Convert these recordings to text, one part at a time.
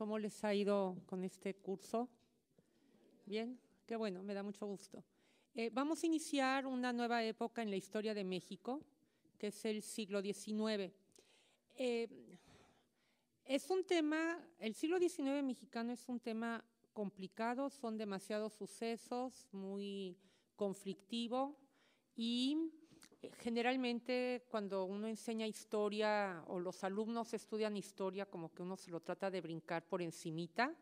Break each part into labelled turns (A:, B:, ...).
A: ¿Cómo les ha ido con este curso? Bien, qué bueno, me da mucho gusto. Eh, vamos a iniciar una nueva época en la historia de México, que es el siglo XIX. Eh, es un tema, el siglo XIX mexicano es un tema complicado, son demasiados sucesos, muy conflictivo y Generalmente cuando uno enseña historia o los alumnos estudian historia, como que uno se lo trata de brincar por encimita,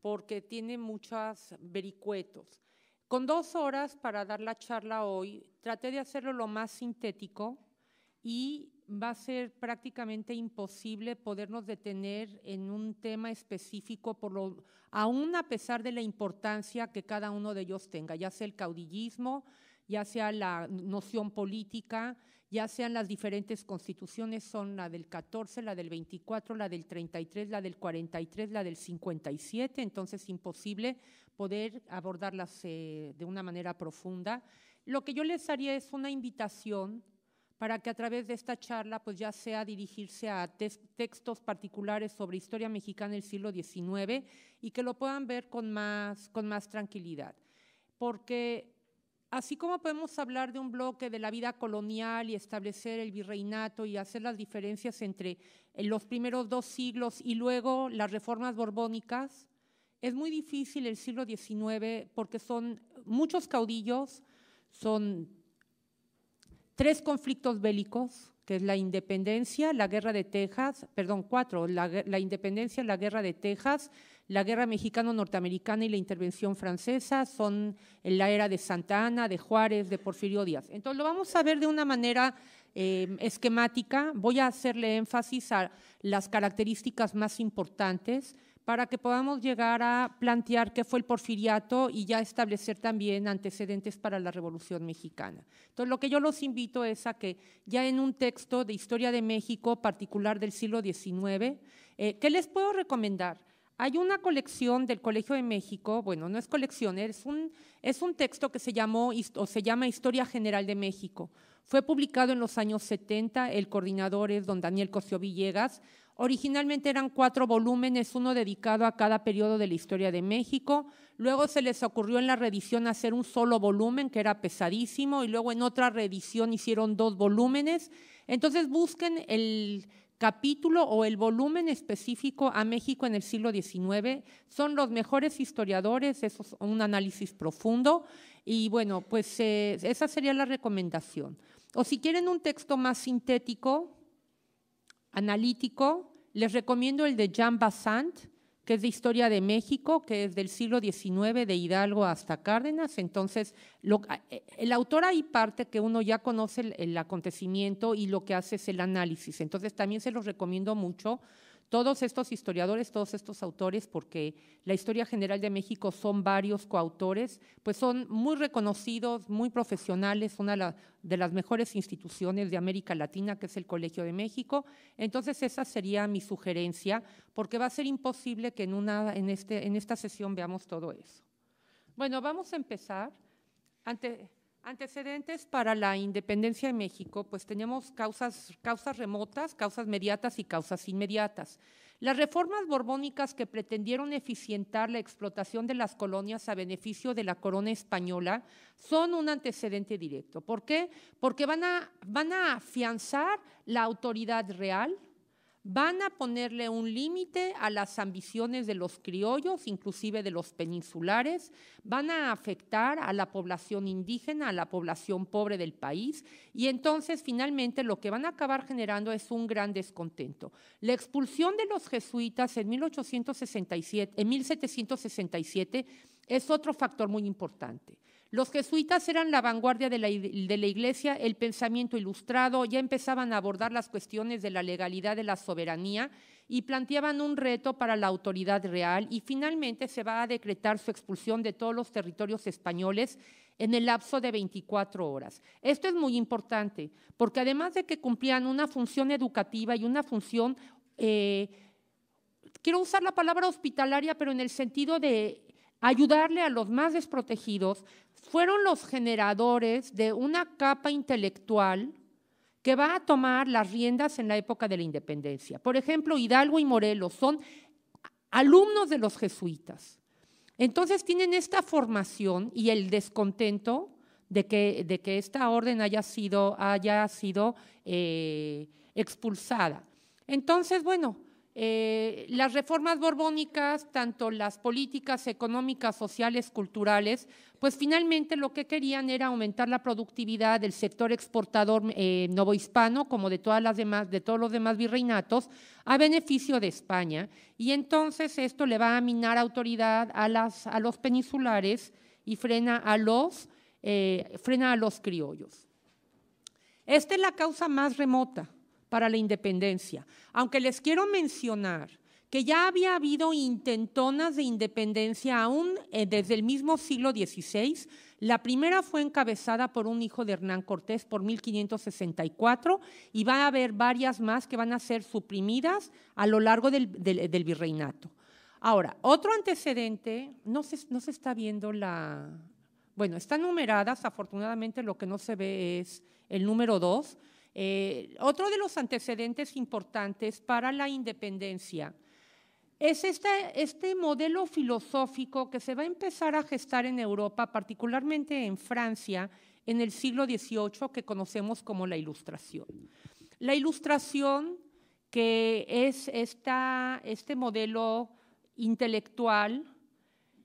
A: porque tiene muchos vericuetos. Con dos horas para dar la charla hoy, traté de hacerlo lo más sintético y va a ser prácticamente imposible podernos detener en un tema específico, por aún a pesar de la importancia que cada uno de ellos tenga, ya sea el caudillismo, ya sea la noción política, ya sean las diferentes constituciones, son la del 14, la del 24, la del 33, la del 43, la del 57, entonces imposible poder abordarlas eh, de una manera profunda. Lo que yo les haría es una invitación para que a través de esta charla, pues ya sea dirigirse a textos particulares sobre historia mexicana del siglo XIX y que lo puedan ver con más, con más tranquilidad. Porque Así como podemos hablar de un bloque de la vida colonial y establecer el virreinato y hacer las diferencias entre eh, los primeros dos siglos y luego las reformas borbónicas, es muy difícil el siglo XIX porque son muchos caudillos, son tres conflictos bélicos, que es la independencia, la guerra de Texas, perdón, cuatro, la, independencia, la guerra de Texas, la guerra mexicano-norteamericana y la intervención francesa son en la era de Santa Ana, de Juárez, de Porfirio Díaz. Entonces lo vamos a ver de una manera eh, esquemática. Voy a hacerle énfasis a las características más importantes para que podamos llegar a plantear qué fue el porfiriato y ya establecer también antecedentes para la Revolución Mexicana. Entonces, lo que yo los invito es a que ya en un texto de historia de México particular del siglo XIX, eh, ¿qué les puedo recomendar? Hay una colección del Colegio de México, bueno, no es colección, es un, es un texto que se llamó o se llama Historia General de México. Fue publicado en los años 70, el coordinador es don Daniel Cosio Villegas. Originalmente eran cuatro volúmenes, uno dedicado a cada periodo de la historia de México. Luego se les ocurrió en la reedición hacer un solo volumen, que era pesadísimo, y luego en otra reedición hicieron dos volúmenes. Entonces busquen el capítulo o el volumen específico a México en el siglo XIX. Son los mejores historiadores, eso es un análisis profundo. Y bueno, pues eh, esa sería la recomendación. O si quieren un texto más sintético, analítico, les recomiendo el de Jean Bassant, que es de historia de México, que es del siglo XIX, de Hidalgo hasta Cárdenas. Entonces, e, el autor hay parte que uno ya conoce el, el, acontecimiento y lo que hace es el análisis. Entonces, también se los recomiendo mucho todos estos historiadores, todos estos autores, porque la historia general de México son varios coautores, pues son muy reconocidos, muy profesionales, una de las mejores instituciones de América Latina, que es el Colegio de México. Entonces esa sería mi sugerencia, porque va a ser imposible que en, una, en, este, en esta sesión veamos todo eso. Bueno, vamos a empezar. Antecedentes para la independencia de México, pues tenemos causas, remotas, causas mediatas y causas inmediatas. Las reformas borbónicas que pretendieron eficientar la explotación de las colonias a beneficio de la corona española son un antecedente directo. ¿Por qué? Porque van a, van a afianzar la autoridad real, van a ponerle un límite a las ambiciones de los criollos, inclusive de los peninsulares, van a afectar a la población indígena, a la población pobre del país, y entonces finalmente lo que van a acabar generando es un gran descontento. La expulsión de los jesuitas en, 1867, en 1767 es otro factor muy importante. Los jesuitas eran la vanguardia de la, Iglesia, el pensamiento ilustrado, ya empezaban a abordar las cuestiones de la legalidad de la soberanía y planteaban un reto para la autoridad real y finalmente se va a decretar su expulsión de todos los territorios españoles en el lapso de 24 horas. Esto es muy importante porque además de que cumplían una función educativa y una función... Eh, quiero usar la palabra hospitalaria, pero en el sentido de ayudarle a los más desprotegidos, fueron los generadores de una capa intelectual que va a tomar las riendas en la época de la independencia. Por ejemplo, Hidalgo y Morelos son alumnos de los jesuitas. Entonces tienen esta formación y el descontento de que, esta orden haya sido, haya sido eh, expulsada. Entonces, bueno, eh, las reformas borbónicas, tanto las políticas económicas, sociales, culturales, pues finalmente lo que querían era aumentar la productividad del sector exportador eh, novohispano, como de, todas las demás, de todos los demás virreinatos, a beneficio de España. Y entonces esto le va a minar autoridad a, los peninsulares y frena a los, eh, frena a los criollos. Esta es la causa más remota para la independencia. Aunque les quiero mencionar que ya había habido intentonas de independencia aún eh, desde el mismo siglo XVI. La primera fue encabezada por un hijo de Hernán Cortés por 1564 y va a haber varias más que van a ser suprimidas a lo largo del, virreinato. Ahora, otro antecedente, no se, está viendo la... Bueno, están numeradas, afortunadamente lo que no se ve es el número dos. Eh, otro de los antecedentes importantes para la independencia es este, modelo filosófico que se va a empezar a gestar en Europa, particularmente en Francia, en el siglo XVIII, que conocemos como la Ilustración. La Ilustración, que es este modelo intelectual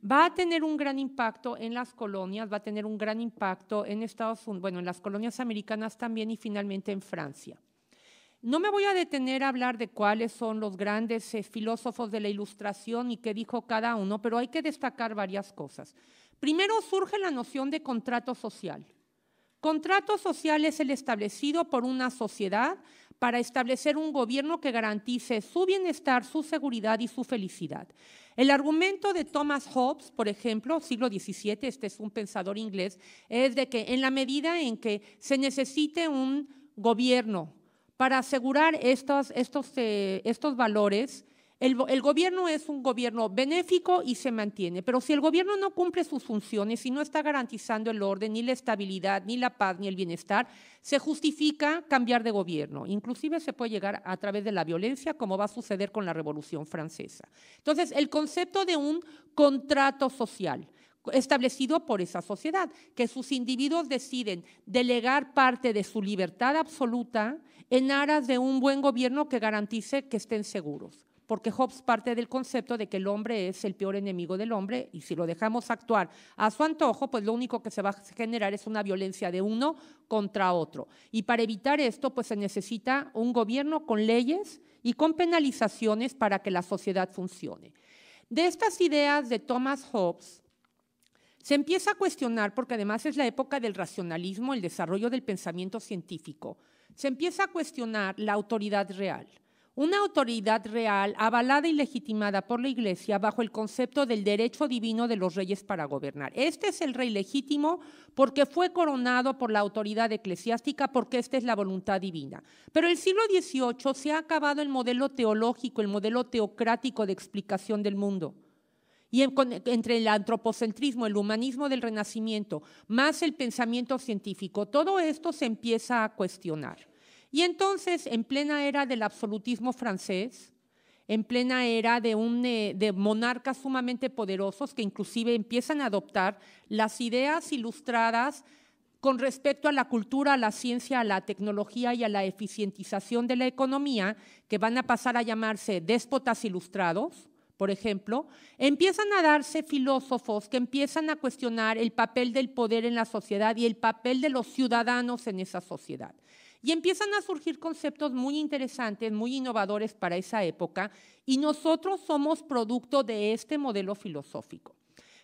A: va a tener un gran impacto en las colonias, va a tener un gran impacto en Estados Unidos, bueno, en las colonias americanas también y finalmente en Francia. No me voy a detener a hablar de cuáles son los grandes eh, filósofos de la ilustración y qué dijo cada uno, pero hay que destacar varias cosas. Primero surge la noción de contrato social. Contrato social es el establecido por una sociedad para establecer un gobierno que garantice su bienestar, su seguridad y su felicidad. El argumento de Thomas Hobbes, por ejemplo, siglo XVII, este es un pensador inglés, es de que en la medida en que se necesite un gobierno para asegurar estos, estos, eh, estos valores, el, gobierno es un gobierno benéfico y se mantiene, pero si el gobierno no cumple sus funciones y no está garantizando el orden, ni la estabilidad, ni la paz, ni el bienestar, se justifica cambiar de gobierno. Inclusive se puede llegar a través de la violencia, como va a suceder con la Revolución Francesa. Entonces, el concepto de un contrato social establecido por esa sociedad, que sus individuos deciden delegar parte de su libertad absoluta en aras de un buen gobierno que garantice que estén seguros porque Hobbes parte del concepto de que el hombre es el peor enemigo del hombre y si lo dejamos actuar a su antojo, pues lo único que se va a generar es una violencia de uno contra otro. Y para evitar esto, pues se necesita un gobierno con leyes y con penalizaciones para que la sociedad funcione. De estas ideas de Thomas Hobbes, se empieza a cuestionar, porque además es la época del racionalismo, el desarrollo del pensamiento científico, se empieza a cuestionar la autoridad real una autoridad real avalada y legitimada por la Iglesia bajo el concepto del derecho divino de los reyes para gobernar. Este es el rey legítimo porque fue coronado por la autoridad eclesiástica, porque esta es la voluntad divina. Pero el siglo XVIII se ha acabado el modelo teológico, el modelo teocrático de explicación del mundo. Y entre el antropocentrismo, el humanismo del Renacimiento, más el pensamiento científico, todo esto se empieza a cuestionar. Y entonces, en plena era del absolutismo francés, en plena era eh, de, monarcas sumamente poderosos que inclusive empiezan a adoptar las ideas ilustradas con respecto a la cultura, a la ciencia, a la tecnología y a la eficientización de la economía, que van a pasar a llamarse déspotas ilustrados, por ejemplo, empiezan a darse filósofos que empiezan a cuestionar el papel del poder en la sociedad y el papel de los ciudadanos en esa sociedad. Y empiezan a surgir conceptos muy interesantes, muy innovadores para esa época, y nosotros somos producto de este modelo filosófico.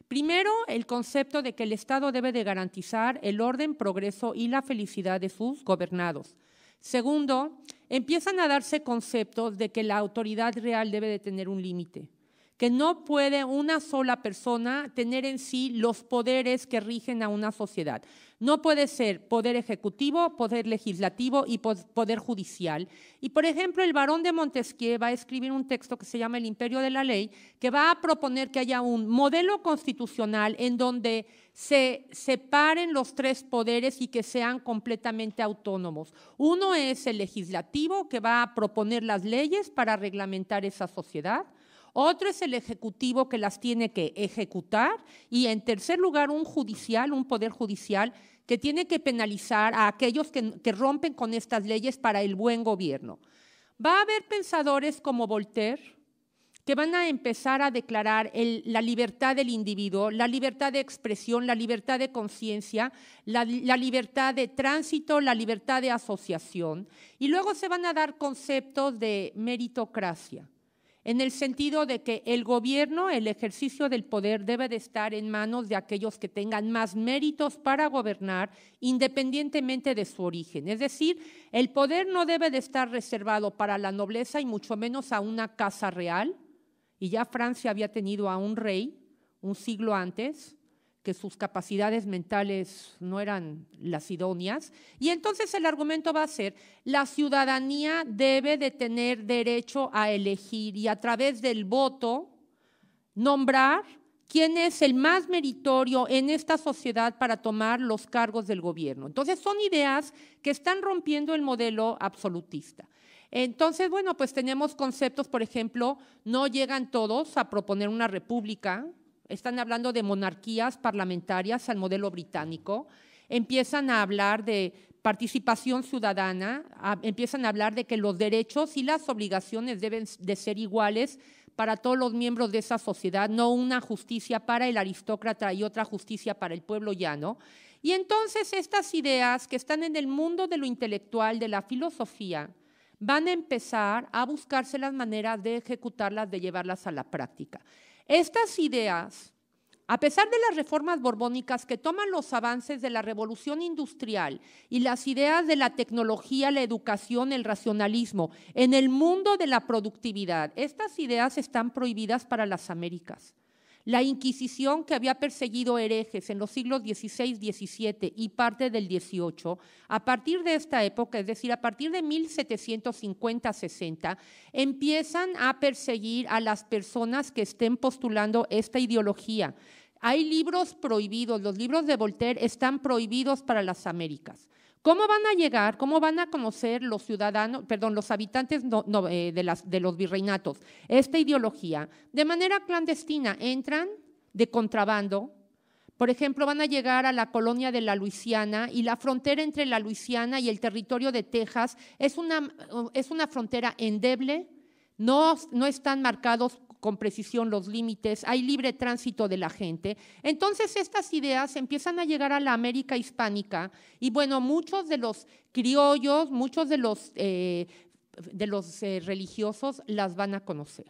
A: Primero, el concepto de que el Estado debe de garantizar el orden, progreso y la felicidad de sus gobernados. Segundo, empiezan a darse conceptos de que la autoridad real debe de tener un límite que no puede una sola persona tener en sí los poderes que rigen a una sociedad. No puede ser poder ejecutivo, poder legislativo y poder judicial. Y, por ejemplo, el barón de Montesquieu va a escribir un texto que se llama El imperio de la ley, que va a proponer que haya un modelo constitucional en donde se separen los tres poderes y que sean completamente autónomos. Uno es el legislativo, que va a proponer las leyes para reglamentar esa sociedad. Otro es el Ejecutivo que las tiene que ejecutar. Y en tercer lugar, un judicial, un poder judicial que tiene que penalizar a aquellos que, rompen con estas leyes para el buen gobierno. Va a haber pensadores como Voltaire que van a empezar a declarar la libertad del individuo, la libertad de expresión, la libertad de conciencia, la, libertad de tránsito, la libertad de asociación. Y luego se van a dar conceptos de meritocracia en el sentido de que el gobierno, el ejercicio del poder debe de estar en manos de aquellos que tengan más méritos para gobernar independientemente de su origen. Es decir, el poder no debe de estar reservado para la nobleza y mucho menos a una casa real. Y ya Francia había tenido a un rey un siglo antes, que sus capacidades mentales no eran las idóneas. Y entonces el argumento va a ser, la ciudadanía debe de tener derecho a elegir y a través del voto nombrar quién es el más meritorio en esta sociedad para tomar los cargos del gobierno. Entonces son ideas que están rompiendo el modelo absolutista. Entonces, bueno, pues tenemos conceptos, por ejemplo, no llegan todos a proponer una república, están hablando de monarquías parlamentarias al modelo británico, empiezan a hablar de participación ciudadana, empiezan a hablar de que los derechos y las obligaciones deben de ser iguales para todos los miembros de esa sociedad, no una justicia para el aristócrata y otra justicia para el pueblo llano. Y entonces estas ideas que están en el mundo de lo intelectual, de la filosofía, van a empezar a buscarse las maneras de ejecutarlas, de llevarlas a la práctica. Estas ideas, a pesar de las reformas borbónicas que toman los avances de la revolución industrial y las ideas de la tecnología, la educación, el racionalismo, en el mundo de la productividad, estas ideas están prohibidas para las Américas. La Inquisición, que había perseguido herejes en los siglos XVI, XVII y parte del XVIII, a partir de esta época, es decir, a partir de 1750-60, empiezan a perseguir a las personas que estén postulando esta ideología. Hay libros prohibidos, los libros de Voltaire están prohibidos para las Américas. ¿Cómo van a llegar, cómo van a conocer los ciudadanos, perdón, los habitantes eh, de, las, de los virreinatos esta ideología? De manera clandestina, entran de contrabando, por ejemplo, van a llegar a la colonia de la Luisiana y la frontera entre la Luisiana y el territorio de Texas es una, es una frontera endeble, no, no están marcados con precisión los límites, hay libre tránsito de la gente. Entonces estas ideas empiezan a llegar a la América hispánica y bueno, muchos de los criollos, muchos de los, eh, de los eh, religiosos las van a conocer.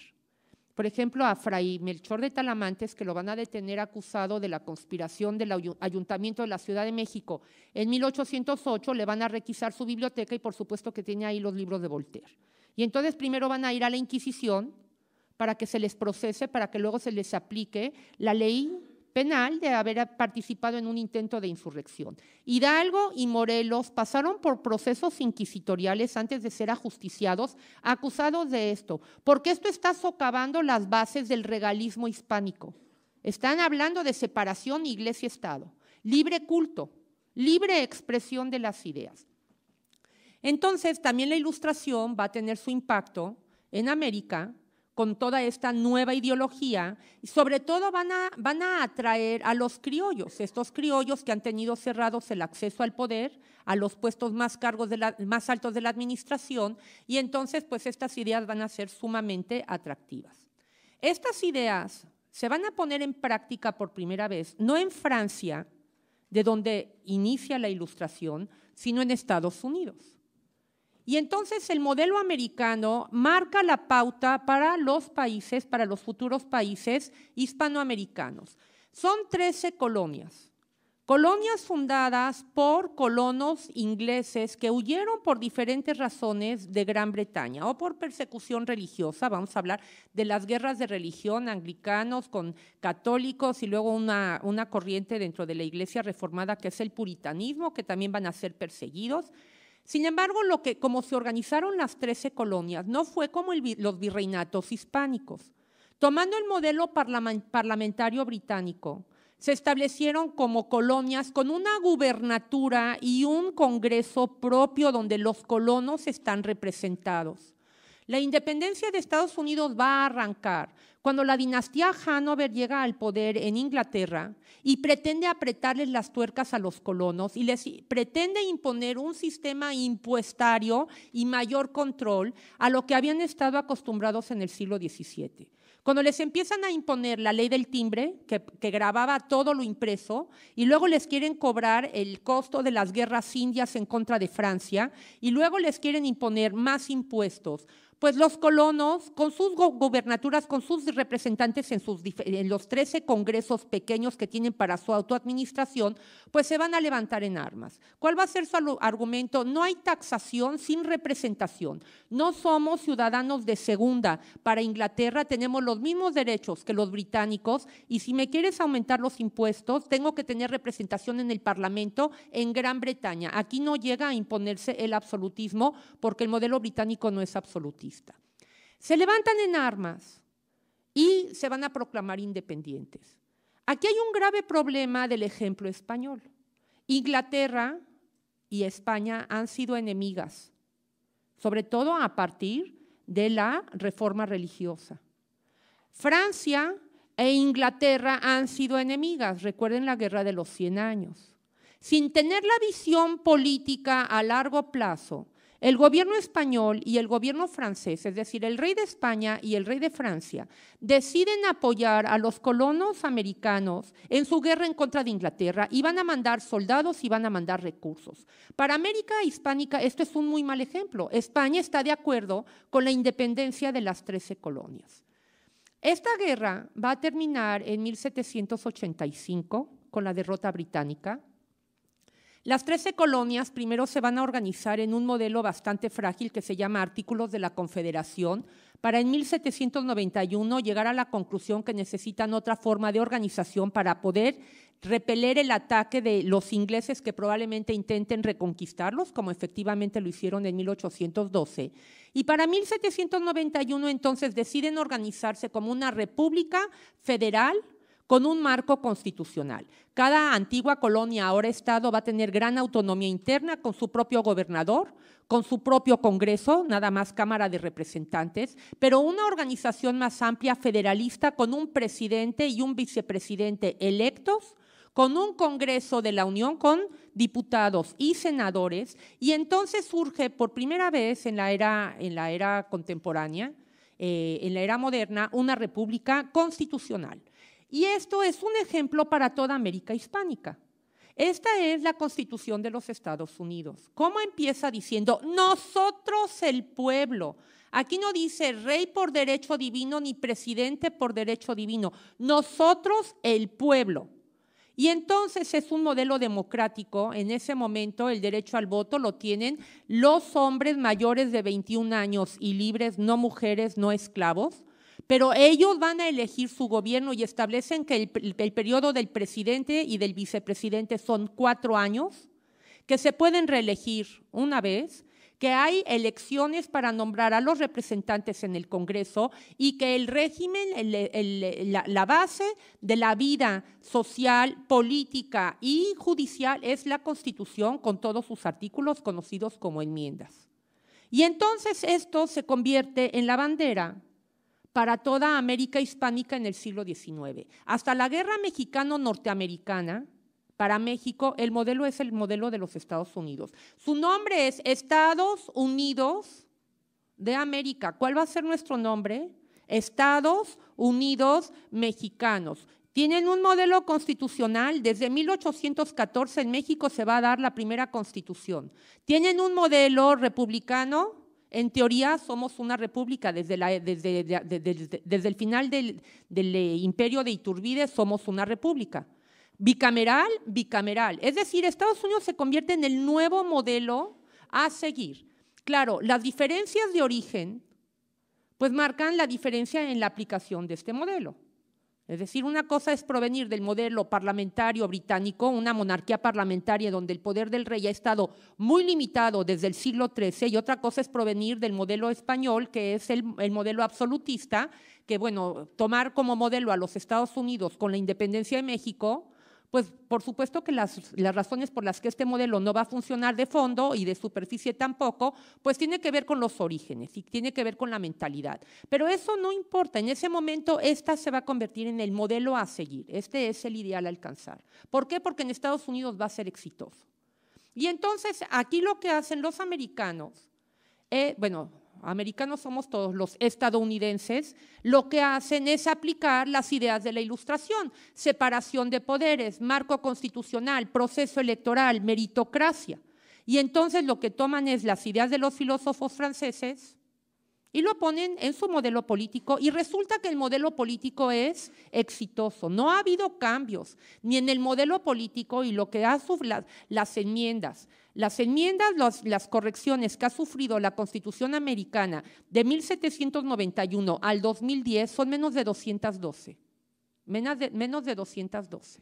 A: Por ejemplo, a Fray Melchor de Talamantes, que lo van a detener acusado de la conspiración del Ayuntamiento de la Ciudad de México. En 1808 le van a requisar su biblioteca y por supuesto que tiene ahí los libros de Voltaire. Y entonces primero van a ir a la Inquisición, para que se les procese, para que luego se les aplique la ley penal de haber participado en un intento de insurrección. Hidalgo y Morelos pasaron por procesos inquisitoriales antes de ser ajusticiados, acusados de esto, porque esto está socavando las bases del regalismo hispánico. Están hablando de separación iglesia-estado, libre culto, libre expresión de las ideas. Entonces, también la ilustración va a tener su impacto en América con toda esta nueva ideología y sobre todo van a, atraer a los criollos, estos criollos que han tenido cerrados el acceso al poder, a los puestos más, cargos más altos de la administración y entonces pues estas ideas van a ser sumamente atractivas. Estas ideas se van a poner en práctica por primera vez, no en Francia, de donde inicia la ilustración, sino en Estados Unidos. Y entonces el modelo americano marca la pauta para los países, para los futuros países hispanoamericanos. Son 13 colonias. Colonias fundadas por colonos ingleses que huyeron por diferentes razones de Gran Bretaña o por persecución religiosa, vamos a hablar de las guerras de religión, anglicanos con católicos y luego una, una corriente dentro de la Iglesia Reformada que es el puritanismo, que también van a ser perseguidos. Sin embargo, lo que, como se organizaron las 13 colonias, no fue como los virreinatos hispánicos. Tomando el modelo parlamentario británico, se establecieron como colonias con una gubernatura y un congreso propio donde los colonos están representados. La independencia de Estados Unidos va a arrancar cuando la dinastía Hanover llega al poder en Inglaterra y pretende apretarles las tuercas a los colonos y les pretende imponer un sistema impuestario y mayor control a lo que habían estado acostumbrados en el siglo XVII. Cuando les empiezan a imponer la ley del timbre, que, que, grababa todo lo impreso, y luego les quieren cobrar el costo de las guerras indias en contra de Francia, y luego les quieren imponer más impuestos, pues los colonos, con sus gobernaturas, con sus representantes en, en los 13 congresos pequeños que tienen para su autoadministración, pues se van a levantar en armas. ¿Cuál va a ser su argumento? No hay taxación sin representación. No somos ciudadanos de segunda. Para Inglaterra tenemos los mismos derechos que los británicos y si me quieres aumentar los impuestos, tengo que tener representación en el Parlamento en Gran Bretaña. Aquí no llega a imponerse el absolutismo porque el modelo británico no es absolutismo. Se levantan en armas y se van a proclamar independientes. Aquí hay un grave problema del ejemplo español. Inglaterra y España han sido enemigas, sobre todo a partir de la reforma religiosa. Francia e Inglaterra han sido enemigas, recuerden la Guerra de los 100 Años. Sin tener la visión política a largo plazo el gobierno español y el gobierno francés, es decir, el rey de España y el rey de Francia, deciden apoyar a los colonos americanos en su guerra en contra de Inglaterra y van a mandar soldados y van a mandar recursos. Para América hispánica esto es un muy mal ejemplo. España está de acuerdo con la independencia de las 13 colonias. Esta guerra va a terminar en 1785 con la derrota británica, las 13 colonias primero se van a organizar en un modelo bastante frágil que se llama Artículos de la Confederación, para en 1791 llegar a la conclusión que necesitan otra forma de organización para poder repeler el ataque de los ingleses que probablemente intenten reconquistarlos, como efectivamente lo hicieron en 1812. Y para 1791 entonces deciden organizarse como una república federal con un marco constitucional. Cada antigua colonia, ahora Estado, va a tener gran autonomía interna con su propio gobernador, con su propio Congreso, nada más Cámara de Representantes, pero una organización más amplia, federalista, con un presidente y un vicepresidente electos, con un Congreso de la Unión, con diputados y senadores, y entonces surge por primera vez en la era, en la era contemporánea, eh, en la era moderna, una república constitucional y esto es un ejemplo para toda América hispánica. Esta es la constitución de los Estados Unidos. ¿Cómo empieza diciendo, nosotros el pueblo? Aquí no dice rey por derecho divino ni presidente por derecho divino, nosotros el pueblo. Y entonces es un modelo democrático. En ese momento el derecho al voto lo tienen los hombres mayores de 21 años y libres, no mujeres, no esclavos pero ellos van a elegir su gobierno y establecen que el, periodo del presidente y del vicepresidente son cuatro años, que se pueden reelegir una vez, que hay elecciones para nombrar a los representantes en el Congreso y que el régimen, la, la, base de la vida social, política y judicial es la Constitución con todos sus artículos conocidos como enmiendas. Y entonces esto se convierte en la bandera para toda América hispánica en el siglo XIX. Hasta la guerra mexicano-norteamericana, para México, el modelo es el modelo de los Estados Unidos. Su nombre es Estados Unidos de América. ¿Cuál va a ser nuestro nombre? Estados Unidos Mexicanos. Tienen un modelo constitucional. Desde 1814 en México se va a dar la primera constitución. Tienen un modelo republicano en teoría somos una república, desde, desde, el final del, del eh, imperio de Iturbide somos una república. Bicameral, bicameral. Es decir, Estados Unidos se convierte en el nuevo modelo a seguir. Claro, las diferencias de origen pues marcan la diferencia en la aplicación de este modelo. Es decir, una cosa es provenir del modelo parlamentario británico, una monarquía parlamentaria donde el poder del rey ha estado muy limitado desde el siglo XIII, y otra cosa es provenir del modelo español, que es el, el modelo absolutista, que bueno, tomar como modelo a los Estados Unidos con la independencia de México, pues por supuesto que las, razones por las que este modelo no va a funcionar de fondo y de superficie tampoco, pues tiene que ver con los orígenes y tiene que ver con la mentalidad. Pero eso no importa, en ese momento esta se va a convertir en el modelo a seguir, este es el ideal a alcanzar. ¿Por qué? Porque en Estados Unidos va a ser exitoso. Y entonces aquí lo que hacen los americanos, eh, bueno, americanos somos todos, los estadounidenses, lo que hacen es aplicar las ideas de la Ilustración, separación de poderes, marco constitucional, proceso electoral, meritocracia. Y entonces lo que toman es las ideas de los filósofos franceses y lo ponen en su modelo político y resulta que el modelo político es exitoso. No ha habido cambios ni en el modelo político y lo que hacen las enmiendas. Las enmiendas, las correcciones que ha sufrido la Constitución americana de 1791 al 2010 son menos de 212. Menos de, menos de 212.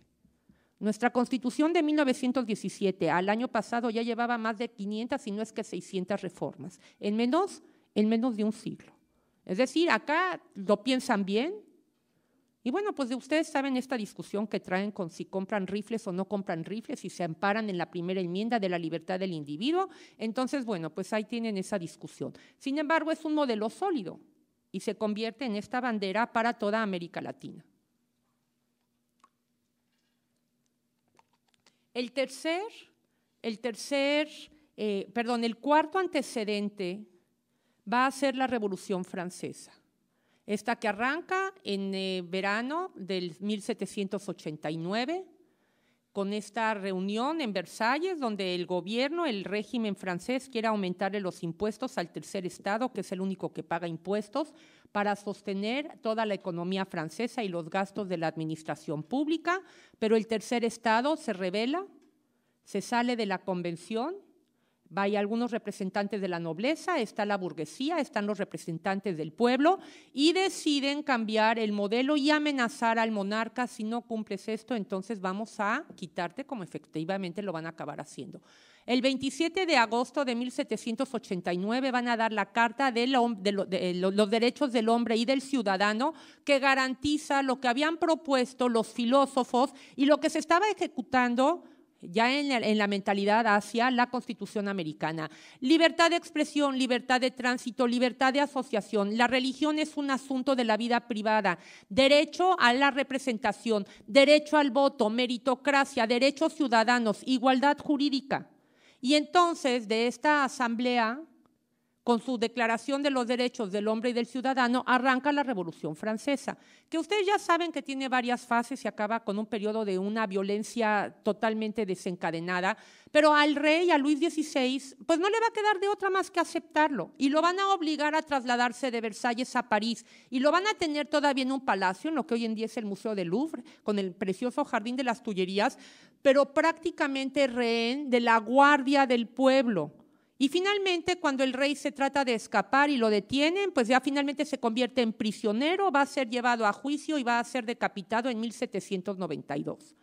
A: Nuestra Constitución de 1917 al año pasado ya llevaba más de 500, si no es que 600 reformas, en menos, en menos de un siglo. Es decir, acá lo piensan bien, y bueno, pues de ustedes saben esta discusión que traen con si compran rifles o no compran rifles, y se amparan en la primera enmienda de la libertad del individuo. Entonces, bueno, pues ahí tienen esa discusión. Sin embargo, es un modelo sólido y se convierte en esta bandera para toda América Latina. El tercer, el tercer, eh, perdón, el cuarto antecedente va a ser la Revolución Francesa. Esta que arranca en eh, verano del 1789 con esta reunión en Versalles, donde el gobierno, el régimen francés, quiere aumentarle los impuestos al tercer Estado, que es el único que paga impuestos, para sostener toda la economía francesa y los gastos de la administración pública. Pero el tercer Estado se revela, se sale de la convención hay algunos representantes de la nobleza, está la burguesía, están los representantes del pueblo y deciden cambiar el modelo y amenazar al monarca si no cumples esto, entonces vamos a quitarte como efectivamente lo van a acabar haciendo. El 27 de agosto de 1789 van a dar la Carta de, de, eh, los Derechos del Hombre y del Ciudadano que garantiza lo que habían propuesto los filósofos y lo que se estaba ejecutando ya en la, mentalidad hacia la Constitución americana. Libertad de expresión, libertad de tránsito, libertad de asociación. La religión es un asunto de la vida privada. Derecho a la representación, derecho al voto, meritocracia, derechos ciudadanos, igualdad jurídica. Y entonces de esta asamblea con su Declaración de los Derechos del Hombre y del Ciudadano, arranca la Revolución Francesa, que ustedes ya saben que tiene varias fases y acaba con un periodo de una violencia totalmente desencadenada, pero al rey, a Luis XVI, pues no le va a quedar de otra más que aceptarlo, y lo van a obligar a trasladarse de Versalles a París, y lo van a tener todavía en un palacio, en lo que hoy en día es el Museo del Louvre, con el precioso Jardín de las Tullerías, pero prácticamente rehén de la guardia del pueblo y finalmente, cuando el rey se trata de escapar y lo detienen, pues ya finalmente se convierte en prisionero, va a ser llevado a juicio y va a ser decapitado en 1792.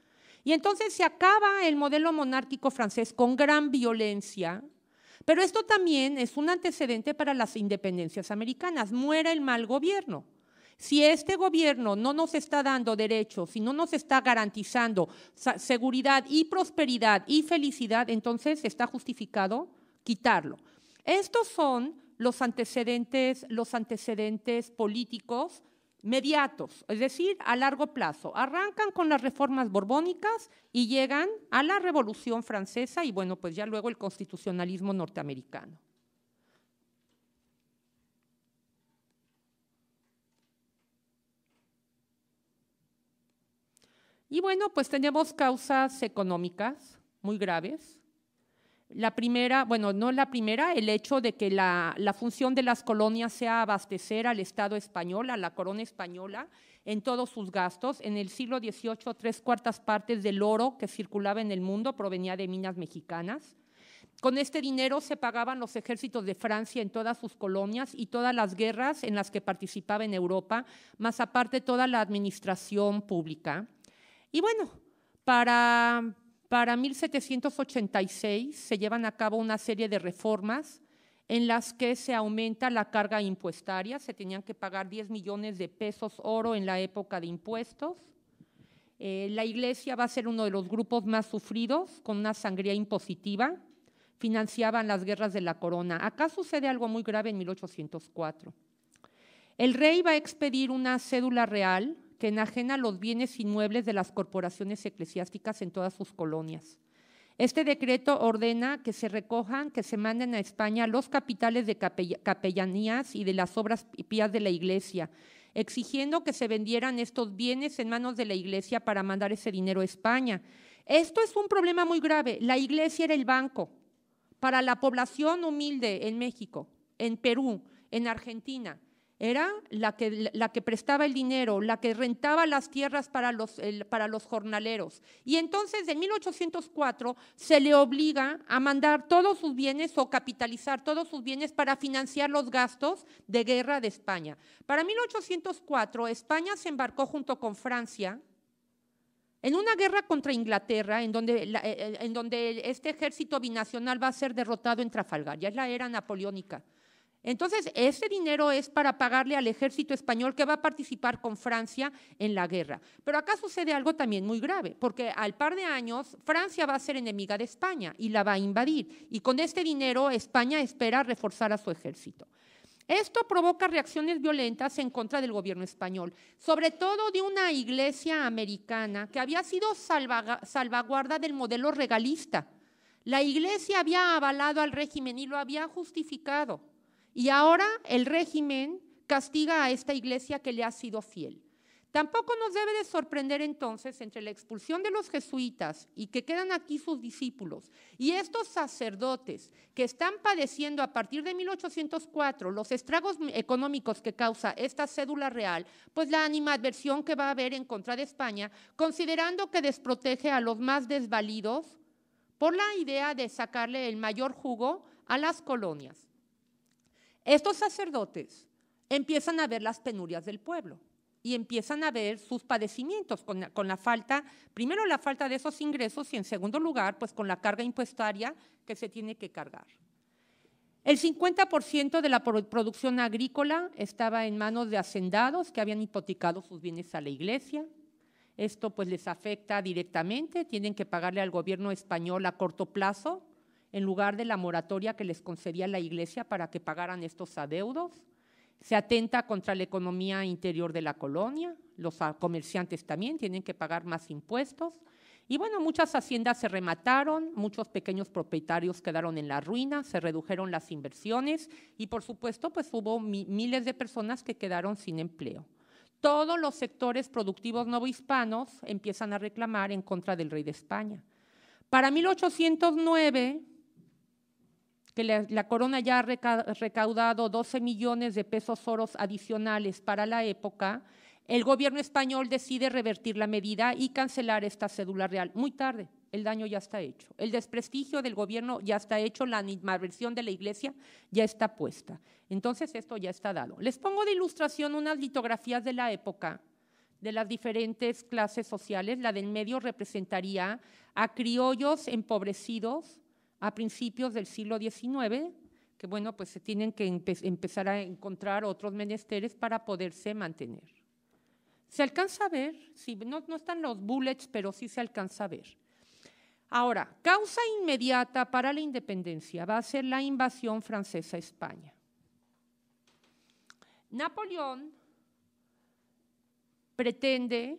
A: Y entonces se acaba el modelo monárquico francés con gran violencia, pero esto también es un antecedente para las independencias americanas. Muera el mal gobierno. Si este gobierno no nos está dando derechos, si no nos está garantizando seguridad y prosperidad y felicidad, entonces está justificado quitarlo. Estos son los antecedentes, los antecedentes políticos mediatos, es decir, a largo plazo. Arrancan con las reformas borbónicas y llegan a la Revolución Francesa y bueno, pues ya luego el constitucionalismo norteamericano. Y bueno, pues tenemos causas económicas muy graves, la primera, bueno, no la primera, el hecho de que la, función de las colonias sea abastecer al Estado español, a la corona española, en todos sus gastos. En el siglo XVIII, tres cuartas partes del oro que circulaba en el mundo provenía de minas mexicanas. Con este dinero se pagaban los ejércitos de Francia en todas sus colonias y todas las guerras en las que participaba en Europa, más aparte toda la administración pública. Y bueno, para para 1786 se llevan a cabo una serie de reformas en las que se aumenta la carga impuestaria, se tenían que pagar 10 millones de pesos oro en la época de impuestos. Eh, la iglesia va a ser uno de los grupos más sufridos, con una sangría impositiva, financiaban las guerras de la corona. Acá sucede algo muy grave en 1804. El rey va a expedir una cédula real que enajena los bienes inmuebles de las corporaciones eclesiásticas en todas sus colonias. Este decreto ordena que se recojan, que se manden a España los capitales de capellanías y de las obras pías de la Iglesia, exigiendo que se vendieran estos bienes en manos de la Iglesia para mandar ese dinero a España. Esto es un problema muy grave. La Iglesia era el banco para la población humilde en México, en Perú, en Argentina era la que, prestaba el dinero, la que rentaba las tierras para los, jornaleros. Y entonces en 1804 se le obliga a mandar todos sus bienes o capitalizar todos sus bienes para financiar los gastos de guerra de España. Para 1804 España se embarcó junto con Francia en una guerra contra Inglaterra, en donde, eh, eh, en donde este ejército binacional va a ser derrotado en Trafalgar, ya es la era napoleónica. Entonces, ese dinero es para pagarle al ejército español que va a participar con Francia en la guerra. Pero acá sucede algo también muy grave, porque al par de años Francia va a ser enemiga de España y la va a invadir. Y con este dinero España espera reforzar a su ejército. Esto provoca reacciones violentas en contra del gobierno español, sobre todo de una iglesia americana que había sido salvaguarda del modelo regalista. La iglesia había avalado al régimen y lo había justificado. Y ahora el régimen castiga a esta iglesia que le ha sido fiel. Tampoco nos debe de sorprender entonces entre la expulsión de los jesuitas y que quedan aquí sus discípulos y estos sacerdotes que están padeciendo a partir de 1804 los estragos económicos que causa esta cédula real, pues la animadversión que va a haber en contra de España, considerando que desprotege a los más desvalidos por la idea de sacarle el mayor jugo a las colonias. Estos sacerdotes empiezan a ver las penurias del pueblo y empiezan a ver sus padecimientos con la, falta, primero la falta de esos ingresos y en segundo lugar, pues con la carga impuestaria que se tiene que cargar. El 50% de la producción agrícola estaba en manos de hacendados que habían hipotecado sus bienes a la iglesia. Esto pues les afecta directamente, tienen que pagarle al gobierno español a corto plazo en lugar de la moratoria que les concedía la Iglesia para que pagaran estos adeudos. Se atenta contra la economía interior de la colonia, los comerciantes también tienen que pagar más impuestos. Y bueno, muchas haciendas se remataron, muchos pequeños propietarios quedaron en la ruina, se redujeron las inversiones y por supuesto pues hubo miles de personas que quedaron sin empleo. Todos los sectores productivos novohispanos empiezan a reclamar en contra del rey de España. Para 1809, que la, corona ya ha recaudado 12 millones de pesos oros adicionales para la época, el gobierno español decide revertir la medida y cancelar esta cédula real. Muy tarde, el daño ya está hecho. El desprestigio del gobierno ya está hecho, la versión de la iglesia ya está puesta. Entonces esto ya está dado. Les pongo de ilustración unas litografías de la época de las diferentes clases sociales. La del medio representaría a criollos empobrecidos a principios del siglo XIX, que bueno, pues se tienen que empezar a encontrar otros menesteres para poderse mantener. Se alcanza a ver, si no, no están los bullets, pero sí se alcanza a ver. Ahora, causa inmediata para la independencia va a ser la invasión francesa a España. Napoleón pretende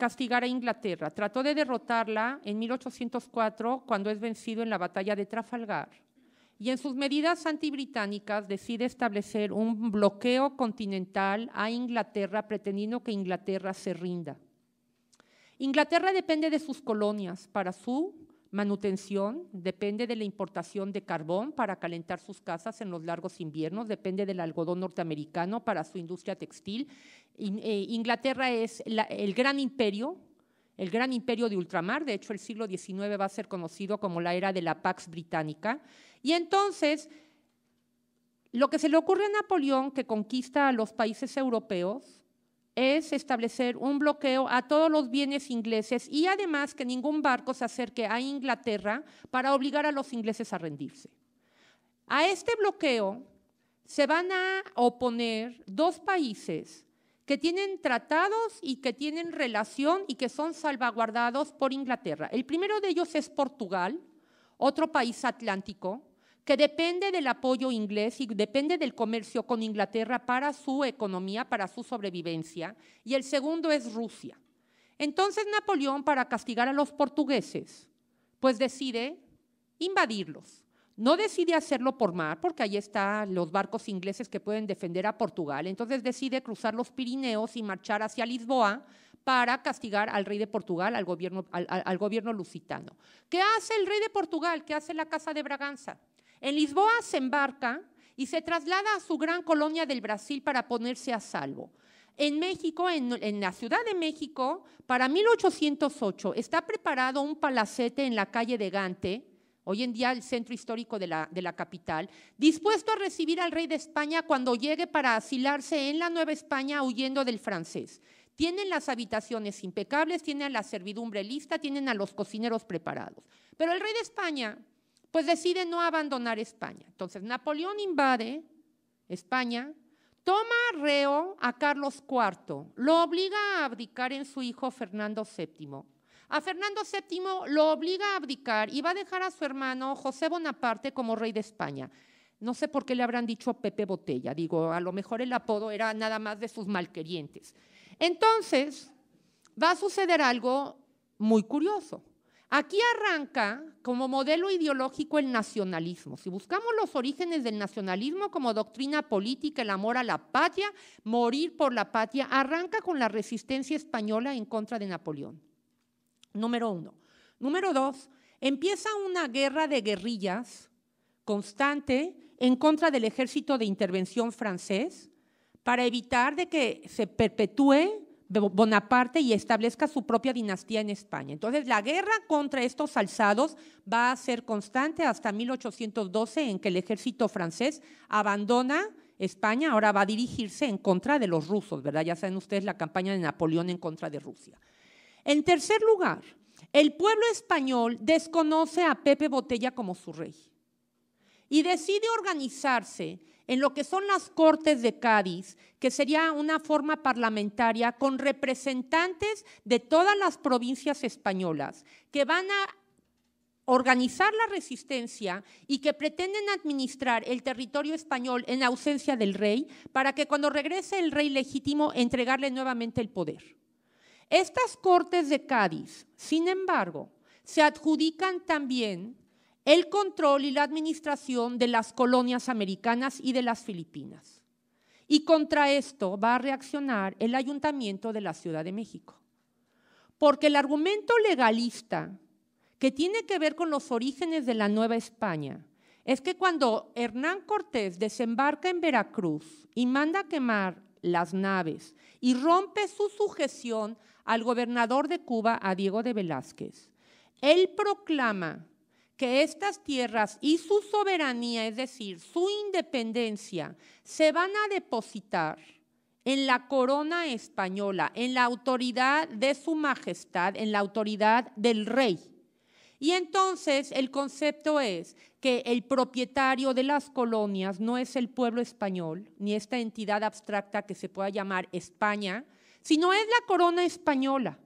A: castigar a Inglaterra. Trató de derrotarla en 1804 cuando es vencido en la batalla de Trafalgar. Y en sus medidas antibritánicas decide establecer un bloqueo continental a Inglaterra pretendiendo que Inglaterra se rinda. Inglaterra depende de sus colonias para su manutención, depende de la importación de carbón para calentar sus casas en los largos inviernos, depende del algodón norteamericano para su industria textil eh, Inglaterra es el gran imperio, el gran imperio de ultramar, de hecho el siglo XIX va a ser conocido como la era de la Pax Británica, y entonces lo que se le ocurre a Napoleón, que conquista a los países europeos, es establecer un bloqueo a todos los bienes ingleses y además que ningún barco se acerque a Inglaterra para obligar a los ingleses a rendirse. A este bloqueo se van a oponer dos países que tienen tratados y que tienen relación y que son salvaguardados por Inglaterra. El primero de ellos es Portugal, otro país atlántico, que depende del apoyo inglés y depende del comercio con Inglaterra para su economía, para su sobrevivencia, y el segundo es Rusia. Entonces Napoleón, para castigar a los portugueses, pues decide invadirlos. No decide hacerlo por mar, porque ahí están los barcos ingleses que pueden defender a Portugal. Entonces decide cruzar los Pirineos y marchar hacia Lisboa para castigar al rey de Portugal, al gobierno, al, gobierno lusitano. ¿Qué hace el rey de Portugal? ¿Qué hace la Casa de Braganza? En Lisboa se embarca y se traslada a su gran colonia del Brasil para ponerse a salvo. En México, en, en, la Ciudad de México, para 1808 está preparado un palacete en la calle de Gante hoy en día el centro histórico de la, capital, dispuesto a recibir al rey de España cuando llegue para asilarse en la Nueva España huyendo del francés. Tienen las habitaciones impecables, tienen a la servidumbre lista, tienen a los cocineros preparados. Pero el rey de España, pues decide no abandonar España. Entonces Napoleón invade España, toma reo a Carlos IV, lo obliga a abdicar en su hijo Fernando VII a Fernando VII lo obliga a abdicar y va a dejar a su hermano José Bonaparte como rey de España. No sé por qué le habrán dicho Pepe Botella, digo, a lo mejor el apodo era nada más de sus malquerientes. Entonces, va a suceder algo muy curioso. Aquí arranca como modelo ideológico el nacionalismo. Si buscamos los orígenes del nacionalismo como doctrina política, el amor a la patria, morir por la patria, arranca con la resistencia española en contra de Napoleón. Número uno. Número dos, empieza una guerra de guerrillas constante en contra del ejército de intervención francés para evitar de que se perpetúe Bonaparte y establezca su propia dinastía en España. Entonces, la guerra contra estos alzados va a ser constante hasta 1812, en que el ejército francés abandona España, ahora va a dirigirse en contra de los rusos, ¿verdad? Ya saben ustedes la campaña de Napoleón en contra de Rusia. En tercer lugar, el pueblo español desconoce a Pepe Botella como su rey y decide organizarse en lo que son las Cortes de Cádiz, que sería una forma parlamentaria con representantes de todas las provincias españolas, que van a organizar la resistencia y que pretenden administrar el territorio español en ausencia del rey, para que cuando regrese el rey legítimo entregarle nuevamente el poder. Estas Cortes de Cádiz, sin embargo, se adjudican también el control y la administración de las colonias americanas y de las Filipinas. Y contra esto va a reaccionar el ayuntamiento de la Ciudad de México. Porque el argumento legalista que tiene que ver con los orígenes de la Nueva España es que cuando Hernán Cortés desembarca en Veracruz y manda a quemar las naves y rompe su sujeción al gobernador de Cuba, a Diego de Velázquez. Él proclama que estas tierras y su soberanía, es decir, su independencia, se van a depositar en la corona española, en la autoridad de su majestad, en la autoridad del rey. Y entonces el concepto es que el propietario de las colonias no es el pueblo español, ni esta entidad abstracta que se pueda llamar España, sino es la corona española.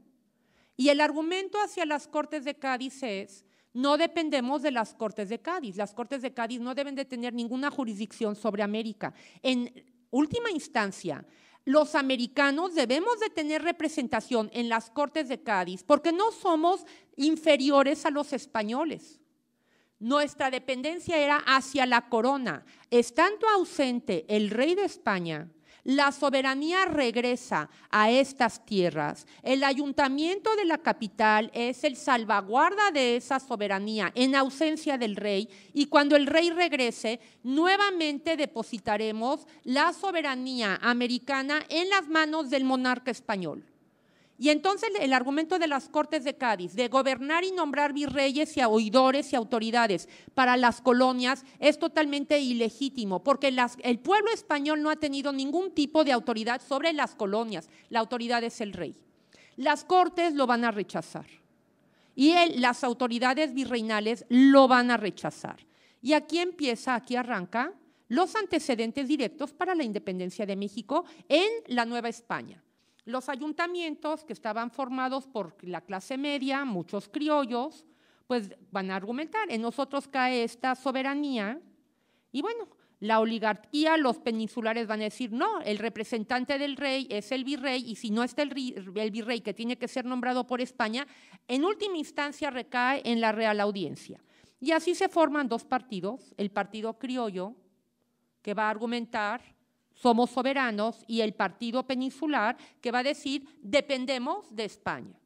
A: Y el argumento hacia las Cortes de Cádiz es, no dependemos de las Cortes de Cádiz, las Cortes de Cádiz no deben de tener ninguna jurisdicción sobre América. En última instancia, los americanos debemos de tener representación en las Cortes de Cádiz porque no somos inferiores a los españoles. Nuestra dependencia era hacia la corona. estando ausente el rey de España la soberanía regresa a estas tierras. El ayuntamiento de la capital es el salvaguarda de esa soberanía en ausencia del rey y cuando el rey regrese, nuevamente depositaremos la soberanía americana en las manos del monarca español. Y entonces el argumento de las Cortes de Cádiz, de gobernar y nombrar virreyes y oidores y autoridades para las colonias, es totalmente ilegítimo, porque el pueblo español no ha tenido ningún tipo de autoridad sobre las colonias. La autoridad es el rey. Las Cortes lo van a rechazar. Y las autoridades virreinales lo van a rechazar. Y aquí empieza, aquí arranca los antecedentes directos para la independencia de México en la Nueva España. Los ayuntamientos que estaban formados por la clase media, muchos criollos, pues van a argumentar, en nosotros cae esta soberanía y bueno, la oligarquía, los peninsulares van a decir, no, el representante del rey es el virrey y si no está el, el, virrey que tiene que ser nombrado por España, en última instancia recae en la Real Audiencia. Y así se forman dos partidos, el partido criollo, que va a argumentar somos soberanos y el Partido Peninsular que va a decir dependemos de España.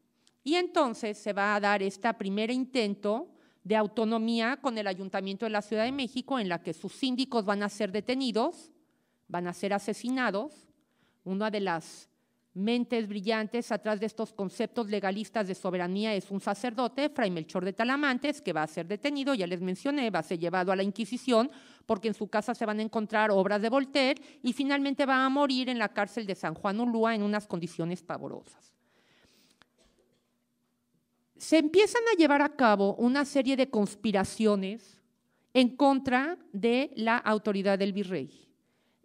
A: Y entonces se va a dar este primer intento de autonomía con el Ayuntamiento de la Ciudad de México en la que sus síndicos van a ser detenidos, van a ser asesinados. Una de las mentes brillantes atrás de estos conceptos legalistas de soberanía es un sacerdote, Fray Melchor de Talamantes, que va a ser detenido, ya les mencioné, va a ser llevado a la Inquisición, porque en su casa se van a encontrar obras de Voltaire, y finalmente va a morir en la cárcel de San Juan Ulúa en unas condiciones pavorosas. Se empiezan a llevar a cabo una serie de conspiraciones en contra de la autoridad del virrey.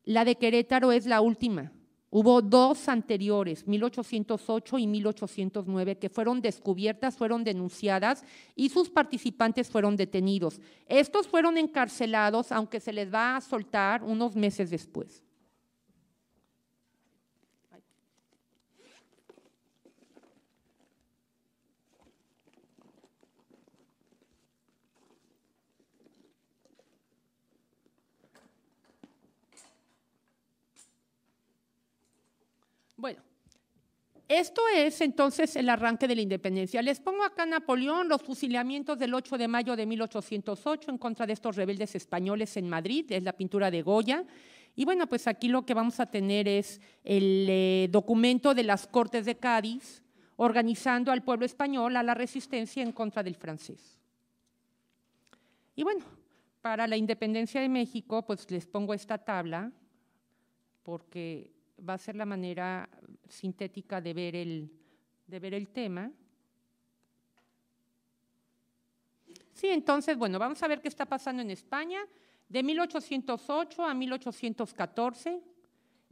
A: La de Querétaro es la última Hubo dos anteriores, 1808 y 1809, que fueron descubiertas, fueron denunciadas y sus participantes fueron detenidos. Estos fueron encarcelados, aunque se les va a soltar unos meses después. Bueno, esto es entonces el arranque de la independencia. Les pongo acá Napoleón los fusilamientos del 8 de mayo de 1808 en contra de estos rebeldes españoles en Madrid, es la pintura de Goya. Y bueno, pues aquí lo que vamos a tener es el eh, documento de las Cortes de Cádiz organizando al pueblo español a la resistencia en contra del francés. Y bueno, para la independencia de México, pues les pongo esta tabla, porque va a ser la manera sintética de ver el, de ver el tema. Sí, entonces, bueno, vamos a ver qué está pasando en España. De 1808 a 1814,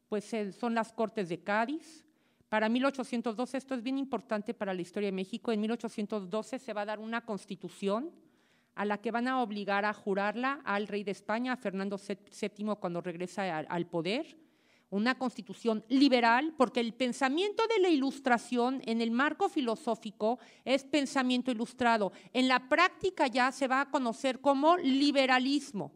A: pues eh, son las Cortes de Cádiz. Para 1812, esto es bien importante para la historia de México, en 1812 se va a dar una constitución a la que van a obligar a jurarla al rey de España, a Fernando VII, cuando regresa al poder una constitución liberal, porque el pensamiento de la ilustración en el marco filosófico es pensamiento ilustrado. En la práctica ya se va a conocer como liberalismo.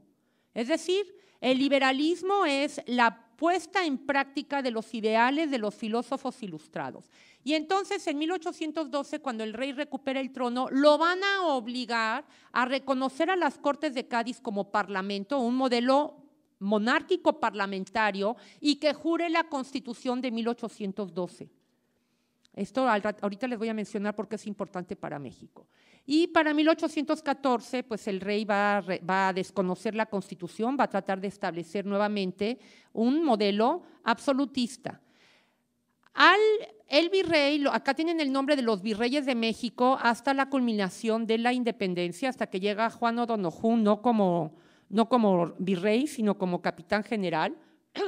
A: Es decir, el liberalismo es la puesta en práctica de los ideales de los filósofos ilustrados. Y entonces en 1812, cuando el rey recupera el trono, lo van a obligar a reconocer a las Cortes de Cádiz como parlamento, un modelo monárquico parlamentario y que jure la Constitución de 1812. Esto ahorita les voy a mencionar porque es importante para México. Y para 1814, pues el rey va a, desconocer la constitución, va a tratar de establecer nuevamente un modelo absolutista. Al, el virrey, acá tienen el nombre de los virreyes de México hasta la culminación de la independencia, hasta que llega Juan O'Donoghue, no como no como virrey, sino como capitán general,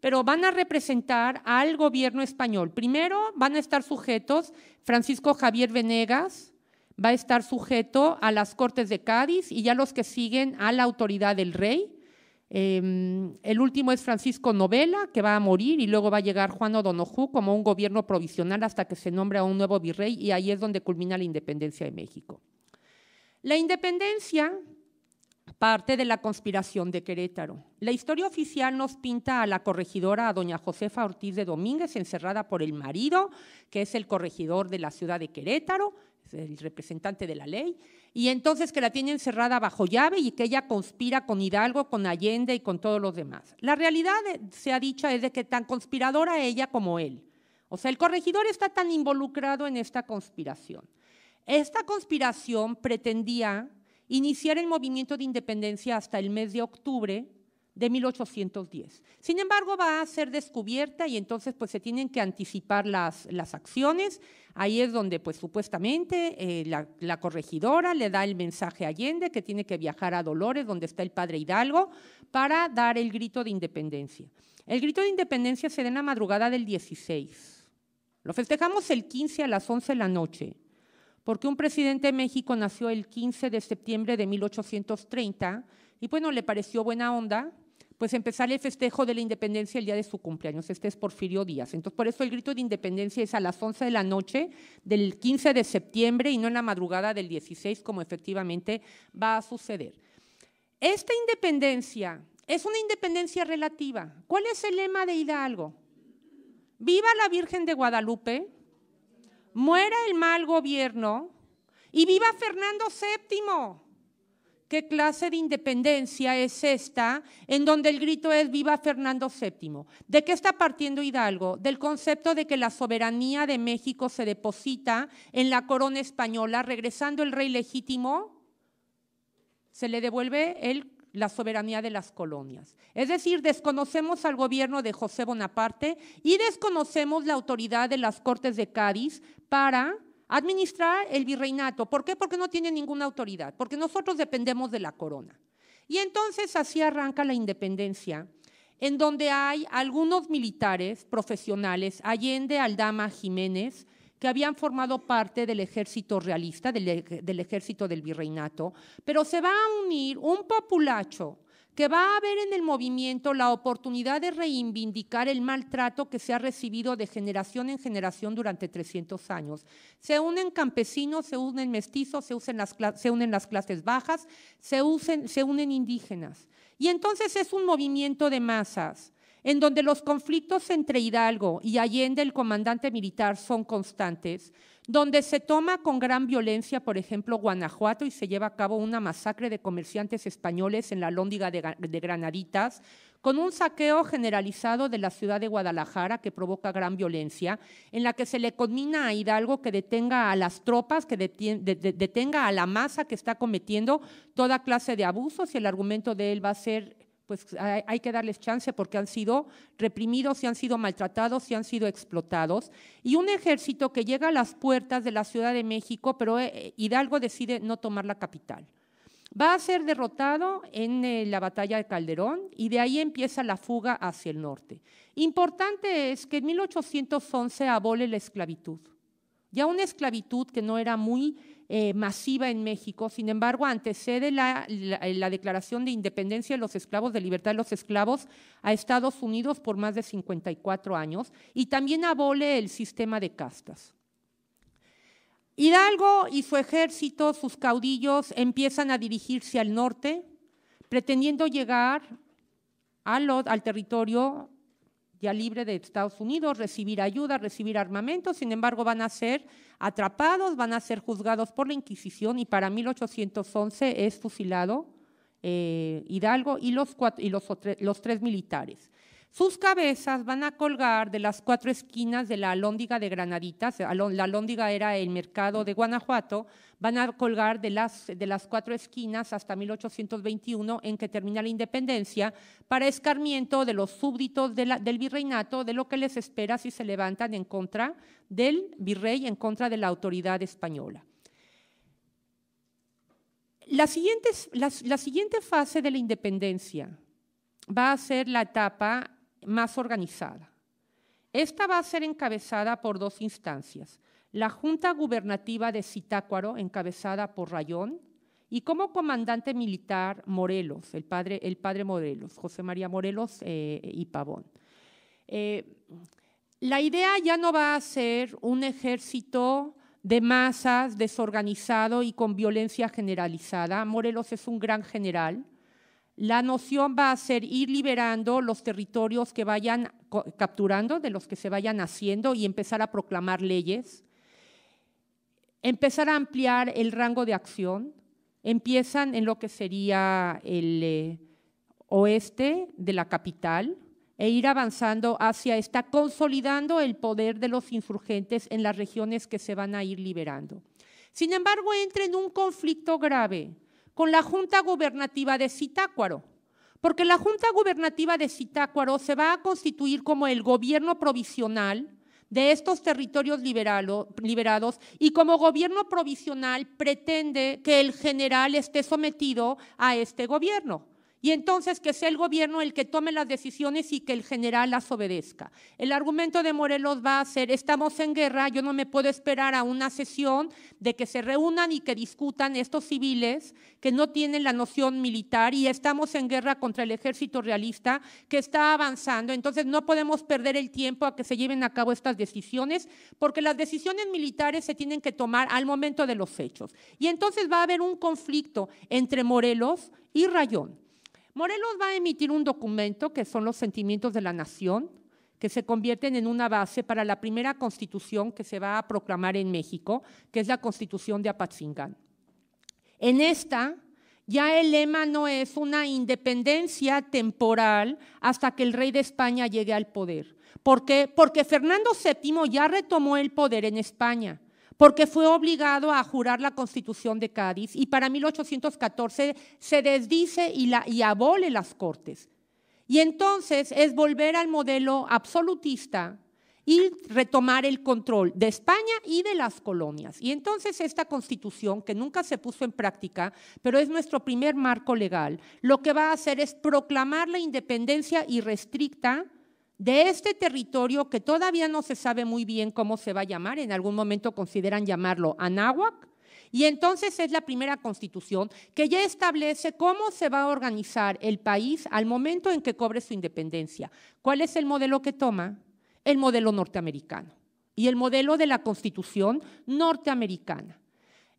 A: pero van a representar al gobierno español. Primero van a estar sujetos Francisco Javier Venegas, va a estar sujeto a las Cortes de Cádiz y ya los que siguen a la autoridad del rey. Em, el último es Francisco Novela, que va a morir y luego va a llegar Juan O'Donoghue como un gobierno provisional hasta que se nombre a un nuevo virrey y ahí es donde culmina la independencia de México. La independencia parte de la conspiración de Querétaro. La historia oficial nos pinta a la corregidora, a doña Josefa Ortiz de Domínguez, encerrada por el marido, que es el corregidor de la ciudad de Querétaro, el representante de la ley, y entonces que la tiene encerrada bajo llave y que ella conspira con Hidalgo, con Allende y con todos los demás. La realidad, eh, se ha dicho, es de que tan conspiradora ella como él. O sea, el corregidor está tan involucrado en esta conspiración. Esta conspiración pretendía iniciar el movimiento de independencia hasta el mes de octubre de 1810. Sin embargo, va a ser descubierta y entonces pues se tienen que anticipar las, acciones. Ahí es donde pues supuestamente eh, la, la, corregidora le da el mensaje a Allende que tiene que viajar a Dolores, donde está el padre Hidalgo, para dar el grito de independencia. El grito de independencia se da en la madrugada del 16. Lo festejamos el 15 a las 11 de la noche porque un presidente de México nació el 15 de septiembre de 1830 y bueno, le pareció buena onda pues empezar el festejo de la independencia el día de su cumpleaños. Este es Porfirio Díaz. Entonces, por eso el grito de independencia es a las 11 de la noche del 15 de septiembre y no en la madrugada del 16, como efectivamente va a suceder. Esta independencia es una independencia relativa. ¿Cuál es el lema de Hidalgo? Viva la Virgen de Guadalupe, muera el mal gobierno y viva Fernando VII. ¿Qué clase de independencia es esta en donde el grito es viva Fernando VII? ¿De qué está partiendo Hidalgo? Del concepto de que la soberanía de México se deposita en la corona española, regresando el rey legítimo, se le devuelve el la soberanía de las colonias. Es decir, desconocemos al gobierno de José Bonaparte y desconocemos la autoridad de las Cortes de Cádiz para administrar el virreinato. ¿Por qué? Porque no tiene ninguna autoridad, porque nosotros dependemos de la corona. Y entonces así arranca la independencia, en donde hay algunos militares profesionales, Allende, Aldama, Jiménez, que habían formado parte del ejército realista, del, ejército del virreinato, pero se va a unir un populacho que va a ver en el movimiento la oportunidad de reivindicar el maltrato que se ha recibido de generación en generación durante 300 años. Se unen campesinos, se unen mestizos, se, unen las clases bajas, se unen indígenas. Y entonces es un movimiento de masas en donde los conflictos entre Hidalgo y Allende, el comandante militar, son constantes, donde se toma con gran violencia, por ejemplo, Guanajuato y se lleva a cabo una masacre de comerciantes españoles en la lóndiga de, Granaditas, con un saqueo generalizado de la ciudad de Guadalajara que provoca gran violencia, en la que se le conmina a Hidalgo que detenga a las tropas, que detenga a la masa que está cometiendo toda clase de abusos y el argumento de él va a ser pues hay, que darles chance porque han sido reprimidos, y han sido maltratados, y han sido explotados. Y un ejército que llega a las puertas de la Ciudad de México, pero eh, Hidalgo decide no tomar la capital. Va a ser derrotado en eh, la batalla de Calderón y de ahí empieza la fuga hacia el norte. Importante es que en 1811 abole la esclavitud ya una esclavitud que no era muy eh, masiva en México, sin embargo, antecede eh, la, declaración de independencia de los esclavos, de libertad de los esclavos a Estados Unidos por más de 54 años, y también abole el sistema de castas. Hidalgo y su ejército, sus caudillos, empiezan a dirigirse al norte, pretendiendo llegar al, al territorio libre de Estados Unidos, recibir ayuda, recibir armamento, sin embargo van a ser atrapados, van a ser juzgados por la Inquisición y para 1811 es fusilado eh, Hidalgo y, los, y los tres militares. Sus cabezas van a colgar de las cuatro esquinas de la alóndiga de Granaditas, la alóndiga era el mercado de Guanajuato, van a colgar de las, de las cuatro esquinas hasta 1821, en que termina la independencia, para escarmiento de los súbditos del virreinato, de lo que les espera si se levantan en contra del virrey, en contra de la autoridad española. la siguiente fase de la independencia va a ser la etapa más organizada. Esta va a ser encabezada por dos instancias, la Junta Gubernativa de Zitácuaro, encabezada por Rayón, y como comandante militar Morelos, el padre, el padre Morelos, José María Morelos eh, y Pavón. Eh, la idea ya no va a ser un ejército de masas desorganizado y con violencia generalizada. Morelos es un gran general, la noción va a ser ir liberando los territorios que vayan capturando, de los que se vayan haciendo y empezar a proclamar leyes. Empezar a ampliar el rango de acción. Empiezan en lo que sería el eh, oeste de la capital e ir avanzando hacia esta, consolidando el poder de los insurgentes en las regiones que se van a ir liberando. Sin embargo, entra en un conflicto grave con la Junta Gubernativa de Citácuaro, porque la Junta Gubernativa de Citácuaro se va a constituir como el gobierno provisional de estos territorios liberados y como gobierno provisional pretende que el general esté sometido a este gobierno y entonces que sea el gobierno el que tome las decisiones y que el general las obedezca. El argumento de Morelos va a ser, estamos en guerra, yo no me puedo esperar a una sesión de que se reúnan y que discutan estos civiles que no tienen la noción militar y estamos en guerra contra el ejército realista que está avanzando, entonces no podemos perder el tiempo a que se lleven a cabo estas decisiones, porque las decisiones militares se tienen que tomar al momento de los hechos. Y entonces va a haber un conflicto entre Morelos y Rayón. Morelos va a emitir un documento que son los sentimientos de la nación, que se convierten en una base para la primera constitución que se va a proclamar en México, que es la constitución de Apatzingán. En esta, ya el lema no es una independencia temporal hasta que el rey de España llegue al poder. ¿Por Porque Fernando VII ya retomó el poder en España porque fue obligado a jurar la Constitución de Cádiz y para 1814 se desdice y, abole las Cortes. Y entonces es volver al modelo absolutista y retomar el control de España y de las colonias. Y entonces esta constitución, que nunca se puso en práctica, pero es nuestro primer marco legal, lo que va a hacer es proclamar la independencia irrestricta de este territorio que todavía no se sabe muy bien cómo se va a llamar, en algún momento consideran llamarlo Anáhuac, y entonces es la primera constitución que ya establece cómo se va a organizar el país al momento en que cobre su independencia. ¿Cuál es el modelo que toma? El modelo norteamericano y el modelo de la constitución norteamericana.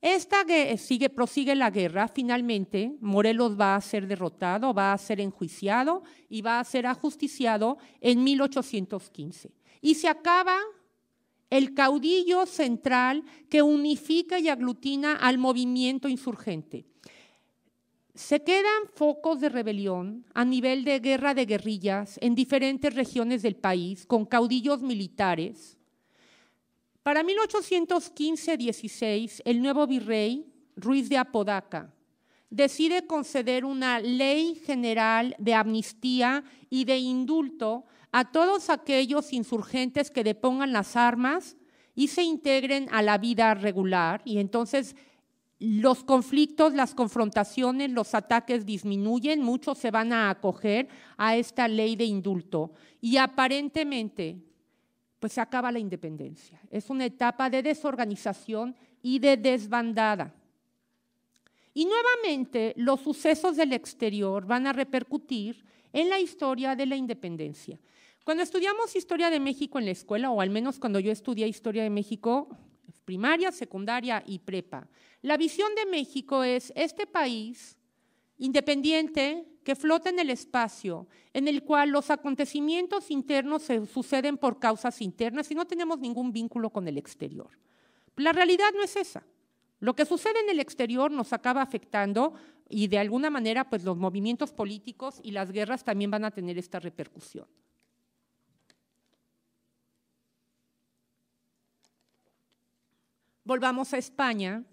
A: Esta eh, sigue, prosigue la guerra, finalmente Morelos va a ser derrotado, va a ser enjuiciado y va a ser ajusticiado en 1815. Y se acaba el caudillo central que unifica y aglutina al movimiento insurgente. Se quedan focos de rebelión a nivel de guerra de guerrillas en diferentes regiones del país con caudillos militares para 1815-16, el nuevo virrey, Ruiz de Apodaca, decide conceder una ley general de amnistía y de indulto a todos aquellos insurgentes que depongan las armas y se integren a la vida regular. Y entonces los conflictos, las confrontaciones, los ataques disminuyen, muchos se van a acoger a esta ley de indulto. Y aparentemente pues se acaba la independencia. Es una etapa de desorganización y de desbandada. Y nuevamente los sucesos del exterior van a repercutir en la historia de la independencia. Cuando estudiamos historia de México en la escuela, o al menos cuando yo estudié historia de México, primaria, secundaria y prepa, la visión de México es este país independiente que flota en el espacio, en el cual los acontecimientos internos se suceden por causas internas y no tenemos ningún vínculo con el exterior. La realidad no es esa. Lo que sucede en el exterior nos acaba afectando y de alguna manera pues los movimientos políticos y las guerras también van a tener esta repercusión. Volvamos a España,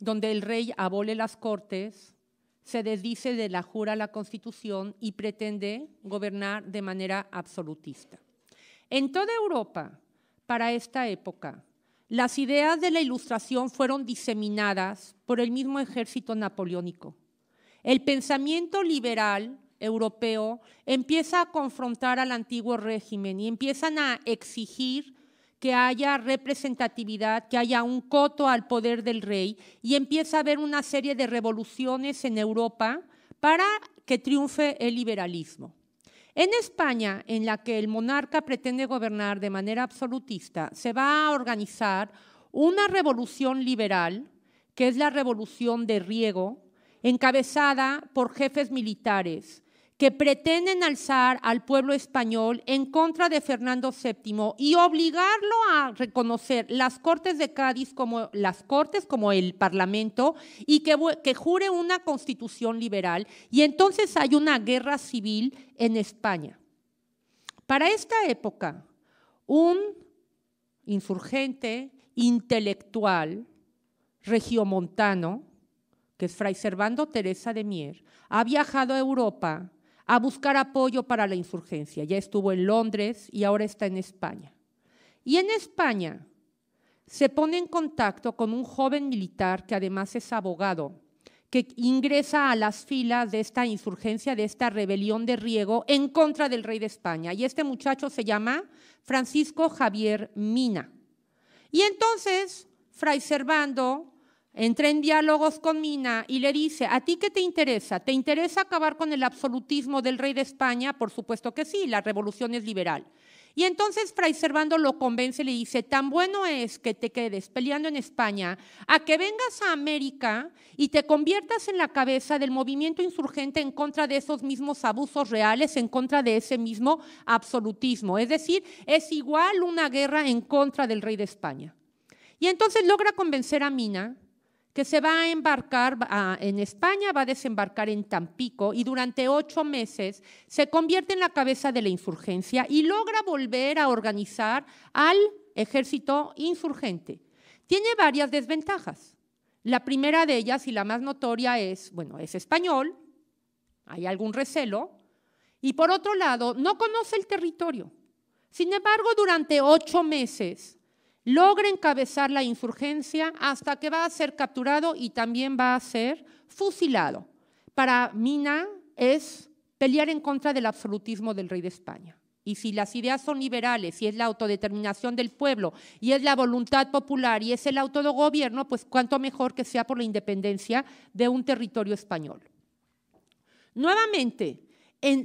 A: donde el rey abole las cortes, se desdice de la jura a la Constitución y pretende gobernar de manera absolutista. En toda Europa, para esta época, las ideas de la Ilustración fueron diseminadas por el mismo ejército napoleónico. El pensamiento liberal europeo empieza a confrontar al antiguo régimen y empiezan a exigir que haya representatividad, que haya un coto al poder del rey y empieza a haber una serie de revoluciones en Europa para que triunfe el liberalismo. En España, en la que el monarca pretende gobernar de manera absolutista, se va a organizar una revolución liberal, que es la revolución de Riego, encabezada por jefes militares que pretenden alzar al pueblo español en contra de Fernando VII y obligarlo a reconocer las Cortes de Cádiz como las Cortes, como el Parlamento, y que, que jure una constitución liberal. Y entonces hay una guerra civil en España. Para esta época, un insurgente intelectual regiomontano, que es Fray Servando Teresa de Mier, ha viajado a Europa a buscar apoyo para la insurgencia. Ya estuvo en Londres y ahora está en España. Y en España se pone en contacto con un joven militar que además es abogado, que ingresa a las filas de esta insurgencia, de esta rebelión de Riego en contra del rey de España. Y este muchacho se llama Francisco Javier Mina. Y entonces, Fray Servando entra en diálogos con Mina y le dice, ¿a ti qué te interesa? ¿Te interesa acabar con el absolutismo del rey de España? Por supuesto que sí, la revolución es liberal. Y entonces Fray Servando lo convence y le dice, tan bueno es que te quedes peleando en España, a que vengas a América y te conviertas en la cabeza del movimiento insurgente en contra de esos mismos abusos reales, en contra de ese mismo absolutismo. Es decir, es igual una guerra en contra del rey de España. Y entonces logra convencer a Mina que se va a embarcar en España, va a desembarcar en Tampico y durante ocho meses se convierte en la cabeza de la insurgencia y logra volver a organizar al ejército insurgente. Tiene varias desventajas. La primera de ellas y la más notoria es, bueno, es español, hay algún recelo, y por otro lado, no conoce el territorio. Sin embargo, durante ocho meses logra encabezar la insurgencia hasta que va a ser capturado y también va a ser fusilado. Para Mina es pelear en contra del absolutismo del rey de España. Y si las ideas son liberales, y es la autodeterminación del pueblo, y es la voluntad popular, y es el autogobierno, pues cuanto mejor que sea por la independencia de un territorio español. Nuevamente,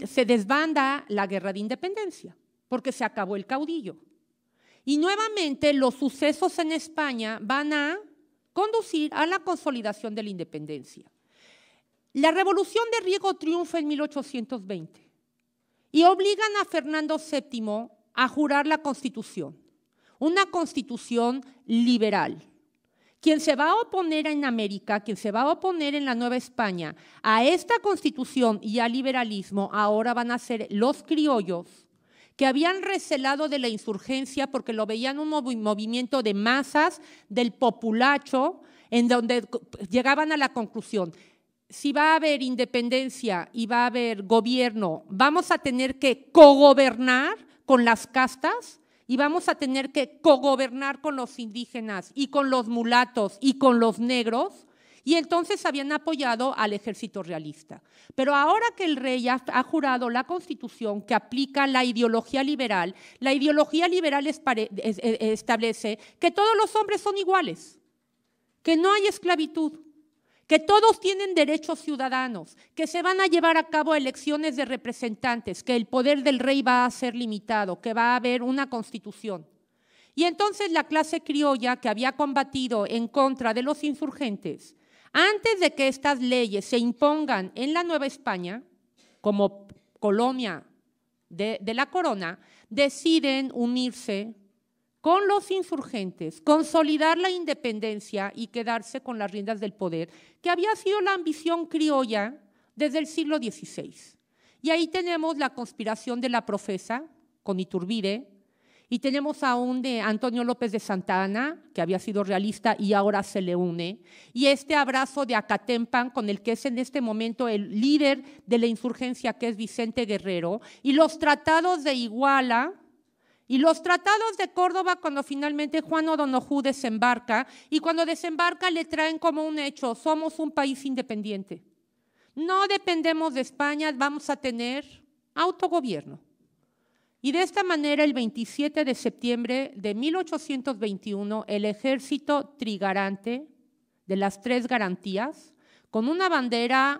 A: se desbanda la guerra de independencia, porque se acabó el caudillo. Y nuevamente los sucesos en España van a conducir a la consolidación de la independencia. La revolución de Riego triunfa en 1820 y obligan a Fernando VII a jurar la constitución, una constitución liberal. Quien se va a oponer en América, quien se va a oponer en la Nueva España a esta constitución y al liberalismo, ahora van a ser los criollos que habían recelado de la insurgencia porque lo veían un movimiento de masas del populacho, en donde llegaban a la conclusión, si va a haber independencia y va a haber gobierno, vamos a tener que cogobernar con las castas y vamos a tener que cogobernar con los indígenas y con los mulatos y con los negros y entonces habían apoyado al ejército realista. Pero ahora que el rey ha, jurado la constitución que aplica la ideología liberal, la ideología liberal establece que todos los hombres son iguales, que no hay esclavitud, que todos tienen derechos ciudadanos, que se van a llevar a cabo elecciones de representantes, que el poder del rey va a ser limitado, que va a haber una constitución. Y entonces la clase criolla que había combatido en contra de los insurgentes antes de que estas leyes se impongan en la Nueva España, como Colombia de, de la corona, deciden unirse con los insurgentes, consolidar la independencia y quedarse con las riendas del poder, que había sido la ambición criolla desde el siglo XVI. Y ahí tenemos la conspiración de la profesa con Iturbide, y tenemos aún de Antonio López de Santa Ana, que había sido realista y ahora se le une. Y este abrazo de Acatempan, con el que es en este momento el líder de la insurgencia, que es Vicente Guerrero. Y los tratados de Iguala, y los tratados de Córdoba, cuando finalmente Juan O'Donoghue desembarca, y cuando desembarca le traen como un hecho, somos un país independiente. No dependemos de España, vamos a tener autogobierno. Y de esta manera, el 27 de septiembre de 1821, el ejército trigarante de las tres garantías, con una bandera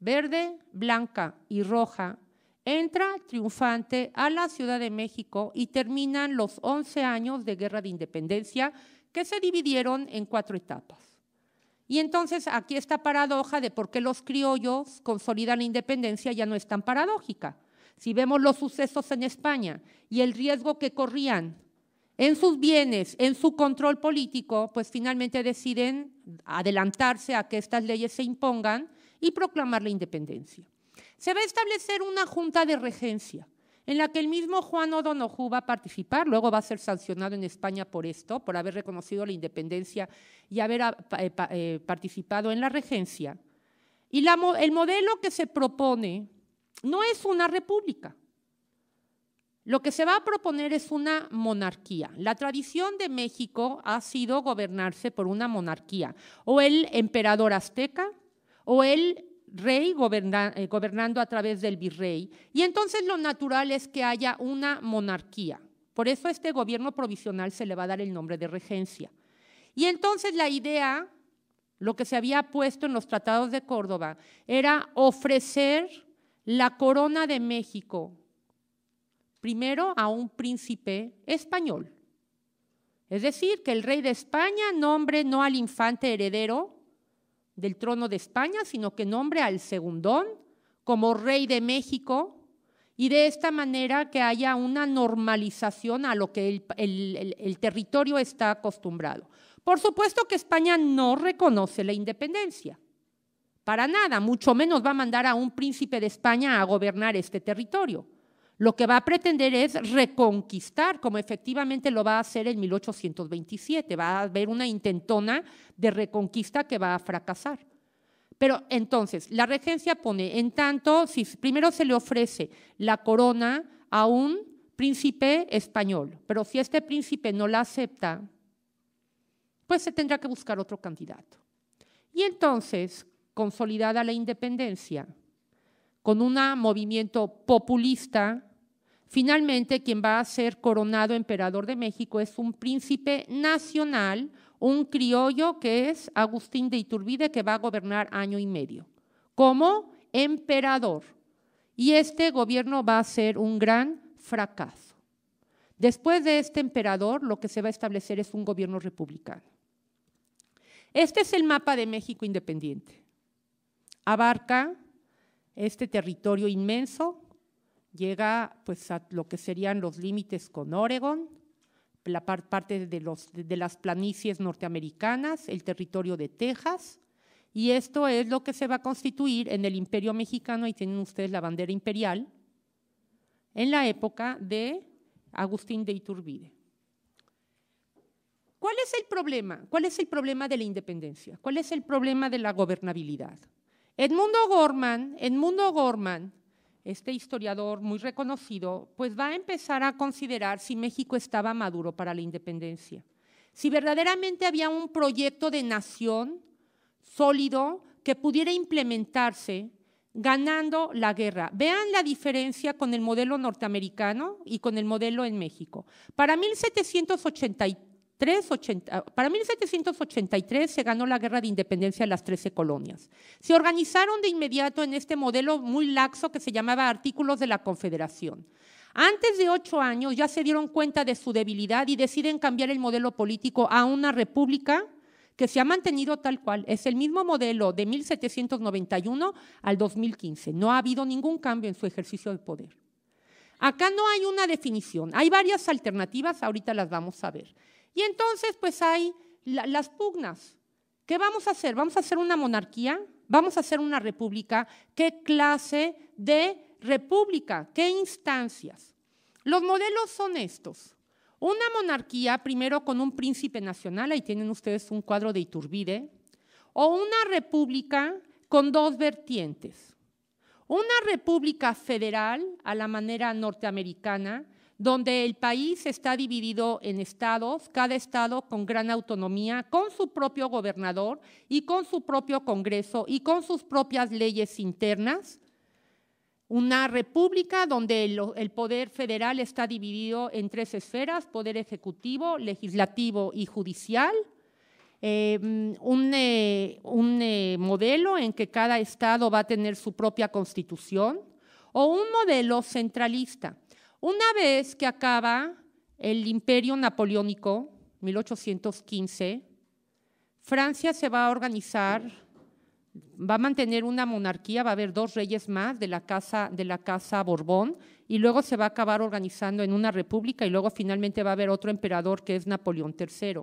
A: verde, blanca y roja, entra triunfante a la Ciudad de México y terminan los 11 años de guerra de independencia que se dividieron en cuatro etapas. Y entonces aquí esta paradoja de por qué los criollos consolidan la independencia ya no es tan paradójica, si vemos los sucesos en España y el riesgo que corrían en sus bienes, en su control político, pues finalmente deciden adelantarse a que estas leyes se impongan y proclamar la independencia. Se va a establecer una junta de regencia en la que el mismo Juan O'Donoghue va a participar, luego va a ser sancionado en España por esto, por haber reconocido la independencia y haber eh, eh, eh, participado en la regencia. Y el modelo que se propone no es una república. Lo que se va a proponer es una monarquía. La tradición de México ha sido gobernarse por una monarquía, o el emperador azteca, o el rey eh, gobernando a través del virrey. Y entonces lo natural es que haya una monarquía. Por eso este gobierno provisional se le va a dar el nombre de regencia. Y entonces la idea, lo que se había puesto en los tratados de Córdoba, era ofrecer la corona de México, primero a un príncipe español. Es decir, que el rey de España nombre no al infante heredero del trono de España, sino que nombre al segundón como rey de México y de esta manera que haya una normalización a lo que el, territorio está acostumbrado. Por supuesto que España no reconoce la independencia. Para nada, mucho menos va a mandar a un príncipe de España a gobernar este territorio. Lo que va a pretender es reconquistar, como efectivamente lo va a hacer en 1827. Va a haber una intentona de reconquista que va a fracasar. Pero entonces, la regencia pone, en tanto, si primero se le ofrece la corona a un príncipe español, pero si este príncipe no la acepta, pues se tendrá que buscar otro candidato. Y entonces, consolidada la independencia, con un movimiento populista, finalmente quien va a ser coronado emperador de México es un príncipe nacional, un criollo que es Agustín de Iturbide, que va a gobernar año y medio, como emperador. Y este gobierno va a ser un gran fracaso. Después de este emperador, lo que se va a establecer es un gobierno republicano. Este es el mapa de México independiente abarca este territorio inmenso, llega pues a lo que serían los límites con Oregon, la parte de, de las planicies norteamericanas, el territorio de Texas, y esto es lo que se va a constituir en el Imperio Mexicano, ahí tienen ustedes la bandera imperial, en la época de Agustín de Iturbide. ¿Cuál es el problema? ¿Cuál es el problema de la independencia? ¿Cuál es el problema de la gobernabilidad? Edmundo Gorman, Edmundo Gorman, este historiador muy reconocido, pues va a empezar a considerar si México estaba maduro para la independencia, si verdaderamente había un proyecto de nación sólido que pudiera implementarse ganando la guerra. Vean la diferencia con el modelo norteamericano y con el modelo en México. Para 1783, Ah, para 1783 se ganó la guerra de independencia de las 13 colonias. Se organizaron de inmediato en este modelo muy laxo que se llamaba Artículos de la Confederación. Antes de ocho años ya se dieron cuenta de su debilidad y deciden cambiar el modelo político a una república que se ha mantenido tal cual. Es el mismo modelo de 1791 al 2015. No ha habido ningún cambio en su ejercicio de poder. Acá no hay una definición, hay varias alternativas, ahorita las vamos a ver. Y entonces pues hay las pugnas. ¿Qué vamos a hacer? ¿Vamos a hacer una monarquía? ¿Vamos a hacer una república? ¿Qué clase de república? ¿Qué instancias? Los modelos son estos. Una monarquía, primero con un príncipe nacional, ahí tienen ustedes un cuadro de Iturbide, o una república con dos vertientes. Una república federal a la manera norteamericana, donde el país está dividido en estados, cada estado con gran autonomía, con su propio gobernador y con su propio Congreso y con sus propias leyes internas. Una república donde el, poder federal está dividido en tres esferas, poder ejecutivo, legislativo y judicial. Em, un, eh, eh, modelo en que cada estado va a tener su propia constitución o un modelo centralista una vez que acaba el imperio napoleónico, 1815, Francia se va a organizar, va a mantener una monarquía, va a haber dos reyes más de la casa, de la casa Borbón, y luego se va a acabar organizando en una república y luego finalmente va a haber otro emperador que es Napoleón III.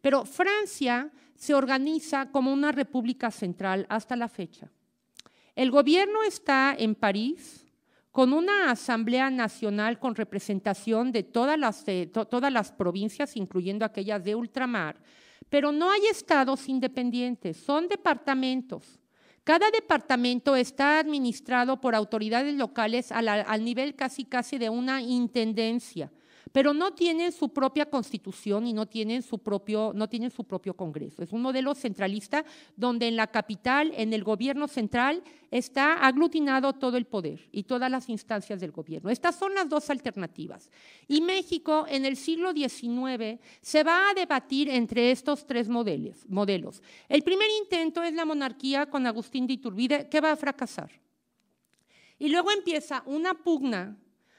A: Pero Francia se organiza como una república central hasta la fecha. El gobierno está en París, con una asamblea nacional con representación de todas las, provincias, incluyendo aquellas de ultramar, pero no hay estados independientes, son departamentos. Cada departamento está administrado por autoridades locales al, al nivel casi casi de una intendencia pero no tienen su propia constitución y no tienen su propio, no tienen su propio Congreso. Es un modelo centralista donde en la capital, en el gobierno central, está aglutinado todo el poder y todas las instancias del gobierno. Estas son las dos alternativas. Y México en el siglo XIX se va a debatir entre estos tres modelos. modelos. El primer intento es la monarquía con Agustín de Iturbide, que va a fracasar. Y luego empieza una pugna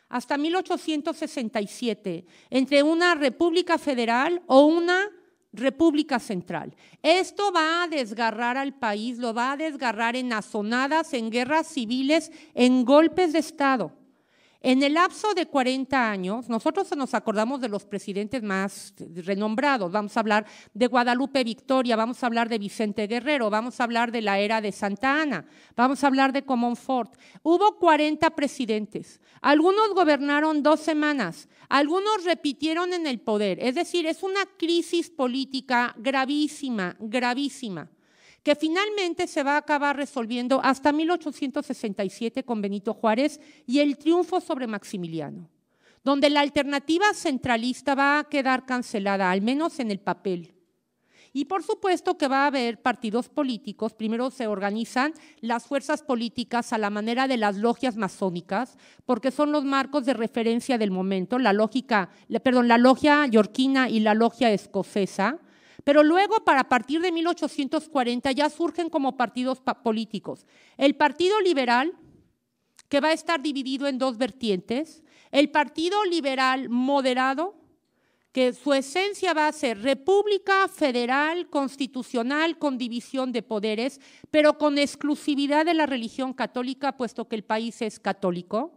A: hasta 1867 entre una república federal o una República Central. Esto va a desgarrar al país, lo va a desgarrar en asonadas, en guerras civiles, en golpes de Estado. En el lapso de 40 años, nosotros nos acordamos de los presidentes más renombrados. Vamos a hablar de Guadalupe Victoria, vamos a hablar de Vicente Guerrero, vamos a hablar de la era de Santa Ana, vamos a hablar de Comonfort. Hubo 40 presidentes. Algunos gobernaron dos semanas, algunos repitieron en el poder. Es decir, es una crisis política gravísima, gravísima que finalmente se va a acabar resolviendo hasta 1867 con Benito Juárez y el triunfo sobre Maximiliano, donde la alternativa centralista va a quedar cancelada, al menos en el papel. Y por supuesto que va a haber partidos políticos. Primero se organizan las fuerzas políticas a la manera de las logias masónicas, porque son los marcos de referencia del momento, la lógica, perdón, la logia yorquina y la logia escocesa. Pero luego, para partir de 1840, ya surgen como partidos políticos. El Partido Liberal, que va a estar dividido en dos vertientes, el Partido Liberal Moderado, que su esencia va a ser república federal, constitucional, con división de poderes, pero con exclusividad de la religión católica, puesto que el país es católico.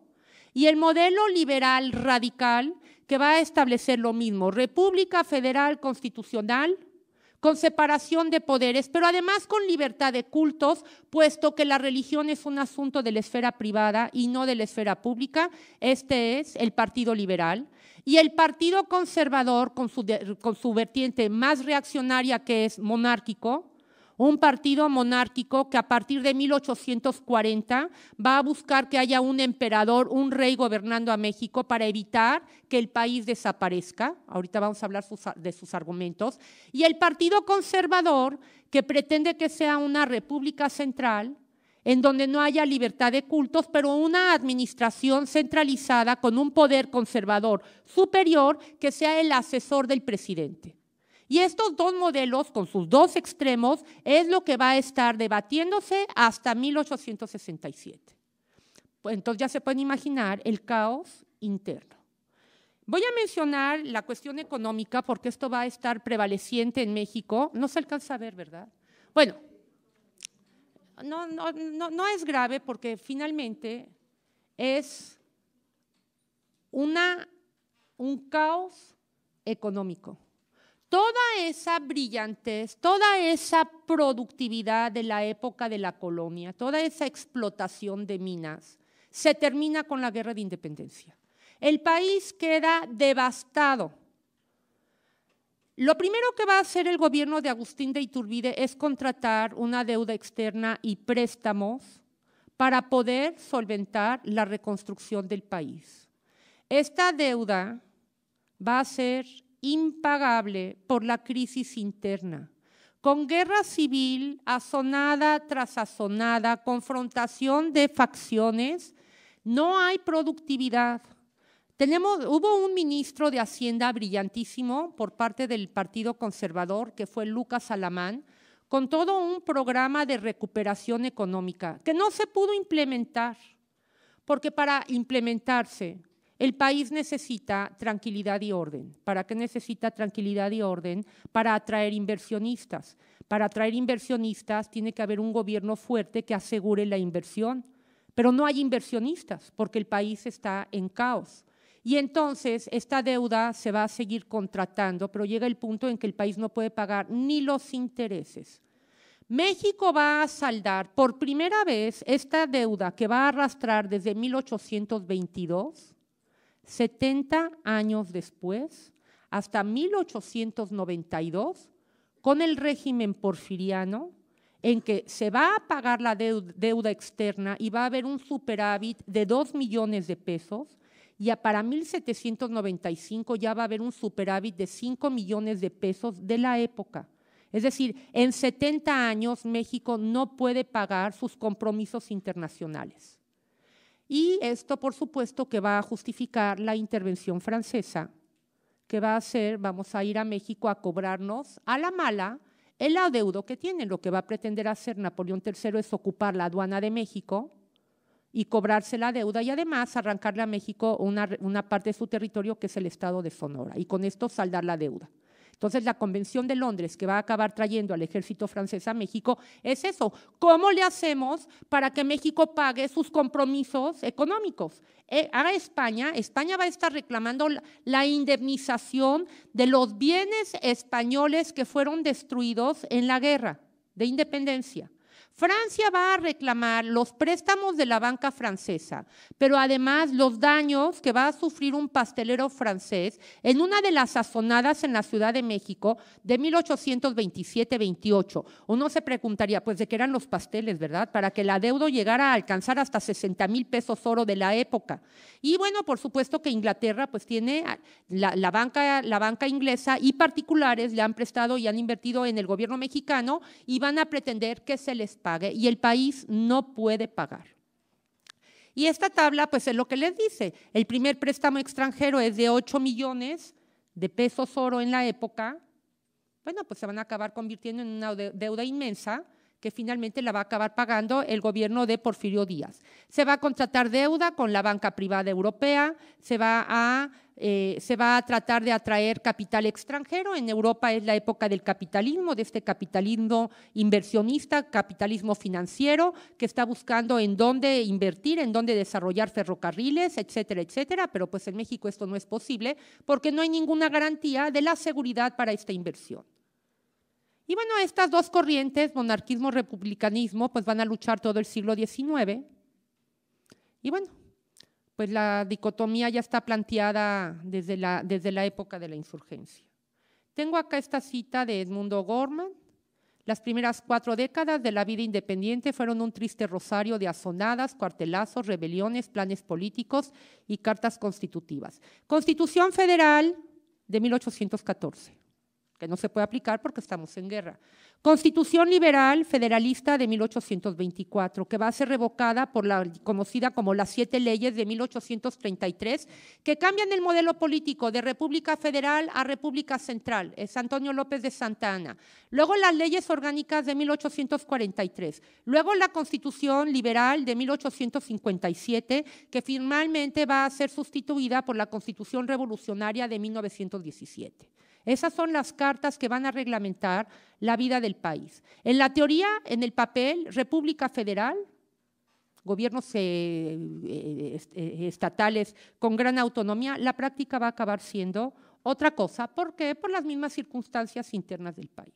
A: Y el modelo liberal radical, que va a establecer lo mismo, república federal, constitucional, con separación de poderes, pero además con libertad de cultos, puesto que la religión es un asunto de la esfera privada y no de la esfera pública. Este es el Partido Liberal. Y el Partido Conservador, con su, con su vertiente más reaccionaria que es monárquico, un partido monárquico que a partir de 1840 va a buscar que haya un emperador, un rey gobernando a México para evitar que el país desaparezca. Ahorita vamos a hablar de sus argumentos. Y el Partido Conservador, que pretende que sea una república central, en donde no haya libertad de cultos, pero una administración centralizada con un poder conservador superior que sea el asesor del presidente. Y estos dos modelos, con sus dos extremos, es lo que va a estar debatiéndose hasta 1867. Pues, entonces ya se pueden imaginar el caos interno. Voy a mencionar la cuestión económica porque esto va a estar prevaleciente en México. No se alcanza a ver, ¿verdad? Bueno, no, no es grave porque finalmente es un caos económico toda esa brillantez, toda esa productividad de la época de la colonia, toda esa explotación de minas, se termina con la guerra de independencia. El país queda devastado. Lo primero que va a hacer el gobierno de Agustín de Iturbide es contratar una deuda externa y préstamos para poder solventar la reconstrucción del país. Esta deuda va a ser impagable por la crisis interna. Con guerra civil, azonada tras azonada, confrontación de facciones, no hay productividad. Tenemos, hubo un ministro de Hacienda brillantísimo por parte del Partido Conservador, que fue Lucas Alamán, con todo un programa de recuperación económica que no se pudo implementar, porque para implementarse el país necesita tranquilidad y orden. ¿Para qué necesita tranquilidad y orden? Para atraer inversionistas. Para atraer inversionistas tiene que haber un gobierno fuerte que asegure la inversión. Pero no hay inversionistas porque el país está en caos. Y entonces esta deuda se va a seguir contratando, pero llega el punto en que el país no puede pagar ni los intereses. México va a saldar por primera vez esta deuda que va a arrastrar desde 1822 70 años después, hasta 1892, con el régimen porfiriano, en que se va a pagar la deuda externa y va a haber un superávit de 2 millones de pesos, y para 1795 ya va a haber un superávit de 5 millones de pesos de la época. Es decir, en 70 años México no puede pagar sus compromisos internacionales. Y esto, por supuesto, que va a justificar la intervención francesa, que va a ser, vamos a ir a México a cobrarnos a la mala el adeudo que tienen. Lo que va a pretender hacer Napoleón III es ocupar la aduana de México y cobrarse la deuda y además arrancarle a México una, una parte de su territorio que es el estado de Sonora y con esto saldar la deuda. Entonces, la Convención de Londres que va a acabar trayendo al ejército francés a México es eso. ¿Cómo le hacemos para que México pague sus compromisos económicos? Eh, a España, España va a estar reclamando la indemnización de los bienes españoles que fueron destruidos en la guerra de independencia. Francia va a reclamar los préstamos de la banca francesa, pero además los daños que va a sufrir un pastelero francés en una de las sazonadas en la Ciudad de México de 1827-28. Uno se preguntaría, pues, de qué eran los pasteles, ¿verdad? Para que el deuda llegara a alcanzar hasta 60 mil pesos oro de la época. Y bueno, por supuesto que Inglaterra, pues, tiene la, la, banca, la banca inglesa y particulares le han prestado y han invertido en el gobierno mexicano y van a pretender que se les pague y el país no puede pagar. Y esta tabla, pues es lo que les dice. El primer préstamo extranjero es de 8 millones de pesos oro en la época. Bueno, pues se van a acabar convirtiendo en una deuda inmensa que finalmente la va a acabar pagando el gobierno de Porfirio Díaz. Se va a contratar deuda con la banca privada europea, se va a, eh, se va a tratar de atraer capital extranjero. En Europa es la época del capitalismo, de este capitalismo inversionista, capitalismo financiero, que está buscando en dónde invertir, en dónde desarrollar ferrocarriles, etcétera, etcétera. Pero pues en México esto no es posible porque no hay ninguna garantía de la seguridad para esta inversión. Y bueno, estas dos corrientes, monarquismo-republicanismo, pues van a luchar todo el siglo XIX. Y bueno, pues la dicotomía ya está planteada desde la, desde la época de la insurgencia. Tengo acá esta cita de Edmundo Gorman. Las primeras cuatro décadas de la vida independiente fueron un triste rosario de azonadas, cuartelazos, rebeliones, planes políticos y cartas constitutivas. Constitución Federal de 1814 que no se puede aplicar porque estamos en guerra. Constitución liberal federalista de 1824, que va a ser revocada por la conocida como las siete leyes de 1833, que cambian el modelo político de República Federal a República Central, es Antonio López de Santa Ana. Luego las leyes orgánicas de 1843. Luego la Constitución liberal de 1857, que finalmente va a ser sustituida por la Constitución revolucionaria de 1917. Esas son las cartas que van a reglamentar la vida del país. En la teoría, en el papel, República Federal, gobiernos eh, eh, eh, estatales con gran autonomía, la práctica va a acabar siendo otra cosa. ¿Por qué? Por las mismas circunstancias internas del país.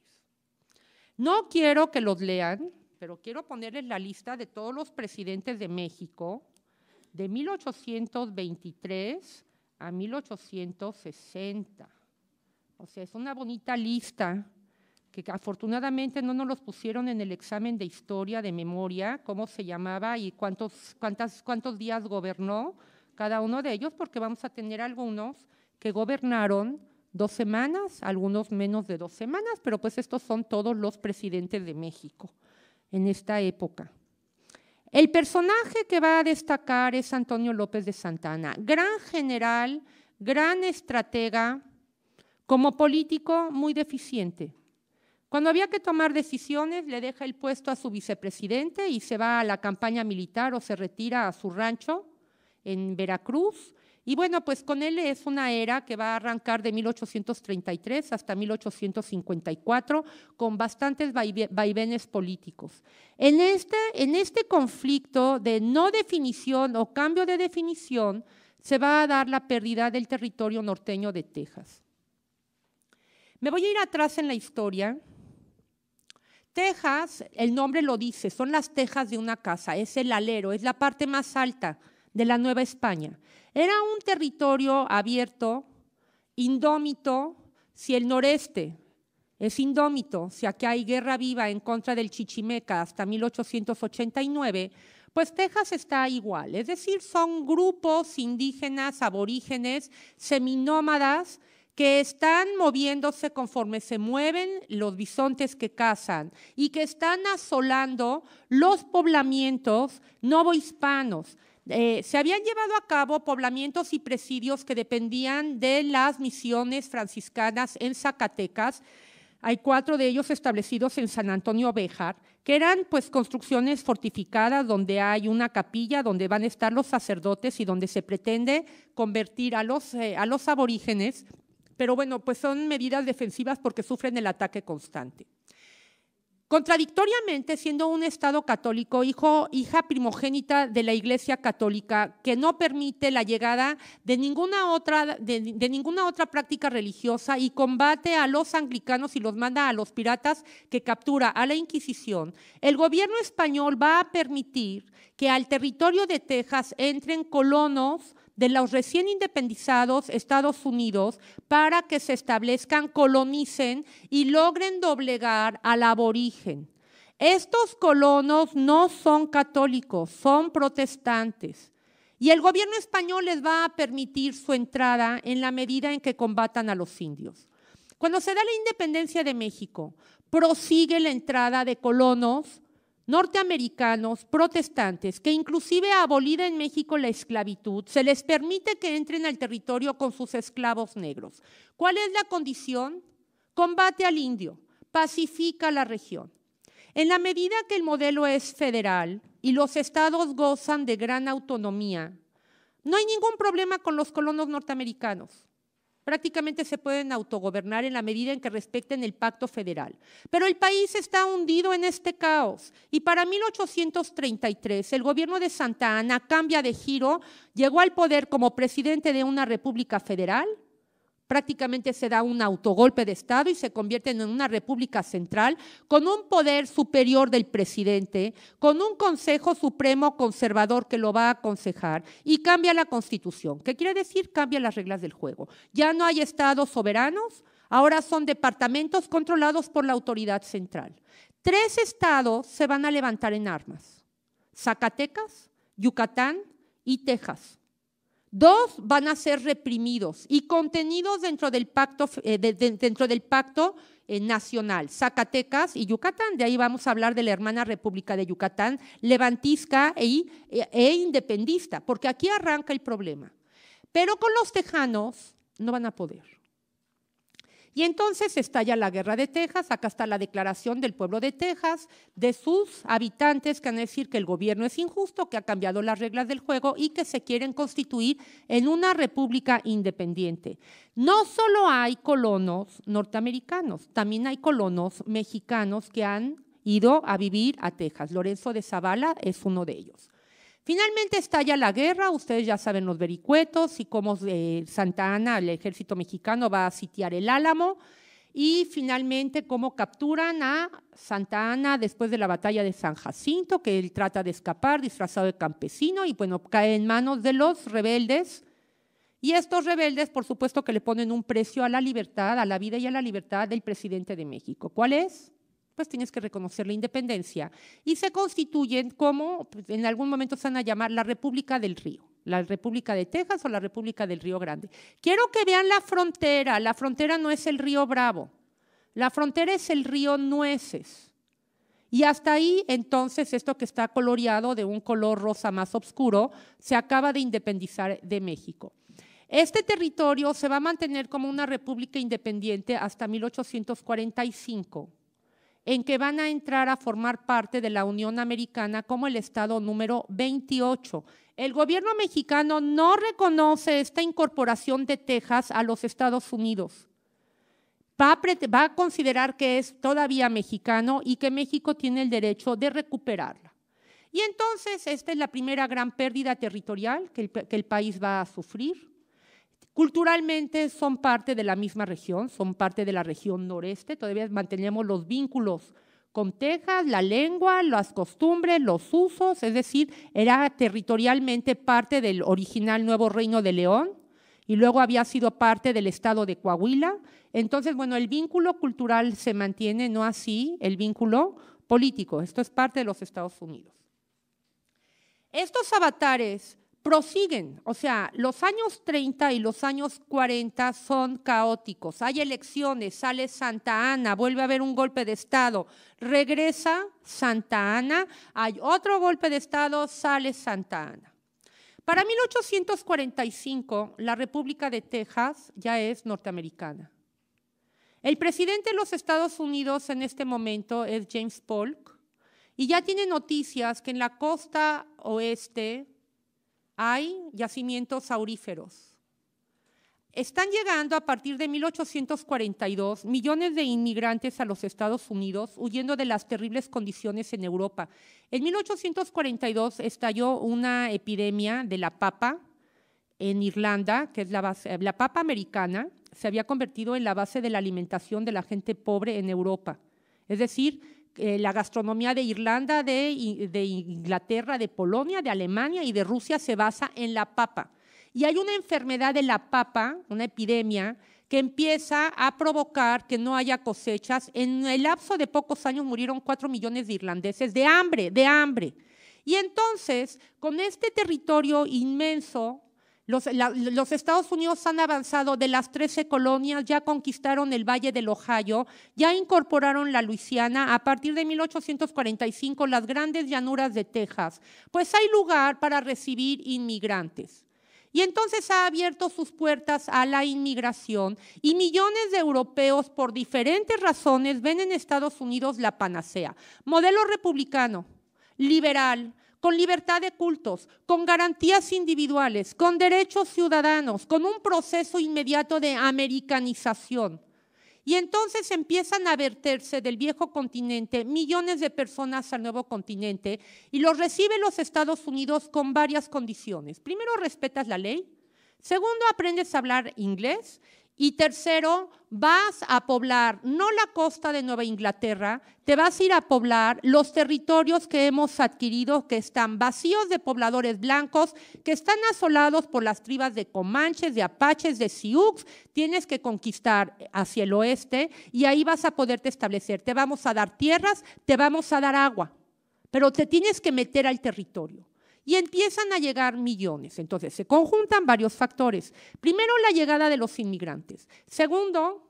A: No quiero que los lean, pero quiero ponerles la lista de todos los presidentes de México de 1823 a 1860. O sea, es una bonita lista que afortunadamente no nos los pusieron en el examen de historia, de memoria, cómo se llamaba y cuántos, cuántas, cuántos días gobernó cada uno de ellos, porque vamos a tener algunos que gobernaron dos semanas, algunos menos de dos semanas, pero pues estos son todos los presidentes de México en esta época. El personaje que va a destacar es Antonio López de Santana, gran general, gran estratega, como político, muy deficiente. Cuando había que tomar decisiones, le deja el puesto a su vicepresidente y se va a la campaña militar o se retira a su rancho en Veracruz. Y bueno, pues con él es una era que va a arrancar de 1833 hasta 1854 con bastantes vaivenes políticos. En este, en este conflicto de no definición o cambio de definición se va a dar la pérdida del territorio norteño de Texas. Me voy a ir atrás en la historia. Texas, el nombre lo dice, son las tejas de una casa, es el alero, es la parte más alta de la Nueva España. Era un territorio abierto, indómito, si el noreste es indómito, si aquí hay guerra viva en contra del Chichimeca hasta 1889, pues Texas está igual, es decir, son grupos indígenas, aborígenes, seminómadas que están moviéndose conforme se mueven los bisontes que cazan y que están asolando los poblamientos novohispanos. Eh, se habían llevado a cabo poblamientos y presidios que dependían de las misiones franciscanas en Zacatecas. Hay cuatro de ellos establecidos en San Antonio Béjar, que eran pues construcciones fortificadas donde hay una capilla donde van a estar los sacerdotes y donde se pretende convertir a los, eh, a los aborígenes pero bueno, pues son medidas defensivas porque sufren el ataque constante. Contradictoriamente, siendo un Estado católico, hija primogénita de la Iglesia católica, que no permite la llegada de ninguna, otra, de ninguna otra práctica religiosa y combate a los anglicanos y los manda a los piratas que captura a la Inquisición, el gobierno español va a permitir que al territorio de Texas entren colonos de los recién independizados Estados Unidos para que se establezcan, colonicen y logren doblegar al aborigen. Estos colonos no son católicos, son protestantes. Y el gobierno español les va a permitir su entrada en la medida en que combatan a los indios. Cuando se da la independencia de México, prosigue la entrada de colonos norteamericanos protestantes que inclusive abolido en México la esclavitud, se les permite que entren al territorio con sus esclavos negros. ¿Cuál es la condición? Combate al indio, pacifica la región. En la medida que el modelo es federal y los estados gozan de gran autonomía, no hay ningún problema con los colonos norteamericanos prácticamente se pueden autogobernar en la medida en que respecten el pacto federal. Pero el país está hundido en este caos y para 1833 el gobierno de Santa Ana cambia de giro, llegó al poder como presidente de una república federal prácticamente se da un autogolpe de Estado y se convierte en una república central con un poder superior del presidente, con un Consejo Supremo conservador que lo va a aconsejar y cambia la constitución. ¿Qué quiere decir? Cambia las reglas del juego. Ya no hay estados soberanos, ahora son departamentos controlados por la autoridad central. Tres estados se van a levantar en armas, Zacatecas, Yucatán y Texas. Dos van a ser reprimidos y contenidos dentro del pacto, eh, dentro del pacto eh, nacional, Zacatecas y Yucatán. De ahí vamos a hablar de la hermana República de Yucatán, levantisca e, eh, e independista, porque aquí arranca el problema. Pero con los tejanos no van a poder. Y entonces estalla la guerra de Texas, acá está la declaración del pueblo de Texas, de sus habitantes que han de decir que el gobierno es injusto, que ha cambiado las reglas del juego y que se quieren constituir en una república independiente. No solo hay colonos norteamericanos, también hay colonos mexicanos que han ido a vivir a Texas. Lorenzo de Zavala es uno de ellos. Finalmente estalla la guerra, ustedes ya saben los vericuetos y cómo eh, Santa Ana, el ejército mexicano, va a sitiar el Álamo y finalmente cómo capturan a Santa Ana después de la batalla de San Jacinto, que él trata de escapar disfrazado de campesino y bueno, cae en manos de los rebeldes. Y estos rebeldes, por supuesto, que le ponen un precio a la libertad, a la vida y a la libertad del presidente de México. ¿Cuál es? pues tienes que reconocer la independencia. Y se constituyen como, pues, en algún momento se van a llamar, la República del Río la República de Texas o la República del Río Grande. Quiero que vean la frontera. La frontera no es el río Bravo. La frontera es el río Nueces. Y hasta ahí, entonces, esto que está coloreado de un color rosa más oscuro, se acaba de independizar de México. Este territorio se va a mantener como una república independiente hasta 1845 en que van a entrar a formar parte de la Unión Americana como el Estado número 28. El gobierno mexicano no reconoce esta incorporación de Texas a los Estados Unidos. Va a, considerar que es todavía mexicano y que México tiene el derecho de recuperarla. Y entonces esta es la primera gran pérdida territorial que el país va a sufrir. Culturalmente son parte de la misma región, son parte de la región noreste, todavía mantenemos los vínculos con Texas, la lengua, las costumbres, los usos, es decir, era territorialmente parte del original Nuevo Reino de León y luego había sido parte del estado de Coahuila. Entonces, bueno, el vínculo cultural se mantiene, no así el vínculo político. Esto es parte de los Estados Unidos. Estos avatares prosiguen. O sea, los años 30 y los años 40 son caóticos. Hay elecciones, sale Santa Ana, vuelve a haber un golpe de Estado, regresa Santa Ana, hay otro golpe de Estado, sale Santa Ana. Para 1845, la República de Texas ya es norteamericana. El presidente de los Estados Unidos en este momento es James Polk y ya tiene noticias que en la costa oeste hay yacimientos auríferos. Están llegando a partir de 1842 millones de inmigrantes a los Estados Unidos huyendo de las terribles condiciones en Europa. En 1842 estalló una epidemia de la papa en Irlanda, que es la, base, la papa americana, se había convertido en la base de la alimentación de la gente pobre en Europa. Es decir, eh, la gastronomía de Irlanda, de, de Inglaterra, de Polonia, de Alemania y de Rusia se basa en la papa. Y hay una enfermedad de la papa, una epidemia, que empieza a provocar que no haya cosechas. En el lapso de pocos años murieron cuatro millones de irlandeses de hambre, de hambre. Y entonces, con este territorio inmenso, los, Estados Unidos han avanzado de las 13 colonias, ya conquistaron el Valle del Ohio, ya incorporaron la Luisiana, a partir de 1845 las grandes llanuras de Texas. Pues hay lugar para recibir inmigrantes. Y entonces ha abierto sus puertas a la inmigración y millones de europeos por diferentes razones ven en Estados Unidos la panacea. Modelo republicano, liberal, con libertad de cultos, con garantías individuales, con derechos ciudadanos, con un proceso inmediato de americanización. Y entonces empiezan a verterse del viejo continente millones de personas al nuevo continente y los reciben los Estados Unidos con varias condiciones. Primero, respetas la ley. Segundo, aprendes a hablar inglés. Y tercero, vas a poblar no la costa de Nueva Inglaterra, te vas a ir a poblar los territorios que hemos adquirido que están vacíos de pobladores blancos, que están asolados por las tribas de Comanches, de Apaches, de Sioux. Tienes que conquistar hacia el oeste y ahí vas a poderte establecer. Te vamos a dar tierras, te vamos a dar agua, pero te tienes que meter al territorio y empiezan a llegar millones. Entonces, se conjuntan varios factores. Primero, la llegada de los inmigrantes. Segundo,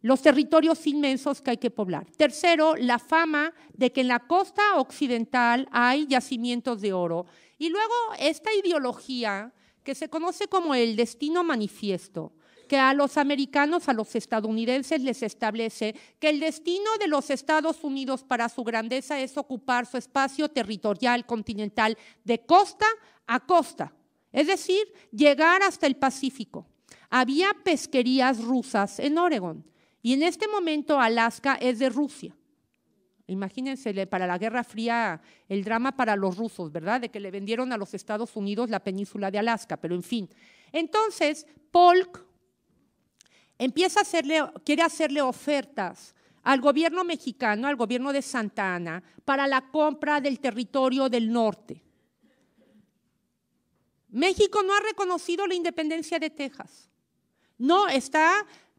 A: los territorios inmensos que hay que poblar. Tercero, la fama de que en la costa occidental hay yacimientos de oro. Y luego, esta ideología que se conoce como el destino manifiesto, que a los americanos, a los estadounidenses, les establece que el destino de los Estados Unidos para su grandeza es ocupar su espacio territorial continental de costa a costa, es decir, llegar hasta el Pacífico. Había pesquerías rusas en Oregón y en este momento Alaska es de Rusia. Imagínense para la Guerra Fría el drama para los rusos, ¿verdad? De que le vendieron a los Estados Unidos la península de Alaska, pero en fin. Entonces, Polk, empieza a hacerle, quiere hacerle ofertas al gobierno mexicano, al gobierno de Santa Ana, para la compra del territorio del norte. México no ha reconocido la independencia de Texas. No está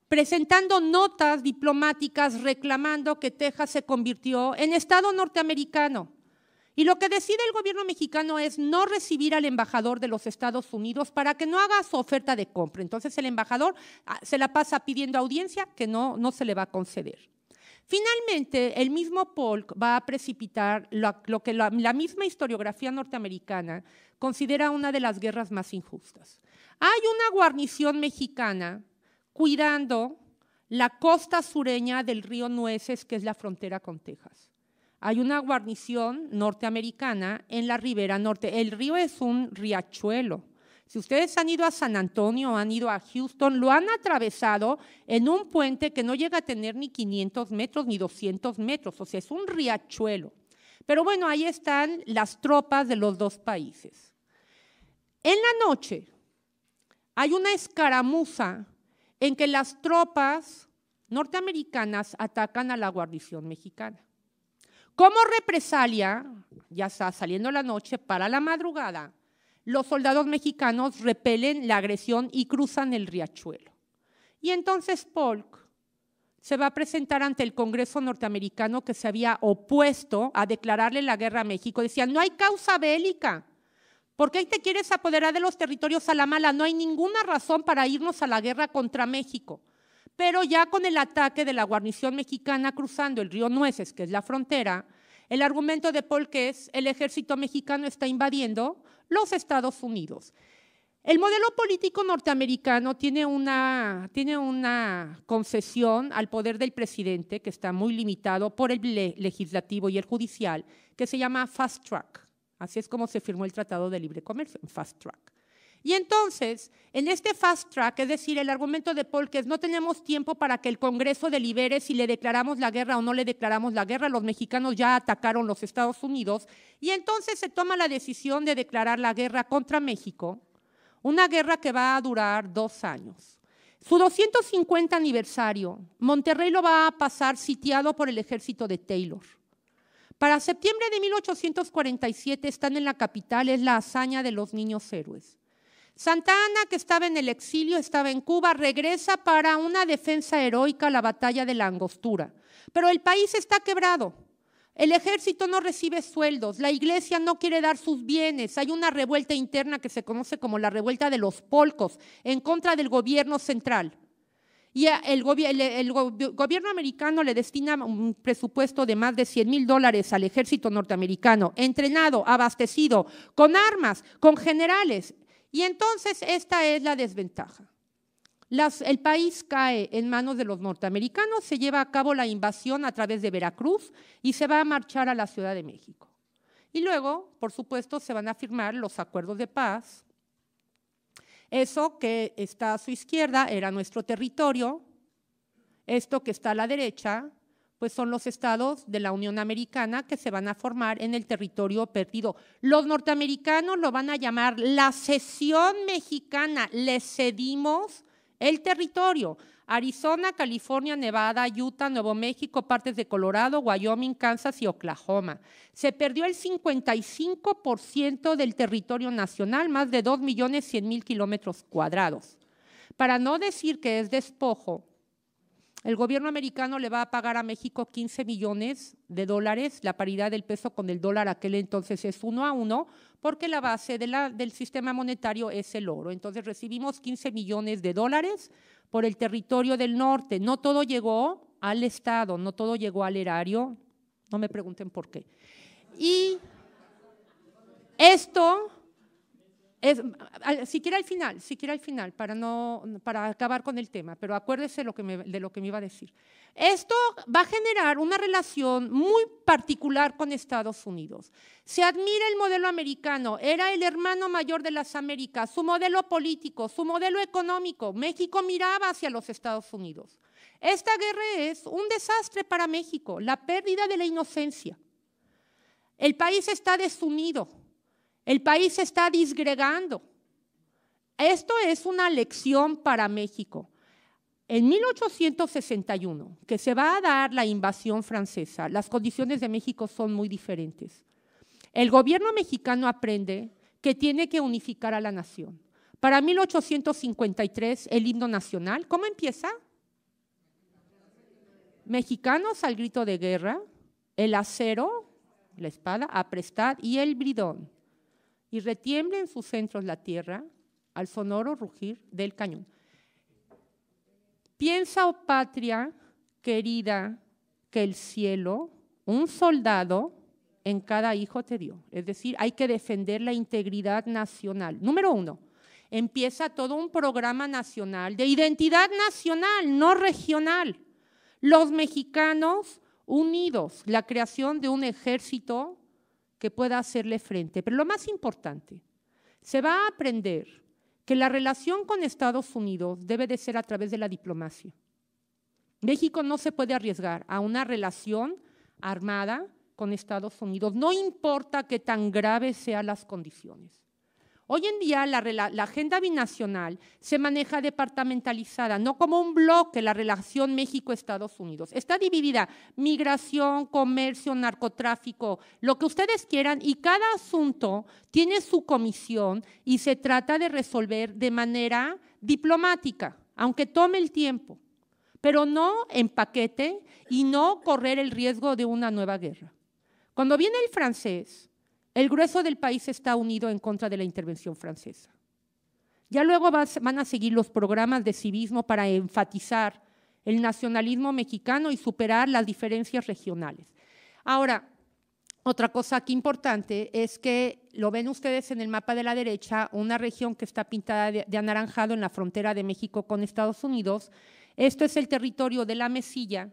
A: presentando notas diplomáticas reclamando que Texas se convirtió en Estado norteamericano. Y lo que decide el gobierno mexicano es no recibir al embajador de los Estados Unidos para que no haga su oferta de compra. Entonces el embajador ah, se la pasa pidiendo audiencia que no, se le va a conceder. Finalmente, el mismo Polk va a precipitar lo, que la, misma historiografía norteamericana considera una de las guerras más injustas. Hay una guarnición mexicana cuidando la costa sureña del río Nueces, que es la frontera con Texas hay una guarnición norteamericana en la ribera norte. El río es un riachuelo. Si ustedes han ido a San Antonio, o han ido a Houston, lo han atravesado en un puente que no llega a tener ni 500 metros ni 200 metros, o sea, es un riachuelo. Pero bueno, ahí están las tropas de los dos países. En la noche hay una escaramuza en que las tropas norteamericanas atacan a la guarnición mexicana. Como represalia, ya está saliendo la noche para la madrugada, los soldados mexicanos repelen la agresión y cruzan el riachuelo. Y entonces Polk se va a presentar ante el Congreso norteamericano que se había opuesto a declararle la guerra a México. Decían, no hay causa bélica. ¿Por qué te quieres apoderar de los territorios a la mala? No hay ninguna razón para irnos a la guerra contra México. Pero ya con el ataque de la guarnición mexicana cruzando el río Nueces, que es la frontera, el argumento de Paul que es el ejército mexicano está invadiendo los Estados Unidos. El modelo político norteamericano tiene una, tiene una concesión al poder del presidente que está muy limitado por el legislativo y el judicial, que se llama fast track. Así es como se firmó el Tratado de Libre Comercio, en fast track. Y entonces, en este fast track, es decir, el argumento de Paul que es no tenemos tiempo para que el Congreso delibere si le declaramos la guerra o no le declaramos la guerra, los mexicanos ya atacaron los Estados Unidos, y entonces se toma la decisión de declarar la guerra contra México, una guerra que va a durar dos años. Su 250 aniversario, Monterrey lo va a pasar sitiado por el ejército de Taylor. Para septiembre de 1847 están en la capital, es la hazaña de los niños héroes. Santa Ana, que estaba en el exilio, estaba en Cuba, regresa para una defensa heroica a la batalla de la Angostura. Pero el país está quebrado. El ejército no recibe sueldos, la iglesia no quiere dar sus bienes, hay una revuelta interna que se conoce como la revuelta de los polcos en contra del gobierno central. Y el, gobierno americano le destina un presupuesto de más de 100 mil dólares al ejército norteamericano, entrenado, abastecido, con armas, con generales. Y entonces esta es la desventaja. el país cae en manos de los norteamericanos, se lleva a cabo la invasión a través de Veracruz y se va a marchar a la Ciudad de México. Y luego, por supuesto, se van a firmar los acuerdos de paz. Eso que está a su izquierda era nuestro territorio, esto que está a la derecha pues son los estados de la Unión Americana que se van a formar en el territorio perdido. Los norteamericanos lo van a llamar la cesión mexicana, les cedimos el territorio. Arizona, California, Nevada, Utah, Nuevo México, partes de Colorado, Wyoming, Kansas y Oklahoma. Se perdió el 55% del territorio nacional, más de 2.100.000 kilómetros cuadrados. Para no decir que es despojo, el gobierno americano le va a pagar a México 15 millones de dólares, la paridad del peso con el dólar aquel entonces es uno a uno, porque la base del sistema monetario es el oro. Entonces recibimos 15 millones de dólares por el territorio del norte. No todo llegó al Estado, no todo llegó al erario, no me pregunten por qué. Y esto siquiera al final, siquiera al final, para, no, para acabar con el tema, pero acuérdese de lo que me iba a decir. Esto va a generar una relación muy particular con Estados Unidos. Se admira el modelo americano, era el hermano mayor de las Américas, su modelo político, su modelo económico. México miraba hacia los Estados Unidos. Esta guerra es un desastre para México, la pérdida de la inocencia. El país está desunido el país se está disgregando. Esto es una lección para México. En 1861, que se va a dar la invasión francesa, las condiciones de México son muy diferentes. El gobierno mexicano aprende que tiene que unificar a la nación. Para 1853, el himno nacional, ¿cómo empieza? Mexicanos al grito de guerra, el acero, la espada, aprestad y el bridón y retiemble en sus centros la tierra al sonoro rugir del cañón. Piensa, oh patria querida, que el cielo, un soldado, en cada hijo te dio. Es decir, hay que defender la integridad nacional. Número uno, empieza todo un programa nacional de identidad nacional, no regional. Los mexicanos unidos, la creación de un ejército que pueda hacerle frente. Pero lo más importante, se va a aprender que la relación con Estados Unidos debe de ser a través de la diplomacia. México no se puede arriesgar a una relación armada con Estados Unidos, no importa que tan graves sean las condiciones. Hoy en día la, agenda binacional se maneja departamentalizada, no como un bloque la relación México-Estados Unidos. Está dividida migración, comercio, narcotráfico, lo que ustedes quieran y cada asunto tiene su comisión y se trata de resolver de manera diplomática, aunque tome el tiempo, pero no en paquete y no correr el riesgo de una nueva guerra. Cuando viene el francés, el grueso del país está unido en contra de la intervención francesa. Ya luego van a seguir los programas de civismo para enfatizar el nacionalismo mexicano y superar las diferencias regionales. Ahora, otra cosa aquí importante es que lo ven ustedes en el mapa de la derecha, una región que está pintada de, anaranjado en la frontera de México con Estados Unidos. Esto es el territorio de la Mesilla,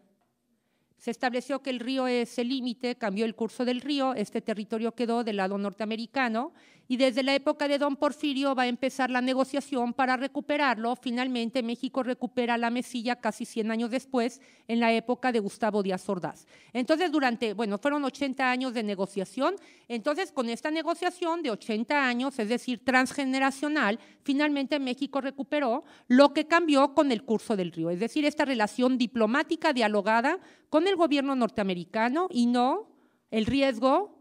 A: se estableció que el río es el límite, cambió el curso del río, este territorio quedó del lado norteamericano y desde la época de don Porfirio va a empezar la negociación para recuperarlo. Finalmente México recupera la mesilla casi 100 años después, en la época de Gustavo Díaz Ordaz. Entonces, durante, bueno, fueron 80 años de negociación. Entonces, con esta negociación de 80 años, es decir, transgeneracional, finalmente México recuperó lo que cambió con el curso del río, es decir, esta relación diplomática dialogada con el gobierno norteamericano y no el riesgo.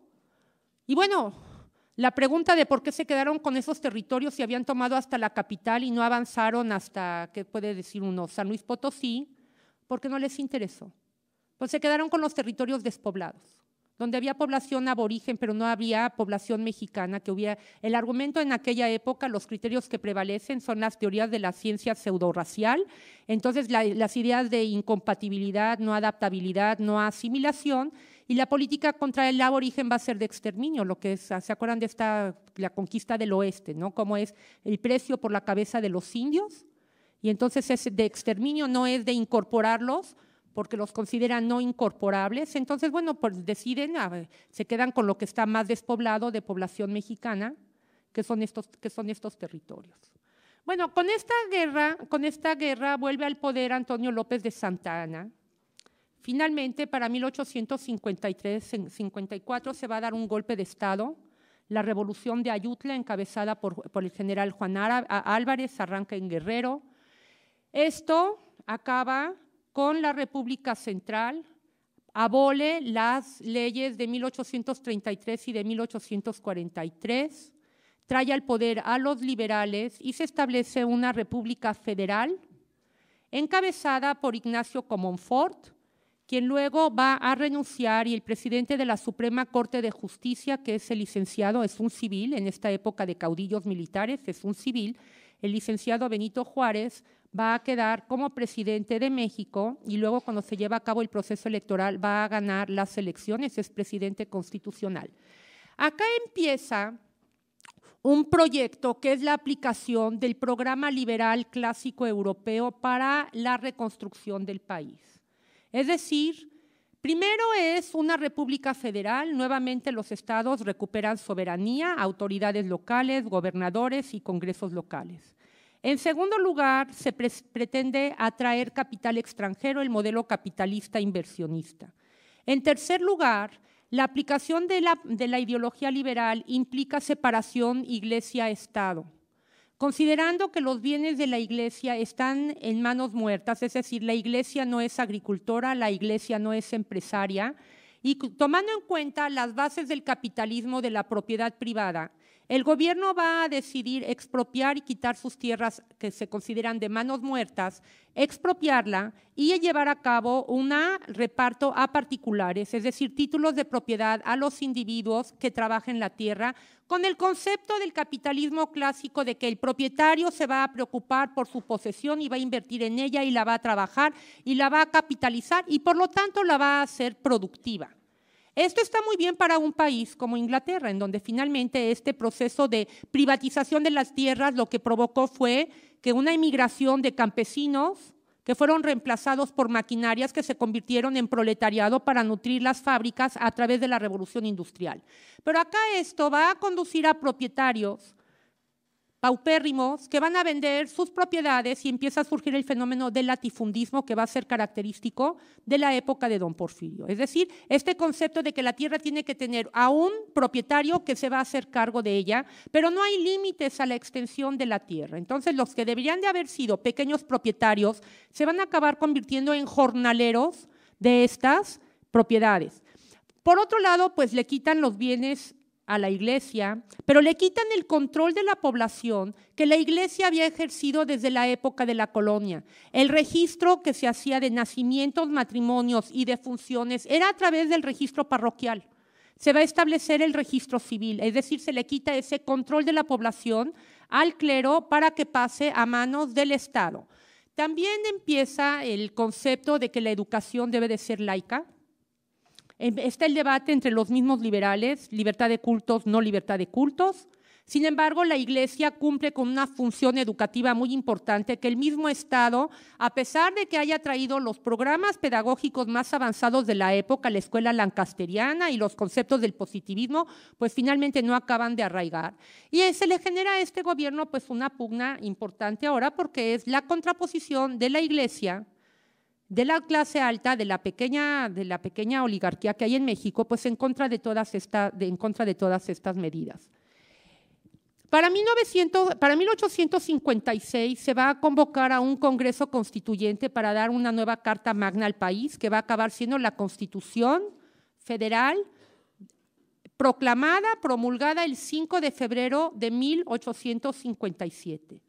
A: Y bueno, la pregunta de por qué se quedaron con esos territorios si habían tomado hasta la capital y no avanzaron hasta, ¿qué puede decir uno? San Luis Potosí, porque no les interesó. Pues se quedaron con los territorios despoblados, donde había población aborigen, pero no había población mexicana que hubiera. El argumento en aquella época, los criterios que prevalecen son las teorías de la ciencia pseudo-racial, entonces las ideas de incompatibilidad, no adaptabilidad, no asimilación, y la política contra el aborigen va a ser de exterminio, lo que es, ¿se acuerdan de esta, la conquista del oeste, ¿no? Como es el precio por la cabeza de los indios. Y entonces es de exterminio, no es de incorporarlos, porque los consideran no incorporables. Entonces, bueno, pues deciden, se quedan con lo que está más despoblado de población mexicana, que son estos, que son estos territorios. Bueno, con esta, guerra, con esta guerra vuelve al poder Antonio López de Santa Ana, Finalmente, para 1853-54 se va a dar un golpe de Estado. La revolución de Ayutla, encabezada por, el general Juan Álvarez, arranca en Guerrero. Esto acaba con la República Central, abole las leyes de 1833 y de 1843, trae al poder a los liberales y se establece una república federal encabezada por Ignacio Comonfort, quien luego va a renunciar y el presidente de la Suprema Corte de Justicia, que es el licenciado, es un civil, en esta época de caudillos militares, es un civil, el licenciado Benito Juárez va a quedar como presidente de México y luego cuando se lleva a cabo el proceso electoral va a ganar las elecciones, es presidente constitucional. Acá empieza un proyecto que es la aplicación del programa liberal clásico europeo para la reconstrucción del país. Es decir, primero es una república federal, nuevamente los estados recuperan soberanía, autoridades locales, gobernadores y congresos locales. En segundo lugar, se pretende atraer capital extranjero, el modelo capitalista inversionista. En tercer lugar, la aplicación de la ideología liberal implica separación iglesia-estado Considerando que los bienes de la iglesia están en manos muertas, es decir, la iglesia no es agricultora, la iglesia no es empresaria, y tomando en cuenta las bases del capitalismo de la propiedad privada, el gobierno va a decidir expropiar y quitar sus tierras que se consideran de manos muertas, expropiarla y llevar a cabo un reparto a particulares, es decir, títulos de propiedad a los individuos que trabajen la tierra, con el concepto del capitalismo clásico de que el propietario se va a preocupar por su posesión y va a invertir en ella y la va a trabajar y la va a capitalizar y por lo tanto la va a hacer productiva. Esto está muy bien para un país como Inglaterra, en donde finalmente este proceso de privatización de las tierras lo que provocó fue que una inmigración de campesinos que fueron reemplazados por maquinarias que se convirtieron en proletariado para nutrir las fábricas a través de la revolución industrial. Pero acá esto va a conducir a propietarios paupérrimos que van a vender sus propiedades y empieza a surgir el fenómeno del latifundismo que va a ser característico de la época de don Porfirio. Es decir, este concepto de que la tierra tiene que tener a un propietario que se va a hacer cargo de ella, pero no hay límites a la extensión de la tierra. Entonces, los que deberían de haber sido pequeños propietarios se van a acabar convirtiendo en jornaleros de estas propiedades. Por otro lado, pues le quitan los bienes a la iglesia, pero le quitan el control de la población que la iglesia había ejercido desde la época de la colonia. El registro que se hacía de nacimientos, matrimonios y de funciones era a través del registro parroquial. Se va a establecer el registro civil, es decir, se le quita ese control de la población al clero para que pase a manos del Estado. También empieza el concepto de que la educación debe de ser laica, Em, está el debate entre los mismos liberales, libertad de cultos, no libertad de cultos. Sin embargo, la Iglesia cumple con una función educativa muy importante que el mismo Estado, a pesar de que haya traído los programas pedagógicos más avanzados de la época, la escuela lancasteriana y los conceptos del positivismo, pues finalmente no acaban de arraigar. Y se le genera a este gobierno pues una pugna importante ahora porque es la contraposición de la Iglesia de la clase alta, de la pequeña, de la pequeña oligarquía que hay en México, pues en contra de todas, en contra de todas estas medidas. Para, para 1856 se va a convocar a un Congreso Constituyente para dar una nueva Carta Magna al país, que va a acabar siendo la Constitución Federal proclamada, promulgada el 5 de febrero de 1857.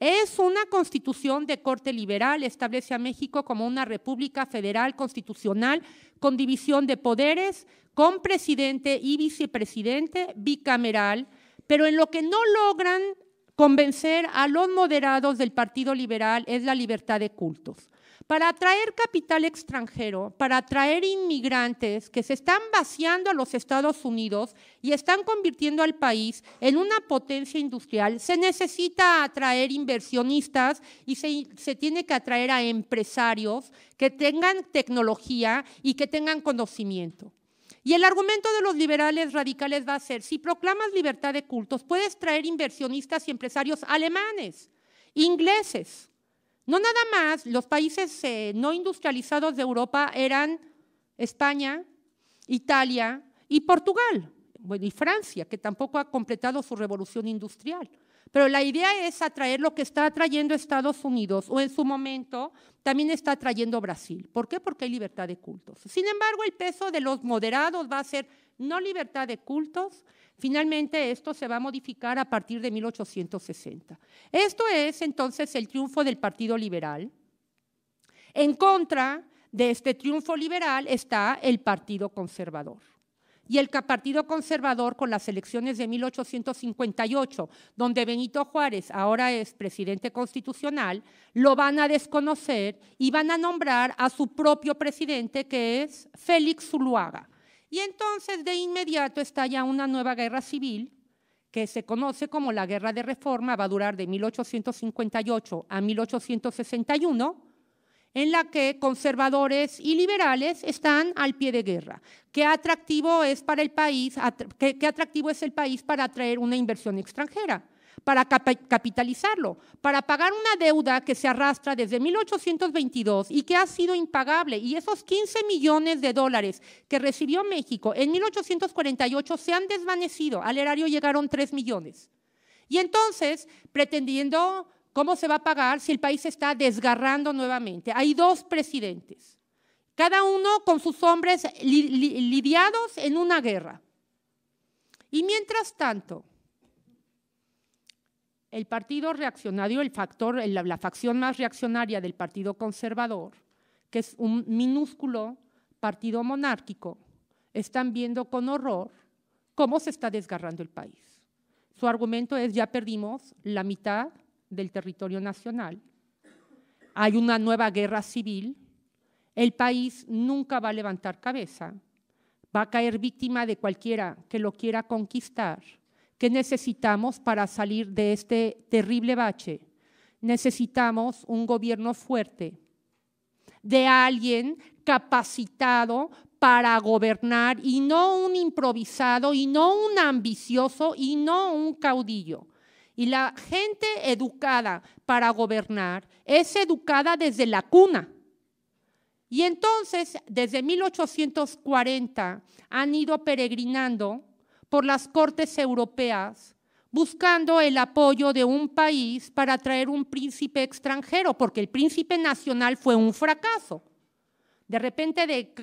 A: Es una constitución de corte liberal, establece a México como una república federal constitucional con división de poderes, con presidente y vicepresidente bicameral, pero en lo que no logran convencer a los moderados del Partido Liberal es la libertad de cultos para atraer capital extranjero, para atraer inmigrantes que se están vaciando a los Estados Unidos y están convirtiendo al país en una potencia industrial, se necesita atraer inversionistas y se, se tiene que atraer a empresarios que tengan tecnología y que tengan conocimiento. Y el argumento de los liberales radicales va a ser, si proclamas libertad de cultos, puedes traer inversionistas y empresarios alemanes, ingleses, no nada más, los países eh, no industrializados de Europa eran España, Italia y Portugal, y Francia, que tampoco ha completado su revolución industrial. Pero la idea es atraer lo que está atrayendo Estados Unidos, o en su momento también está atrayendo Brasil. ¿Por qué? Porque hay libertad de cultos. Sin embargo, el peso de los moderados va a ser no libertad de cultos, Finalmente, esto se va a modificar a partir de 1860. Esto es entonces el triunfo del Partido Liberal. En contra de este triunfo liberal está el Partido Conservador. Y el Partido Conservador con las elecciones de 1858, donde Benito Juárez ahora es presidente constitucional, lo van a desconocer y van a nombrar a su propio presidente, que es Félix Zuluaga y entonces de inmediato estalla una nueva guerra civil que se conoce como la Guerra de Reforma, va a durar de 1858 a 1861, en la que conservadores y liberales están al pie de guerra. ¿Qué atractivo es para el país, qué atractivo es el país para atraer una inversión extranjera? para capitalizarlo, para pagar una deuda que se arrastra desde 1822 y que ha sido impagable. Y esos 15 millones de dólares que recibió México en 1848 se han desvanecido. Al erario llegaron 3 millones. Y entonces, pretendiendo cómo se va a pagar si el país se está desgarrando nuevamente. Hay dos presidentes, cada uno con sus hombres lidiados en una guerra. Y mientras tanto, el partido reaccionario, el factor, la, la, facción más reaccionaria del Partido Conservador, que es un minúsculo partido monárquico, están viendo con horror cómo se está desgarrando el país. Su argumento es, ya perdimos la mitad del territorio nacional, hay una nueva guerra civil, el país nunca va a levantar cabeza, va a caer víctima de cualquiera que lo quiera conquistar ¿Qué necesitamos para salir de este terrible bache. Necesitamos un gobierno fuerte, de alguien capacitado para gobernar y no un improvisado y no un ambicioso y no un caudillo. Y la gente educada para gobernar es educada desde la cuna. Y entonces, desde 1840, han ido peregrinando por las cortes europeas buscando el apoyo de un país para traer un príncipe extranjero, porque el príncipe nacional fue un fracaso. De repente,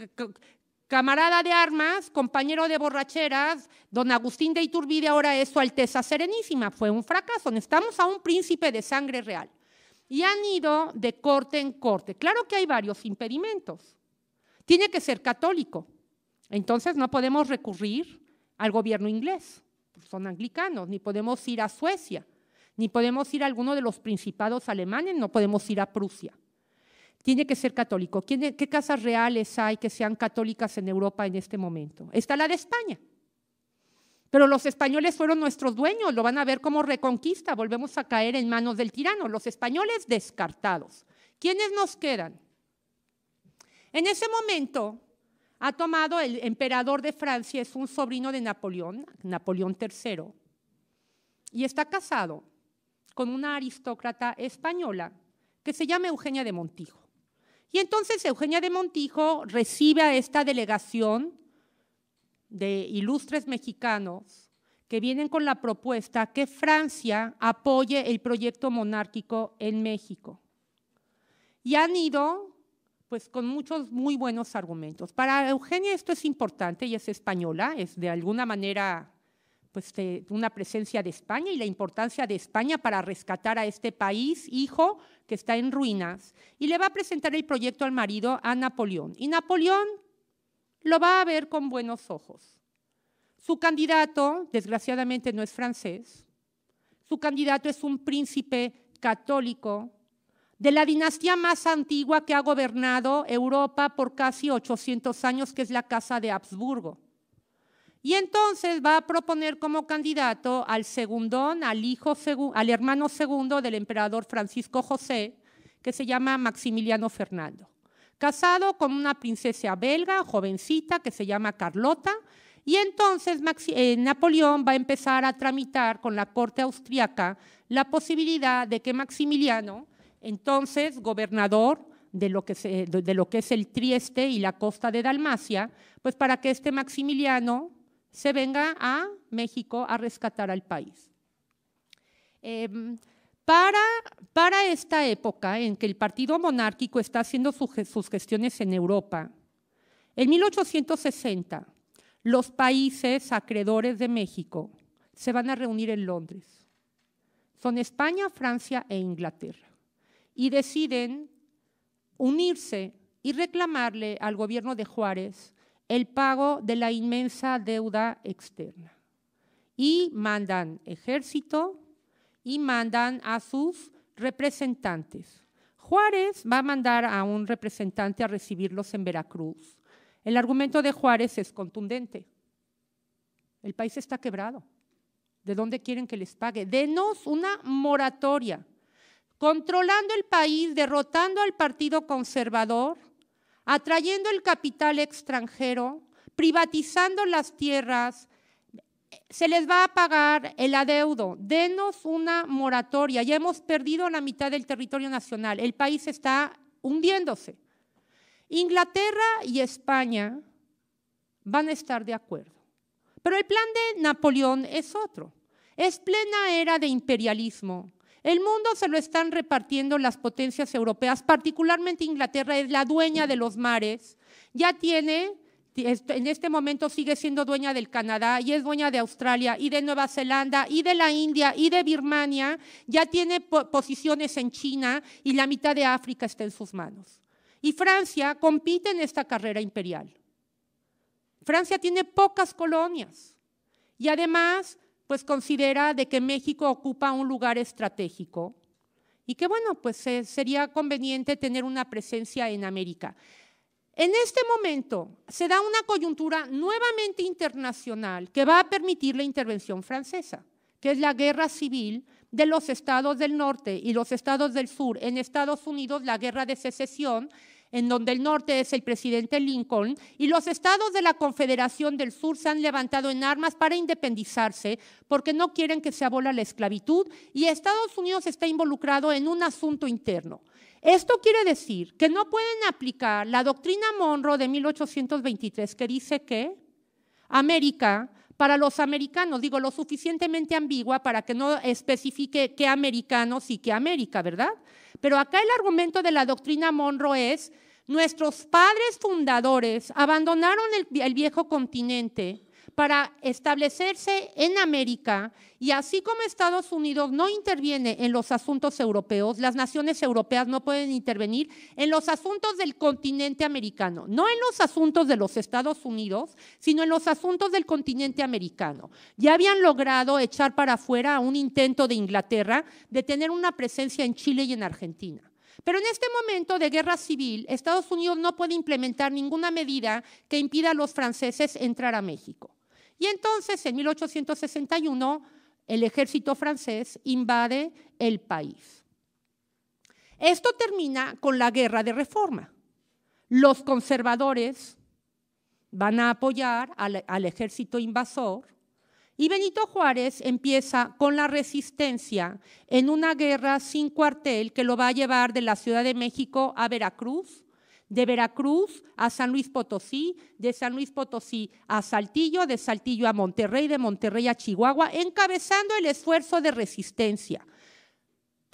A: camarada de armas, compañero de borracheras, don Agustín de Iturbide ahora es su Alteza Serenísima, fue un fracaso. Necesitamos a un príncipe de sangre real. Y han ido de corte en corte. Claro que hay varios impedimentos. Tiene que ser católico. Entonces no podemos recurrir al gobierno inglés, son anglicanos, ni podemos ir a Suecia, ni podemos ir a alguno de los principados alemanes, no podemos ir a Prusia. Tiene que ser católico. ¿Qué casas reales hay que sean católicas en Europa en este momento? Está la de España. Pero los españoles fueron nuestros dueños, lo van a ver como reconquista, volvemos a caer en manos del tirano, los españoles descartados. ¿Quiénes nos quedan? En ese momento, ha tomado el emperador de Francia, es un sobrino de Napoleón, Napoleón III, y está casado con una aristócrata española que se llama Eugenia de Montijo. Y entonces Eugenia de Montijo recibe a esta delegación de ilustres mexicanos que vienen con la propuesta que Francia apoye el proyecto monárquico en México. Y han ido pues con muchos muy buenos argumentos. Para Eugenia esto es importante, y es española, es de alguna manera pues una presencia de España y la importancia de España para rescatar a este país hijo que está en ruinas. Y le va a presentar el proyecto al marido, a Napoleón. Y Napoleón lo va a ver con buenos ojos. Su candidato, desgraciadamente, no es francés. Su candidato es un príncipe católico de la dinastía más antigua que ha gobernado Europa por casi 800 años, que es la Casa de Habsburgo. Y entonces va a proponer como candidato al segundón, al, hijo hermano segundo del emperador Francisco José, que se llama Maximiliano Fernando. Casado con una princesa belga, jovencita, que se llama Carlota, y entonces eh, Napoleón va a empezar a tramitar con la corte austriaca la posibilidad de que Maximiliano entonces, gobernador de lo, que es el Trieste y la costa de Dalmacia, pues para que este Maximiliano se venga a México a rescatar al país. Em, para, esta época en que el partido monárquico está haciendo sus gestiones en Europa, en 1860 los países acreedores de México se van a reunir en Londres. Son España, Francia e Inglaterra y deciden unirse y reclamarle al gobierno de Juárez el pago de la inmensa deuda externa. Y mandan ejército y mandan a sus representantes. Juárez va a mandar a un representante a recibirlos en Veracruz. El argumento de Juárez es contundente. El país está quebrado. ¿De dónde quieren que les pague? Denos una moratoria controlando el país, derrotando al Partido Conservador, atrayendo el capital extranjero, privatizando las tierras, se les va a pagar el adeudo. Denos una moratoria. Ya hemos perdido la mitad del territorio nacional. El país está hundiéndose. Inglaterra y España van a estar de acuerdo. Pero el plan de Napoleón es otro. Es plena era de imperialismo, el mundo se lo están repartiendo las potencias europeas, particularmente Inglaterra es la dueña de los mares, ya tiene, en este momento sigue siendo dueña del Canadá y es dueña de Australia y de Nueva Zelanda y de la India y de Birmania, ya tiene posiciones en China y la mitad de África está en sus manos. Y Francia compite en esta carrera imperial. Francia tiene pocas colonias y además pues considera de que México ocupa un lugar estratégico y que bueno, pues sería conveniente tener una presencia en América. En este momento se da una coyuntura nuevamente internacional que va a permitir la intervención francesa, que es la guerra civil de los estados del norte y los estados del sur. En Estados Unidos, la guerra de secesión en donde el norte es el presidente Lincoln, y los estados de la Confederación del Sur se han levantado en armas para independizarse porque no quieren que se abola la esclavitud y Estados Unidos está involucrado en un asunto interno. Esto quiere decir que no pueden aplicar la doctrina Monroe de 1823 que dice que América, para los americanos, digo, lo suficientemente ambigua para que no especifique qué americanos y qué América, ¿verdad? Pero acá el argumento de la doctrina Monroe es Nuestros padres fundadores abandonaron el, viejo continente para establecerse en América y así como Estados Unidos no interviene en los asuntos europeos, las naciones europeas no pueden intervenir en los asuntos del continente americano, no en los asuntos de los Estados Unidos, sino en los asuntos del continente americano. Ya habían logrado echar para afuera un intento de Inglaterra de tener una presencia en Chile y en Argentina. Pero en este momento de guerra civil, Estados Unidos no puede implementar ninguna medida que impida a los franceses entrar a México. Y entonces, en 1861, el ejército francés invade el país. Esto termina con la guerra de reforma. Los conservadores van a apoyar al, ejército invasor y Benito Juárez empieza con la resistencia en una guerra sin cuartel que lo va a llevar de la Ciudad de México a Veracruz, de Veracruz a San Luis Potosí, de San Luis Potosí a Saltillo, de Saltillo a Monterrey, de Monterrey a Chihuahua, encabezando el esfuerzo de resistencia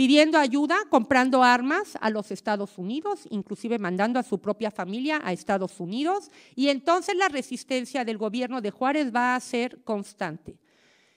A: pidiendo ayuda, comprando armas a los Estados Unidos, inclusive mandando a su propia familia a Estados Unidos, y entonces la resistencia del gobierno de Juárez va a ser constante.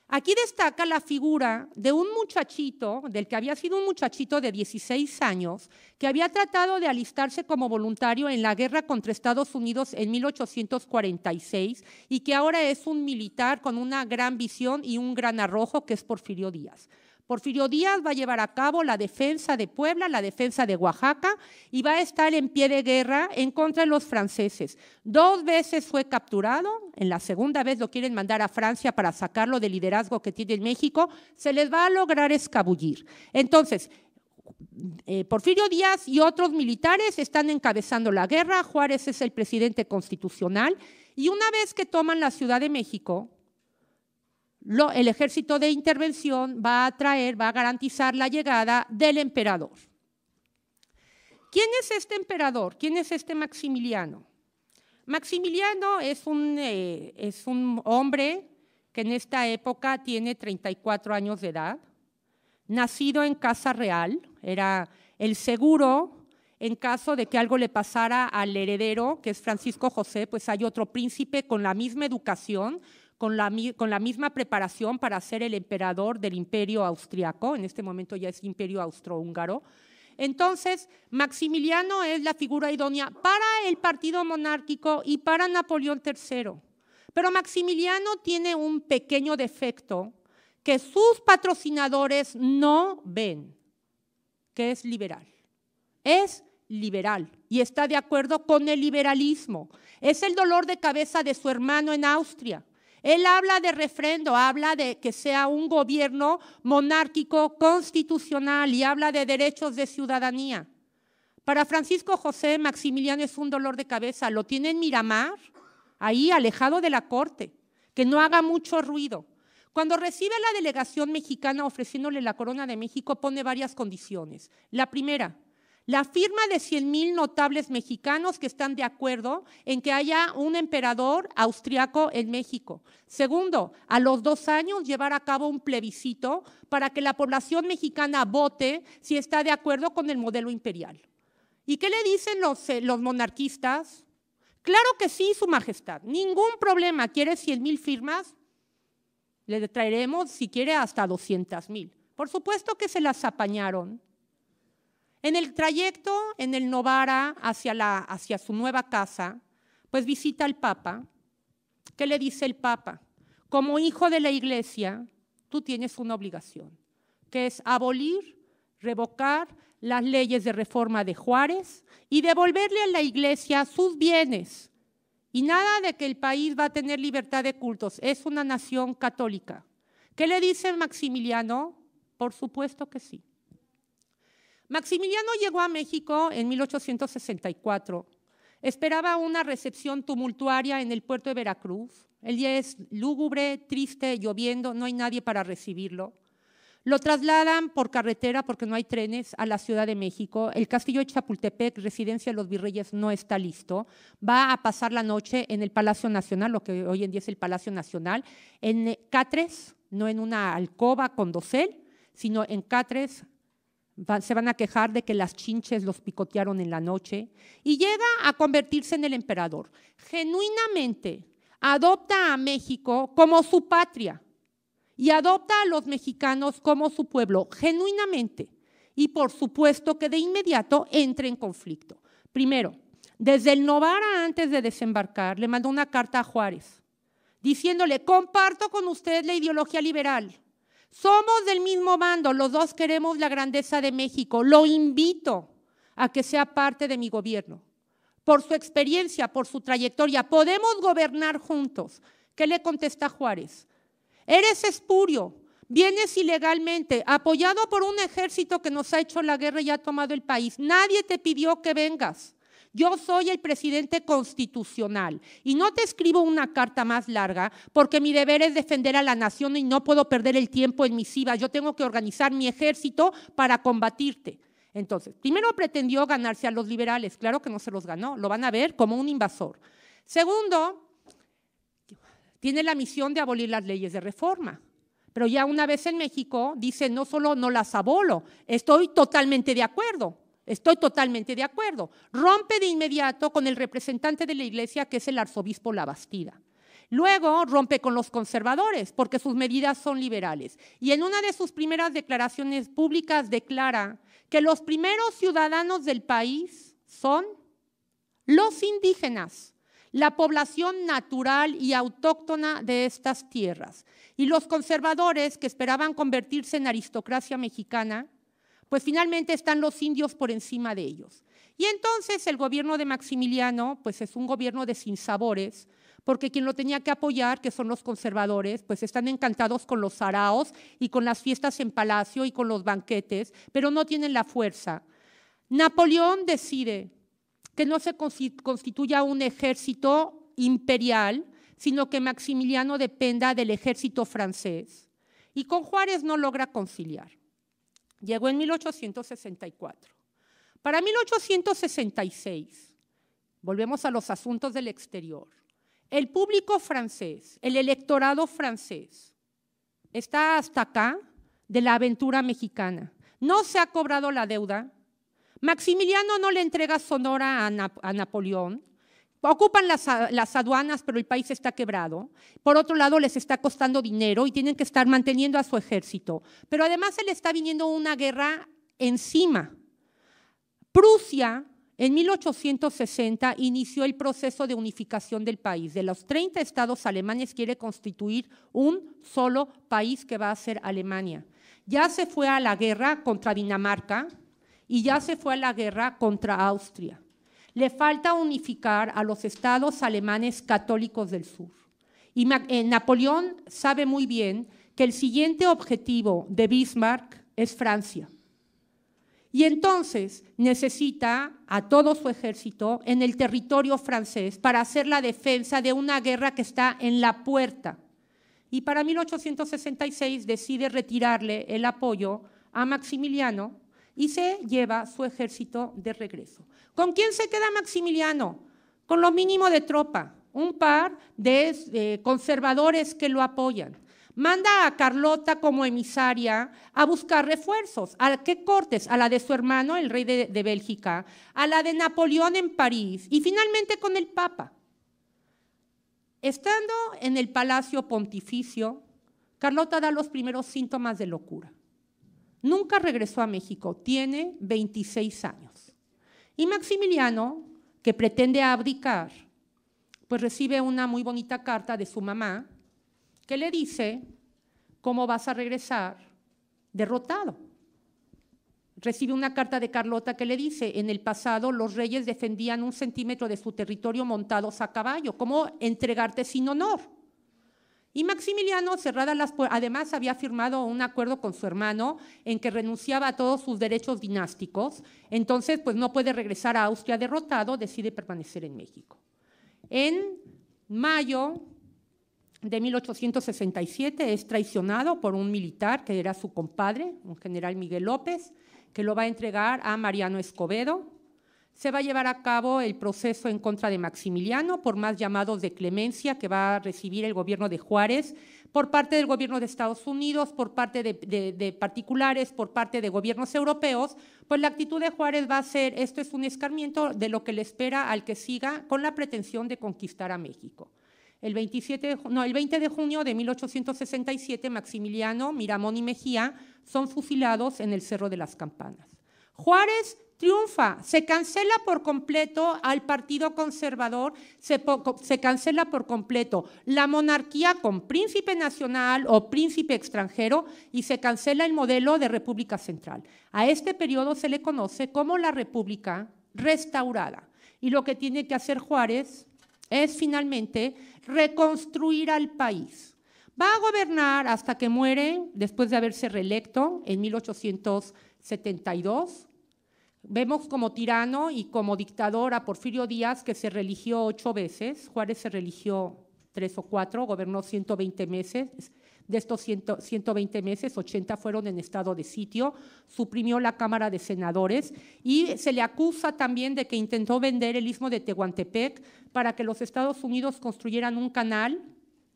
A: Aquí destaca la figura de un muchachito, del que había sido un muchachito de 16 años, que había tratado de alistarse como voluntario en la guerra contra Estados Unidos en 1846 y que ahora es un militar con una gran visión y un gran arrojo que es Porfirio Díaz. Porfirio Díaz va a llevar a cabo la defensa de Puebla, la defensa de Oaxaca y va a estar en pie de guerra en contra de los franceses. Dos veces fue capturado, en la segunda vez lo quieren mandar a Francia para sacarlo del liderazgo que tiene en México, se les va a lograr escabullir. Entonces, eh, Porfirio Díaz y otros militares están encabezando la guerra, Juárez es el presidente constitucional y una vez que toman la Ciudad de México, el ejército de intervención va a traer, va a garantizar la llegada del emperador. ¿Quién es este emperador? ¿Quién es este Maximiliano? Maximiliano es un, eh, es un hombre que en esta época tiene 34 años de edad, nacido en Casa Real, era el seguro en caso de que algo le pasara al heredero, que es Francisco José, pues hay otro príncipe con la misma educación, con la, misma preparación para ser el emperador del imperio austriaco, en este momento ya es imperio austrohúngaro. Entonces, Maximiliano es la figura idónea para el partido monárquico y para Napoleón III. Pero Maximiliano tiene un pequeño defecto que sus patrocinadores no ven, que es liberal. Es liberal y está de acuerdo con el liberalismo. Es el dolor de cabeza de su hermano en Austria. Él habla de refrendo, habla de que sea un gobierno monárquico constitucional y habla de derechos de ciudadanía. Para Francisco José, Maximiliano es un dolor de cabeza. Lo tiene en Miramar, ahí alejado de la corte, que no haga mucho ruido. Cuando recibe la delegación mexicana ofreciéndole la corona de México, pone varias condiciones. La primera, la firma de 100.000 notables mexicanos que están de acuerdo en que haya un emperador austriaco en México. Segundo, a los dos años llevar a cabo un plebiscito para que la población mexicana vote si está de acuerdo con el modelo imperial. ¿Y qué le dicen los, eh, monarquistas? Claro que sí, Su Majestad, ningún problema. ¿Quiere 100.000 firmas? Le traeremos, si quiere, hasta 200.000. Por supuesto que se las apañaron. En el trayecto en el Novara hacia, la, hacia su nueva casa, pues visita al Papa. ¿Qué le dice el Papa? Como hijo de la Iglesia, tú tienes una obligación, que es abolir, revocar las leyes de reforma de Juárez y devolverle a la Iglesia sus bienes. Y nada de que el país va a tener libertad de cultos, es una nación católica. ¿Qué le dice Maximiliano? Por supuesto que sí. Maximiliano llegó a México en 1864. Esperaba una recepción tumultuaria en el puerto de Veracruz. El día es lúgubre, triste, lloviendo, no hay nadie para recibirlo. Lo trasladan por carretera porque no hay trenes a la Ciudad de México. El castillo de Chapultepec, residencia de los virreyes, no está listo. Va a pasar la noche en el Palacio Nacional, lo que hoy en día es el Palacio Nacional, en Catres, no en una alcoba con dosel, sino en Catres, se van a quejar de que las chinches los picotearon en la noche y llega a convertirse en el emperador. Genuinamente adopta a México como su patria y adopta a los mexicanos como su pueblo, genuinamente. Y por supuesto que de inmediato entre en conflicto. Primero, desde el Novara antes de desembarcar, le mandó una carta a Juárez diciéndole, comparto con usted la ideología liberal somos del mismo bando, los dos queremos la grandeza de México. Lo invito a que sea parte de mi gobierno. Por su experiencia, por su trayectoria, podemos gobernar juntos. ¿Qué le contesta Juárez? Eres espurio, vienes ilegalmente, apoyado por un ejército que nos ha hecho la guerra y ha tomado el país. Nadie te pidió que vengas. Yo soy el presidente constitucional y no te escribo una carta más larga porque mi deber es defender a la nación y no puedo perder el tiempo en misivas. Yo tengo que organizar mi ejército para combatirte. Entonces, primero pretendió ganarse a los liberales, claro que no se los ganó, lo van a ver como un invasor. Segundo, tiene la misión de abolir las leyes de reforma. Pero ya una vez en México, dice, no solo no las abolo, estoy totalmente de acuerdo, Estoy totalmente de acuerdo. Rompe de inmediato con el representante de la iglesia, que es el arzobispo Labastida. Luego rompe con los conservadores, porque sus medidas son liberales. Y en una de sus primeras declaraciones públicas declara que los primeros ciudadanos del país son los indígenas, la población natural y autóctona de estas tierras. Y los conservadores, que esperaban convertirse en aristocracia mexicana, pues finalmente están los indios por encima de ellos. Y entonces el gobierno de Maximiliano, pues es un gobierno de sinsabores, porque quien lo tenía que apoyar, que son los conservadores, pues están encantados con los saraos y con las fiestas en palacio y con los banquetes, pero no tienen la fuerza. Napoleón decide que no se constituya un ejército imperial, sino que Maximiliano dependa del ejército francés. Y con Juárez no logra conciliar. Llegó en 1864. Para 1866, volvemos a los asuntos del exterior, el público francés, el electorado francés, está hasta acá de la aventura mexicana. No se ha cobrado la deuda. Maximiliano no le entrega Sonora a, Napoleón ocupan las, aduanas, pero el país está quebrado. Por otro lado, les está costando dinero y tienen que estar manteniendo a su ejército. Pero además se le está viniendo una guerra encima. Prusia, en 1860, inició el proceso de unificación del país. De los 30 estados alemanes quiere constituir un solo país que va a ser Alemania. Ya se fue a la guerra contra Dinamarca y ya se fue a la guerra contra Austria. Le falta unificar a los estados alemanes católicos del sur. Y eh, Napoleón sabe muy bien que el siguiente objetivo de Bismarck es Francia. Y entonces necesita a todo su ejército en el territorio francés para hacer la defensa de una guerra que está en la puerta. Y para 1866 decide retirarle el apoyo a Maximiliano y se lleva su ejército de regreso. ¿Con quién se queda Maximiliano? Con lo mínimo de tropa, un par de eh, conservadores que lo apoyan. Manda a Carlota como emisaria a buscar refuerzos. ¿A qué cortes? A la de su hermano, el rey de Bélgica, a la de Napoleón en París y finalmente con el Papa. Estando en el palacio pontificio, Carlota da los primeros síntomas de locura. Nunca regresó a México, tiene 26 años. Y Maximiliano, que pretende abdicar, pues recibe una muy bonita carta de su mamá que le dice cómo vas a regresar derrotado. Recibe una carta de Carlota que le dice, en el pasado los reyes defendían un centímetro de su territorio montados a caballo, ¿cómo entregarte sin honor? Y Maximiliano, cerrada las además había firmado un acuerdo con su hermano en que renunciaba a todos sus derechos dinásticos, entonces pues no puede regresar a Austria derrotado, decide permanecer en México. En mayo de 1867 es traicionado por un militar que era su compadre, un general Miguel López, que lo va a entregar a Mariano Escobedo se va a llevar a cabo el proceso en contra de Maximiliano por más llamados de clemencia que va a recibir el gobierno de Juárez por parte del gobierno de Estados Unidos, por parte de, particulares, por parte de gobiernos europeos, pues la actitud de Juárez va a ser, esto es un escarmiento de lo que le espera al que siga con la pretensión de conquistar a México. El, no, el 20 de junio de 1867, Maximiliano, Miramón y Mejía son fusilados en el Cerro de las Campanas. Juárez triunfa. Se cancela por completo al Partido Conservador, se, cancela por completo la monarquía con príncipe nacional o príncipe extranjero y se cancela el modelo de República Central. A este periodo se le conoce como la República restaurada. Y lo que tiene que hacer Juárez es finalmente reconstruir al país. Va a gobernar hasta que muere, después de haberse reelecto en 1872 Vemos como tirano y como dictador a Porfirio Díaz, que se religió ocho veces, Juárez se religió tres o cuatro, gobernó 120 meses, de estos 120 meses, 80 fueron en estado de sitio, suprimió la Cámara de Senadores y se le acusa también de que intentó vender el istmo de Tehuantepec para que los Estados Unidos construyeran un canal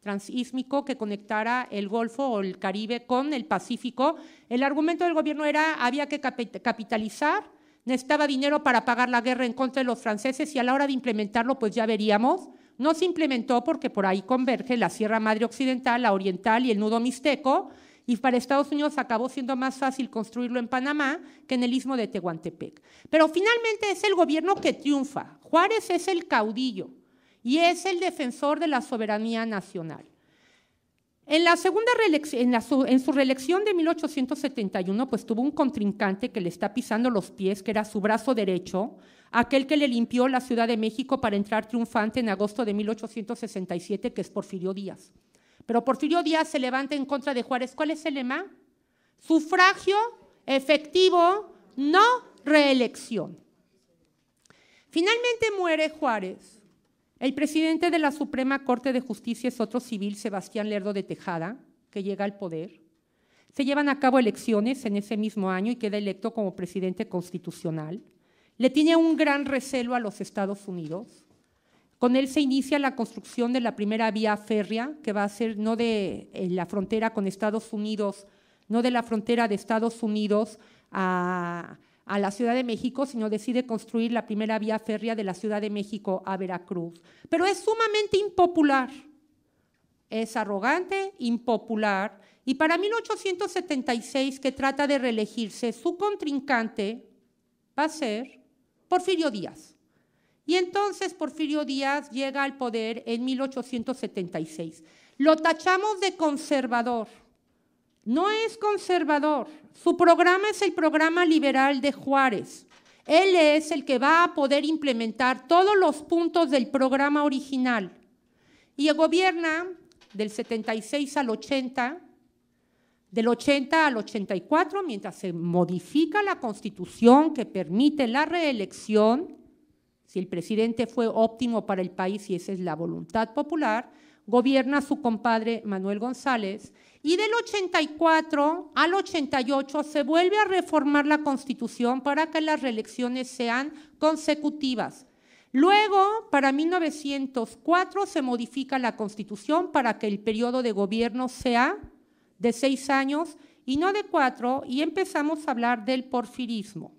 A: transísmico que conectara el Golfo o el Caribe con el Pacífico. El argumento del gobierno era había que capitalizar necesitaba dinero para pagar la guerra en contra de los franceses y a la hora de implementarlo, pues ya veríamos. No se implementó porque por ahí converge la Sierra Madre Occidental, la Oriental y el Nudo Mixteco, y para Estados Unidos acabó siendo más fácil construirlo en Panamá que en el istmo de Tehuantepec. Pero finalmente es el gobierno que triunfa. Juárez es el caudillo y es el defensor de la soberanía nacional. En, la segunda su en, su reelección de 1871, pues tuvo un contrincante que le está pisando los pies, que era su brazo derecho, aquel que le limpió la Ciudad de México para entrar triunfante en agosto de 1867, que es Porfirio Díaz. Pero Porfirio Díaz se levanta en contra de Juárez. ¿Cuál es el lema? Sufragio efectivo, no reelección. Finalmente muere Juárez el presidente de la Suprema Corte de Justicia es otro civil, Sebastián Lerdo de Tejada, que llega al poder. Se llevan a cabo elecciones en ese mismo año y queda electo como presidente constitucional. Le tiene un gran recelo a los Estados Unidos. Con él se inicia la construcción de la primera vía férrea, que va a ser no de eh, la frontera con Estados Unidos, no de la frontera de Estados Unidos a a la Ciudad de México, sino decide construir la primera vía férrea de la Ciudad de México a Veracruz. Pero es sumamente impopular. Es arrogante, impopular. Y para 1876, que trata de reelegirse, su contrincante va a ser Porfirio Díaz. Y entonces Porfirio Díaz llega al poder en 1876. Lo tachamos de conservador no es conservador. Su programa es el programa liberal de Juárez. Él es el que va a poder implementar todos los puntos del programa original. Y gobierna del 76 al 80, del 80 al 84, mientras se modifica la constitución que permite la reelección, si el presidente fue óptimo para el país y esa es la voluntad popular, gobierna su compadre Manuel González y del 84 al 88 se vuelve a reformar la Constitución para que las reelecciones sean consecutivas. Luego, para 1904, se modifica la Constitución para que el periodo de gobierno sea de seis años y no de cuatro, y empezamos a hablar del porfirismo.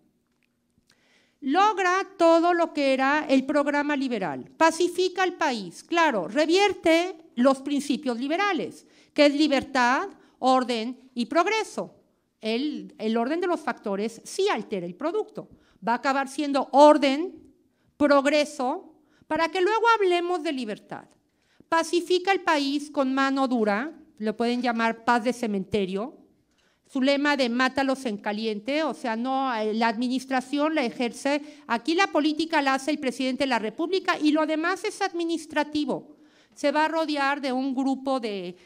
A: Logra todo lo que era el programa liberal, pacifica el país, claro, revierte los principios liberales, que es libertad, orden y progreso. El, orden de los factores sí altera el producto. Va a acabar siendo orden, progreso, para que luego hablemos de libertad. Pacifica el país con mano dura, lo pueden llamar paz de cementerio, su lema de mátalos en caliente, o sea, no, eh, la administración la ejerce, aquí la política la hace el presidente de la República y lo demás es administrativo. Se va a rodear de un grupo de,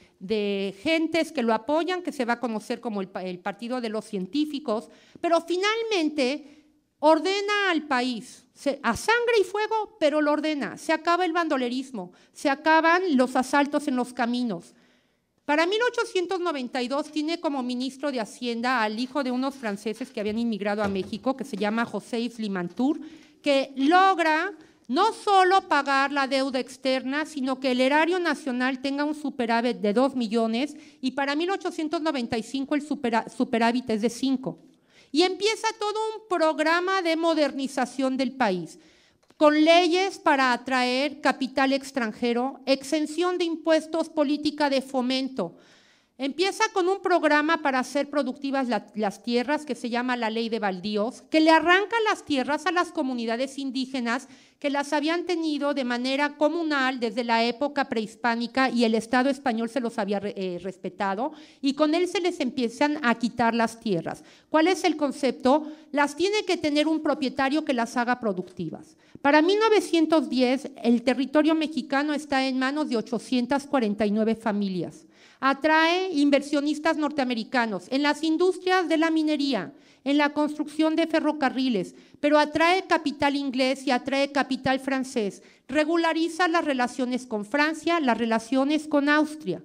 A: gentes que lo apoyan, que se va a conocer como el, Partido de los Científicos, pero finalmente ordena al país, a sangre y fuego, pero lo ordena. Se acaba el bandolerismo, se acaban los asaltos en los caminos, para 1892 tiene como ministro de Hacienda al hijo de unos franceses que habían inmigrado a México, que se llama José Limantour, que logra no solo pagar la deuda externa, sino que el erario nacional tenga un superávit de 2 millones y para 1895 el superávit es de 5. Y empieza todo un programa de modernización del país con leyes para atraer capital extranjero, exención de impuestos, política de fomento, Empieza con un programa para hacer productivas las tierras que se llama la ley de baldíos, que le arranca las tierras a las comunidades indígenas que las habían tenido de manera comunal desde la época prehispánica y el Estado español se los había eh, respetado, y con él se les empiezan a quitar las tierras. ¿Cuál es el concepto? Las tiene que tener un propietario que las haga productivas. Para 1910, el territorio mexicano está en manos de 849 familias atrae inversionistas norteamericanos en las industrias de la minería, en la construcción de ferrocarriles, pero atrae capital inglés y atrae capital francés, regulariza las relaciones con Francia, las relaciones con Austria.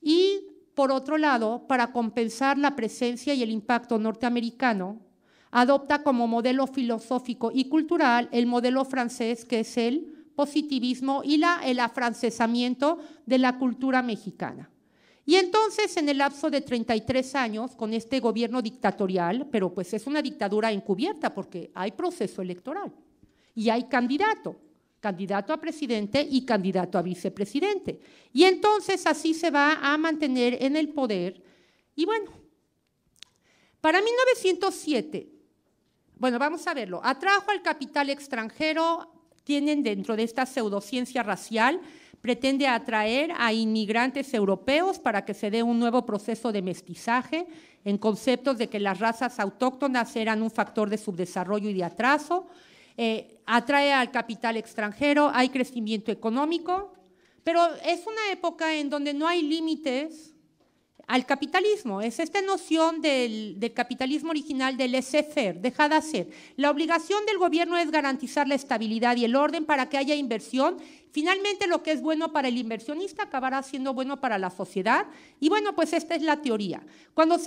A: Y, por otro lado, para compensar la presencia y el impacto norteamericano, adopta como modelo filosófico y cultural el modelo francés que es el positivismo y el afrancesamiento de la cultura mexicana. Y entonces, en el lapso de 33 años, con este gobierno dictatorial, pero pues es una dictadura encubierta porque hay proceso electoral y hay candidato, candidato a presidente y candidato a vicepresidente. Y entonces así se va a mantener en el poder. Y bueno, para 1907, bueno, vamos a verlo, atrajo al capital extranjero, tienen dentro de esta pseudociencia racial, pretende atraer a inmigrantes europeos para que se dé un nuevo proceso de mestizaje en conceptos de que las razas autóctonas eran un factor de subdesarrollo y de atraso. Eh, atrae al capital extranjero, hay crecimiento económico, pero es una época en donde no hay límites al capitalismo. Es esta noción del, capitalismo original del laissez-faire, deja hacer. La obligación del gobierno es garantizar la estabilidad y el orden para que haya inversión Finalmente, lo que es bueno para el inversionista acabará siendo bueno para la sociedad. Y bueno, pues esta es la teoría. Cuando,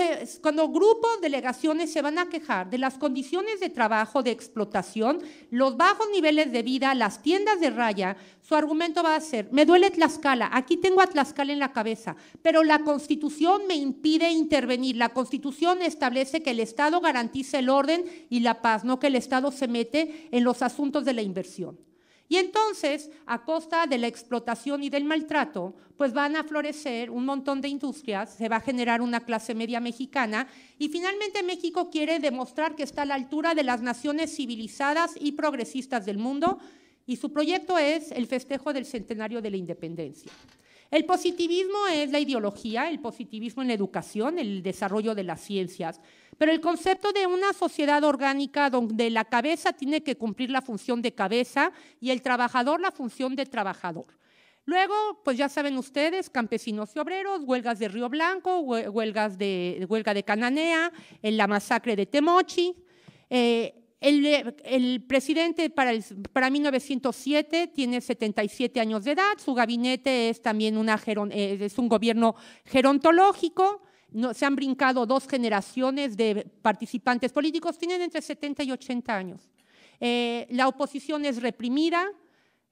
A: grupos, delegaciones se van a quejar de las condiciones de trabajo, de explotación, los bajos niveles de vida, las tiendas de raya, su argumento va a ser, me duele Tlaxcala, aquí tengo a Tlaxcala en la cabeza, pero la Constitución me impide intervenir. La Constitución establece que el Estado garantice el orden y la paz, no que el Estado se mete en los asuntos de la inversión. Y entonces, a costa de la explotación y del maltrato, pues van a florecer un montón de industrias, se va a generar una clase media mexicana y finalmente México quiere demostrar que está a la altura de las naciones civilizadas y progresistas del mundo y su proyecto es el festejo del centenario de la independencia. El positivismo es la ideología, el positivismo en la educación, el desarrollo de las ciencias, pero el concepto de una sociedad orgánica donde la cabeza tiene que cumplir la función de cabeza y el trabajador la función de trabajador. Luego, pues ya saben ustedes, campesinos y obreros, huelgas de Río Blanco, huelgas de, huelga de Cananea, en la masacre de Temochi. Eh, el, presidente para, 1907 tiene 77 años de edad, su gabinete es también eh, es un gobierno gerontológico, se han brincado dos generaciones de participantes políticos, tienen entre 70 y 80 años. Eh, la oposición es reprimida,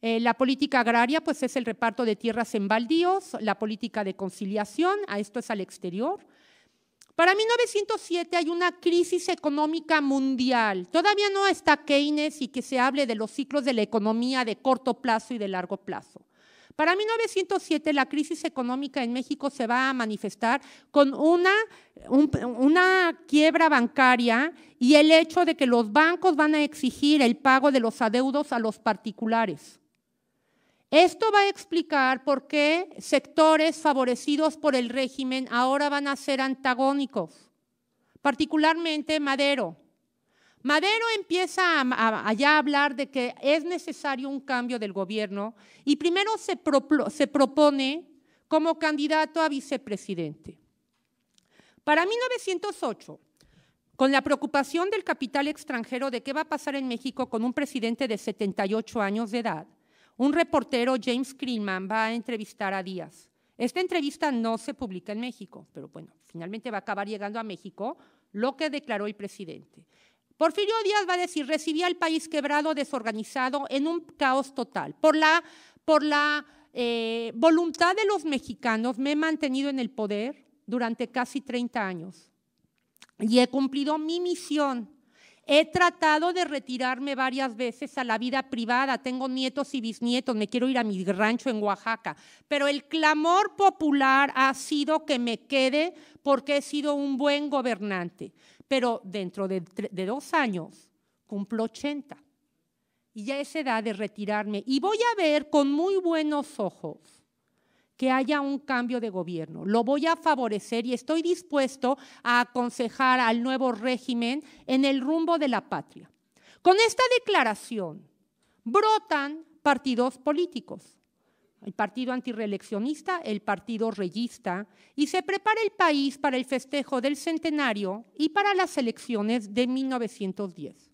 A: eh, la política agraria pues es el reparto de tierras en baldíos, la política de conciliación, a esto es al exterior, para 1907 hay una crisis económica mundial. Todavía no está Keynes y que se hable de los ciclos de la economía de corto plazo y de largo plazo. Para 1907 la crisis económica en México se va a manifestar con una, una, quiebra bancaria y el hecho de que los bancos van a exigir el pago de los adeudos a los particulares. Esto va a explicar por qué sectores favorecidos por el régimen ahora van a ser antagónicos, particularmente Madero. Madero empieza a, a, hablar de que es necesario un cambio del gobierno y primero se, se propone como candidato a vicepresidente. Para 1908, con la preocupación del capital extranjero de qué va a pasar en México con un presidente de 78 años de edad, un reportero, James Krillman, va a entrevistar a Díaz. Esta entrevista no se publica en México, pero bueno, finalmente va a acabar llegando a México lo que declaró el presidente. Porfirio Díaz va a decir, recibí al país quebrado, desorganizado, en un caos total. Por la, eh, voluntad de los mexicanos me he mantenido en el poder durante casi 30 años y he cumplido mi misión He tratado de retirarme varias veces a la vida privada, tengo nietos y bisnietos, me quiero ir a mi rancho en Oaxaca, pero el clamor popular ha sido que me quede porque he sido un buen gobernante. Pero dentro de, dos años cumplo 80 y ya es edad de retirarme y voy a ver con muy buenos ojos que haya un cambio de gobierno. Lo voy a favorecer y estoy dispuesto a aconsejar al nuevo régimen en el rumbo de la patria. Con esta declaración brotan partidos políticos, el partido antirreleccionista, el partido reyista, y se prepara el país para el festejo del centenario y para las elecciones de 1910.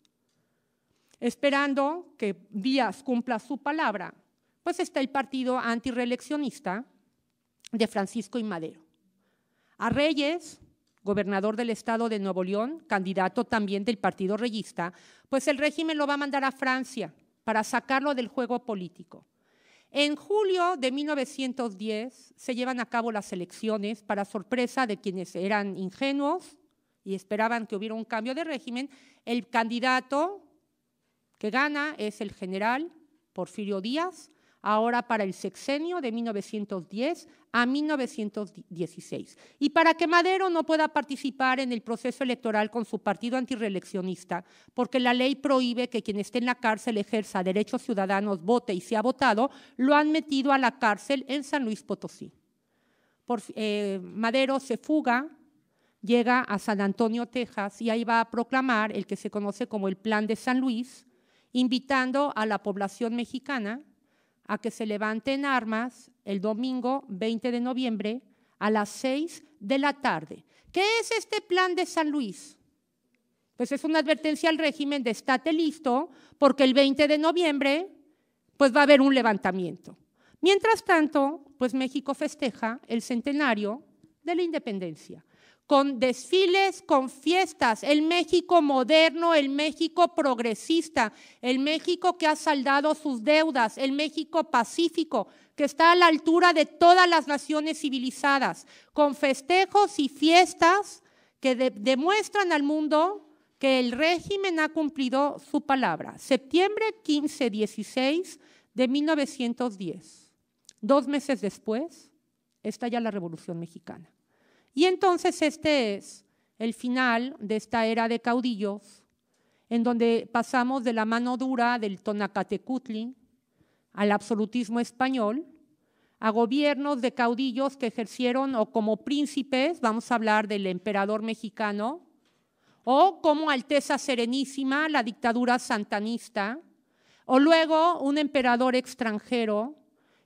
A: Esperando que Díaz cumpla su palabra, pues está el partido antirreeleccionista de Francisco y Madero. A Reyes, gobernador del estado de Nuevo León, candidato también del Partido Reyista, pues el régimen lo va a mandar a Francia para sacarlo del juego político. En julio de 1910 se llevan a cabo las elecciones para sorpresa de quienes eran ingenuos y esperaban que hubiera un cambio de régimen. El candidato que gana es el general Porfirio Díaz, ahora para el sexenio de 1910 a 1916. Y para que Madero no pueda participar en el proceso electoral con su partido antireeleccionista, porque la ley prohíbe que quien esté en la cárcel ejerza derechos ciudadanos, vote y sea votado, lo han metido a la cárcel en San Luis Potosí. Eh, Madero se fuga llega a San Antonio, Texas, y ahí va a proclamar el que se conoce como el Plan de San Luis, invitando a la población mexicana a que se levanten armas el domingo 20 de noviembre a las 6 de la tarde. ¿Qué es este plan de San Luis? Pues es una advertencia al régimen de estate listo, porque el 20 de noviembre pues va a haber un levantamiento. Mientras tanto, pues México festeja el centenario de la independencia con desfiles, con fiestas, el México moderno, el México progresista, el México que ha saldado sus deudas, el México pacífico, que está a la altura de todas las naciones civilizadas, con festejos y fiestas que demuestran al mundo que el régimen ha cumplido su palabra. Septiembre 15-16 de 1910. Dos meses después, estalla la Revolución Mexicana. Y entonces este es el final de esta era de caudillos, en donde pasamos de la mano dura del Tonacatecutli al absolutismo español, a gobiernos de caudillos que ejercieron o como príncipes, vamos a hablar del emperador mexicano, o como Alteza Serenísima, la dictadura santanista, o luego un emperador extranjero,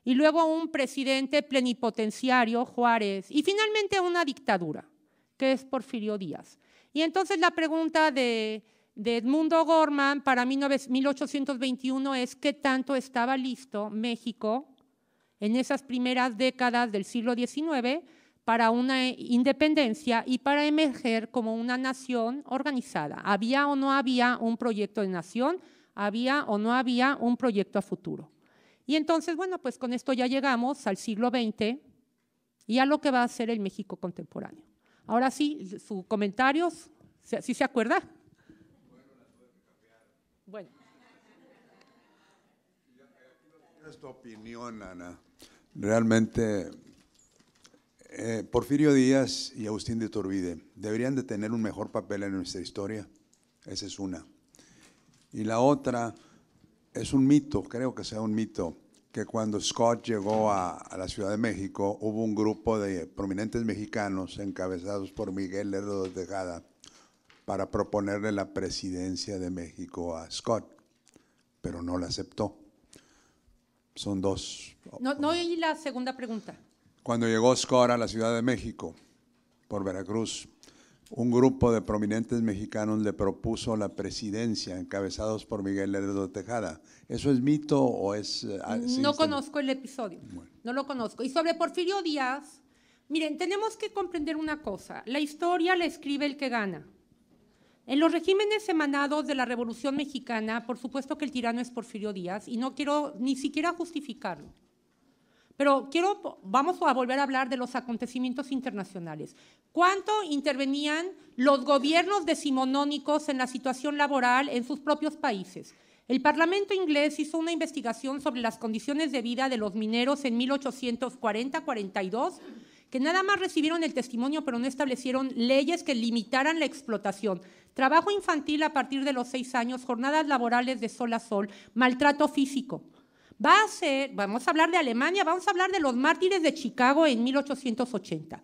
A: y luego un presidente plenipotenciario, Juárez, y finalmente una dictadura, que es Porfirio Díaz. Y entonces la pregunta de, Edmundo Gorman para 1821 es qué tanto estaba listo México en esas primeras décadas del siglo XIX para una independencia y para emerger como una nación organizada. ¿Había o no había un proyecto de nación? ¿Había o no había un proyecto a futuro? Y entonces, bueno, pues con esto ya llegamos al siglo XX y a lo que va a ser el México contemporáneo. Ahora sí, sus comentarios, ¿sí se acuerda? Bueno. Es tu opinión, Ana. Realmente, eh, Porfirio Díaz y Agustín de Turbide deberían de tener un mejor papel en nuestra historia. Esa es una. Y la otra, es un mito, creo que sea un mito, que cuando Scott llegó a, la Ciudad de México hubo un grupo de prominentes mexicanos encabezados por Miguel Lerdo de Tejada para proponerle la presidencia de México a Scott, pero no la aceptó. Son dos. No, no y la segunda pregunta. Cuando llegó Scott a la Ciudad de México por Veracruz, un grupo de prominentes mexicanos le propuso la presidencia, encabezados por Miguel Lerdo Tejada. ¿Eso es mito o es...? Eh, ah, no conozco el episodio, no lo conozco. Y sobre Porfirio Díaz, miren, tenemos que comprender una cosa, la historia la escribe el que gana. En los regímenes emanados de la Revolución Mexicana, por supuesto que el tirano es Porfirio Díaz, y no quiero ni siquiera justificarlo. Pero quiero, vamos a volver a hablar de los acontecimientos internacionales. ¿Cuánto intervenían los gobiernos decimonónicos en la situación laboral en sus propios países? El Parlamento inglés hizo una investigación sobre las condiciones de vida de los mineros en 1840-42, que nada más recibieron el testimonio, pero no establecieron leyes que limitaran la explotación. Trabajo infantil a partir de los seis años, jornadas laborales de sol a sol, maltrato físico. Va a ser, vamos a hablar de Alemania, vamos a hablar de los mártires de Chicago en 1880.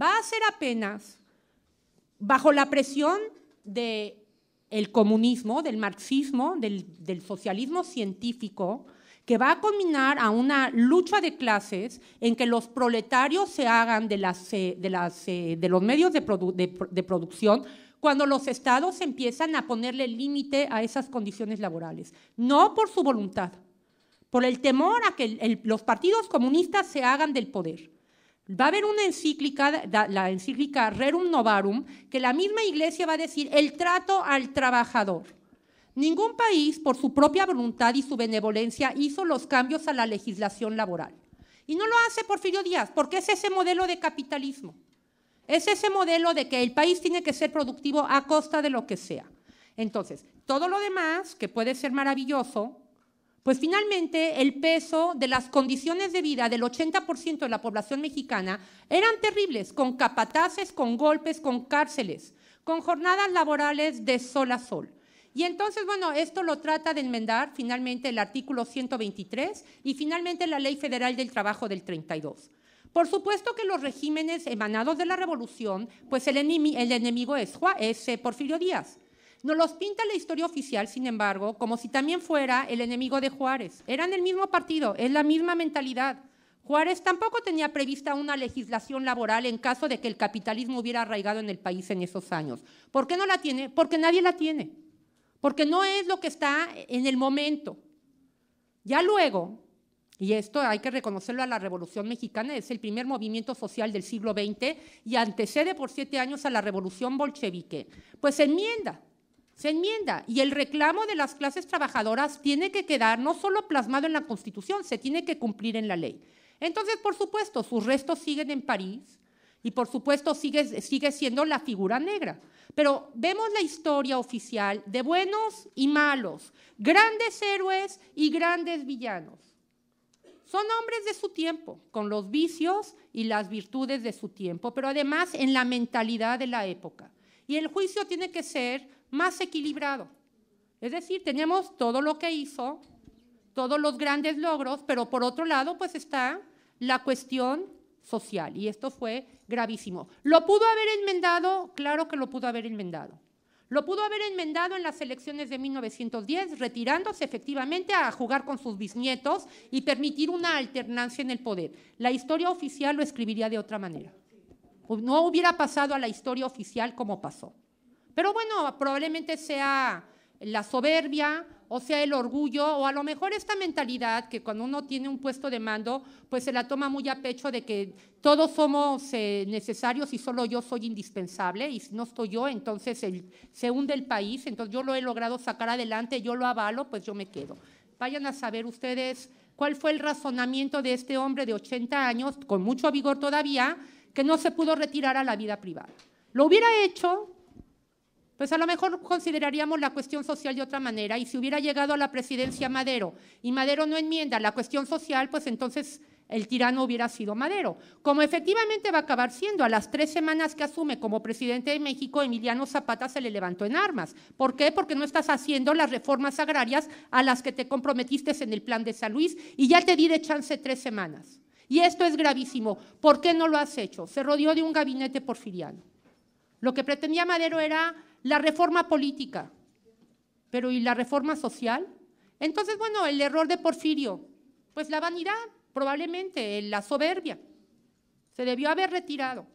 A: Va a ser apenas bajo la presión del comunismo, del marxismo, del, socialismo científico, que va a culminar a una lucha de clases en que los proletarios se hagan de, eh, eh, los medios de, producción cuando los estados empiezan a ponerle límite a esas condiciones laborales, no por su voluntad, por el temor a que los partidos comunistas se hagan del poder. Va a haber una encíclica, la encíclica Rerum Novarum, que la misma iglesia va a decir el trato al trabajador. Ningún país, por su propia voluntad y su benevolencia, hizo los cambios a la legislación laboral. Y no lo hace Porfirio Díaz, porque es ese modelo de capitalismo. Es ese modelo de que el país tiene que ser productivo a costa de lo que sea. Entonces, todo lo demás, que puede ser maravilloso, pues finalmente el peso de las condiciones de vida del 80% de la población mexicana eran terribles, con capataces, con golpes, con cárceles, con jornadas laborales de sol a sol. Y entonces, bueno, esto lo trata de enmendar finalmente el artículo 123 y finalmente la Ley Federal del Trabajo del 32. Por supuesto que los regímenes emanados de la revolución, pues el, enemigo es, es eh, Porfirio Díaz. Nos los pinta la historia oficial, sin embargo, como si también fuera el enemigo de Juárez. Eran el mismo partido, es la misma mentalidad. Juárez tampoco tenía prevista una legislación laboral en caso de que el capitalismo hubiera arraigado en el país en esos años. ¿Por qué no la tiene? Porque nadie la tiene. Porque no es lo que está en el momento. Ya luego, y esto hay que reconocerlo a la Revolución Mexicana, es el primer movimiento social del siglo XX y antecede por siete años a la Revolución Bolchevique, pues enmienda se enmienda. Y el reclamo de las clases trabajadoras tiene que quedar no solo plasmado en la Constitución, se tiene que cumplir en la ley. Entonces, por supuesto, sus restos siguen en París y por supuesto sigue, sigue siendo la figura negra. Pero vemos la historia oficial de buenos y malos, grandes héroes y grandes villanos. Son hombres de su tiempo, con los vicios y las virtudes de su tiempo, pero además en la mentalidad de la época. Y el juicio tiene que ser más equilibrado. Es decir, tenemos todo lo que hizo, todos los grandes logros, pero por otro lado, pues está la cuestión social, y esto fue gravísimo. ¿Lo pudo haber enmendado? Claro que lo pudo haber enmendado. Lo pudo haber enmendado en las elecciones de 1910, retirándose efectivamente a jugar con sus bisnietos y permitir una alternancia en el poder. La historia oficial lo escribiría de otra manera. No hubiera pasado a la historia oficial como pasó. Pero bueno, probablemente sea la soberbia o sea el orgullo o a lo mejor esta mentalidad que cuando uno tiene un puesto de mando, pues se la toma muy a pecho de que todos somos eh, necesarios y solo yo soy indispensable y si no estoy yo, entonces el, se hunde el país, entonces yo lo he logrado sacar adelante, yo lo avalo, pues yo me quedo. Vayan a saber ustedes cuál fue el razonamiento de este hombre de 80 años, con mucho vigor todavía, que no se pudo retirar a la vida privada. Lo hubiera hecho pues a lo mejor consideraríamos la cuestión social de otra manera y si hubiera llegado a la presidencia Madero y Madero no enmienda la cuestión social, pues entonces el tirano hubiera sido Madero, como efectivamente va a acabar siendo. A las tres semanas que asume como presidente de México, Emiliano Zapata se le levantó en armas. ¿Por qué? Porque no estás haciendo las reformas agrarias a las que te comprometiste en el plan de San Luis y ya te di de chance tres semanas. Y esto es gravísimo. ¿Por qué no lo has hecho? Se rodeó de un gabinete porfiriano. Lo que pretendía Madero era la reforma política, pero ¿y la reforma social? Entonces, bueno, el error de Porfirio, pues la vanidad, probablemente, la soberbia. Se debió haber retirado.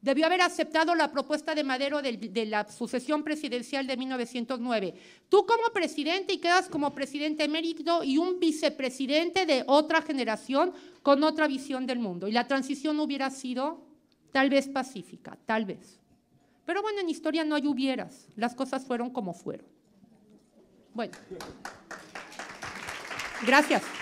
A: Debió haber aceptado la propuesta de Madero de, la sucesión presidencial de 1909. Tú como presidente y quedas como presidente emérito y un vicepresidente de otra generación con otra visión del mundo. Y la transición hubiera sido tal vez pacífica, tal vez. Pero bueno, en historia no hay hubieras, las cosas fueron como fueron. Bueno. Gracias.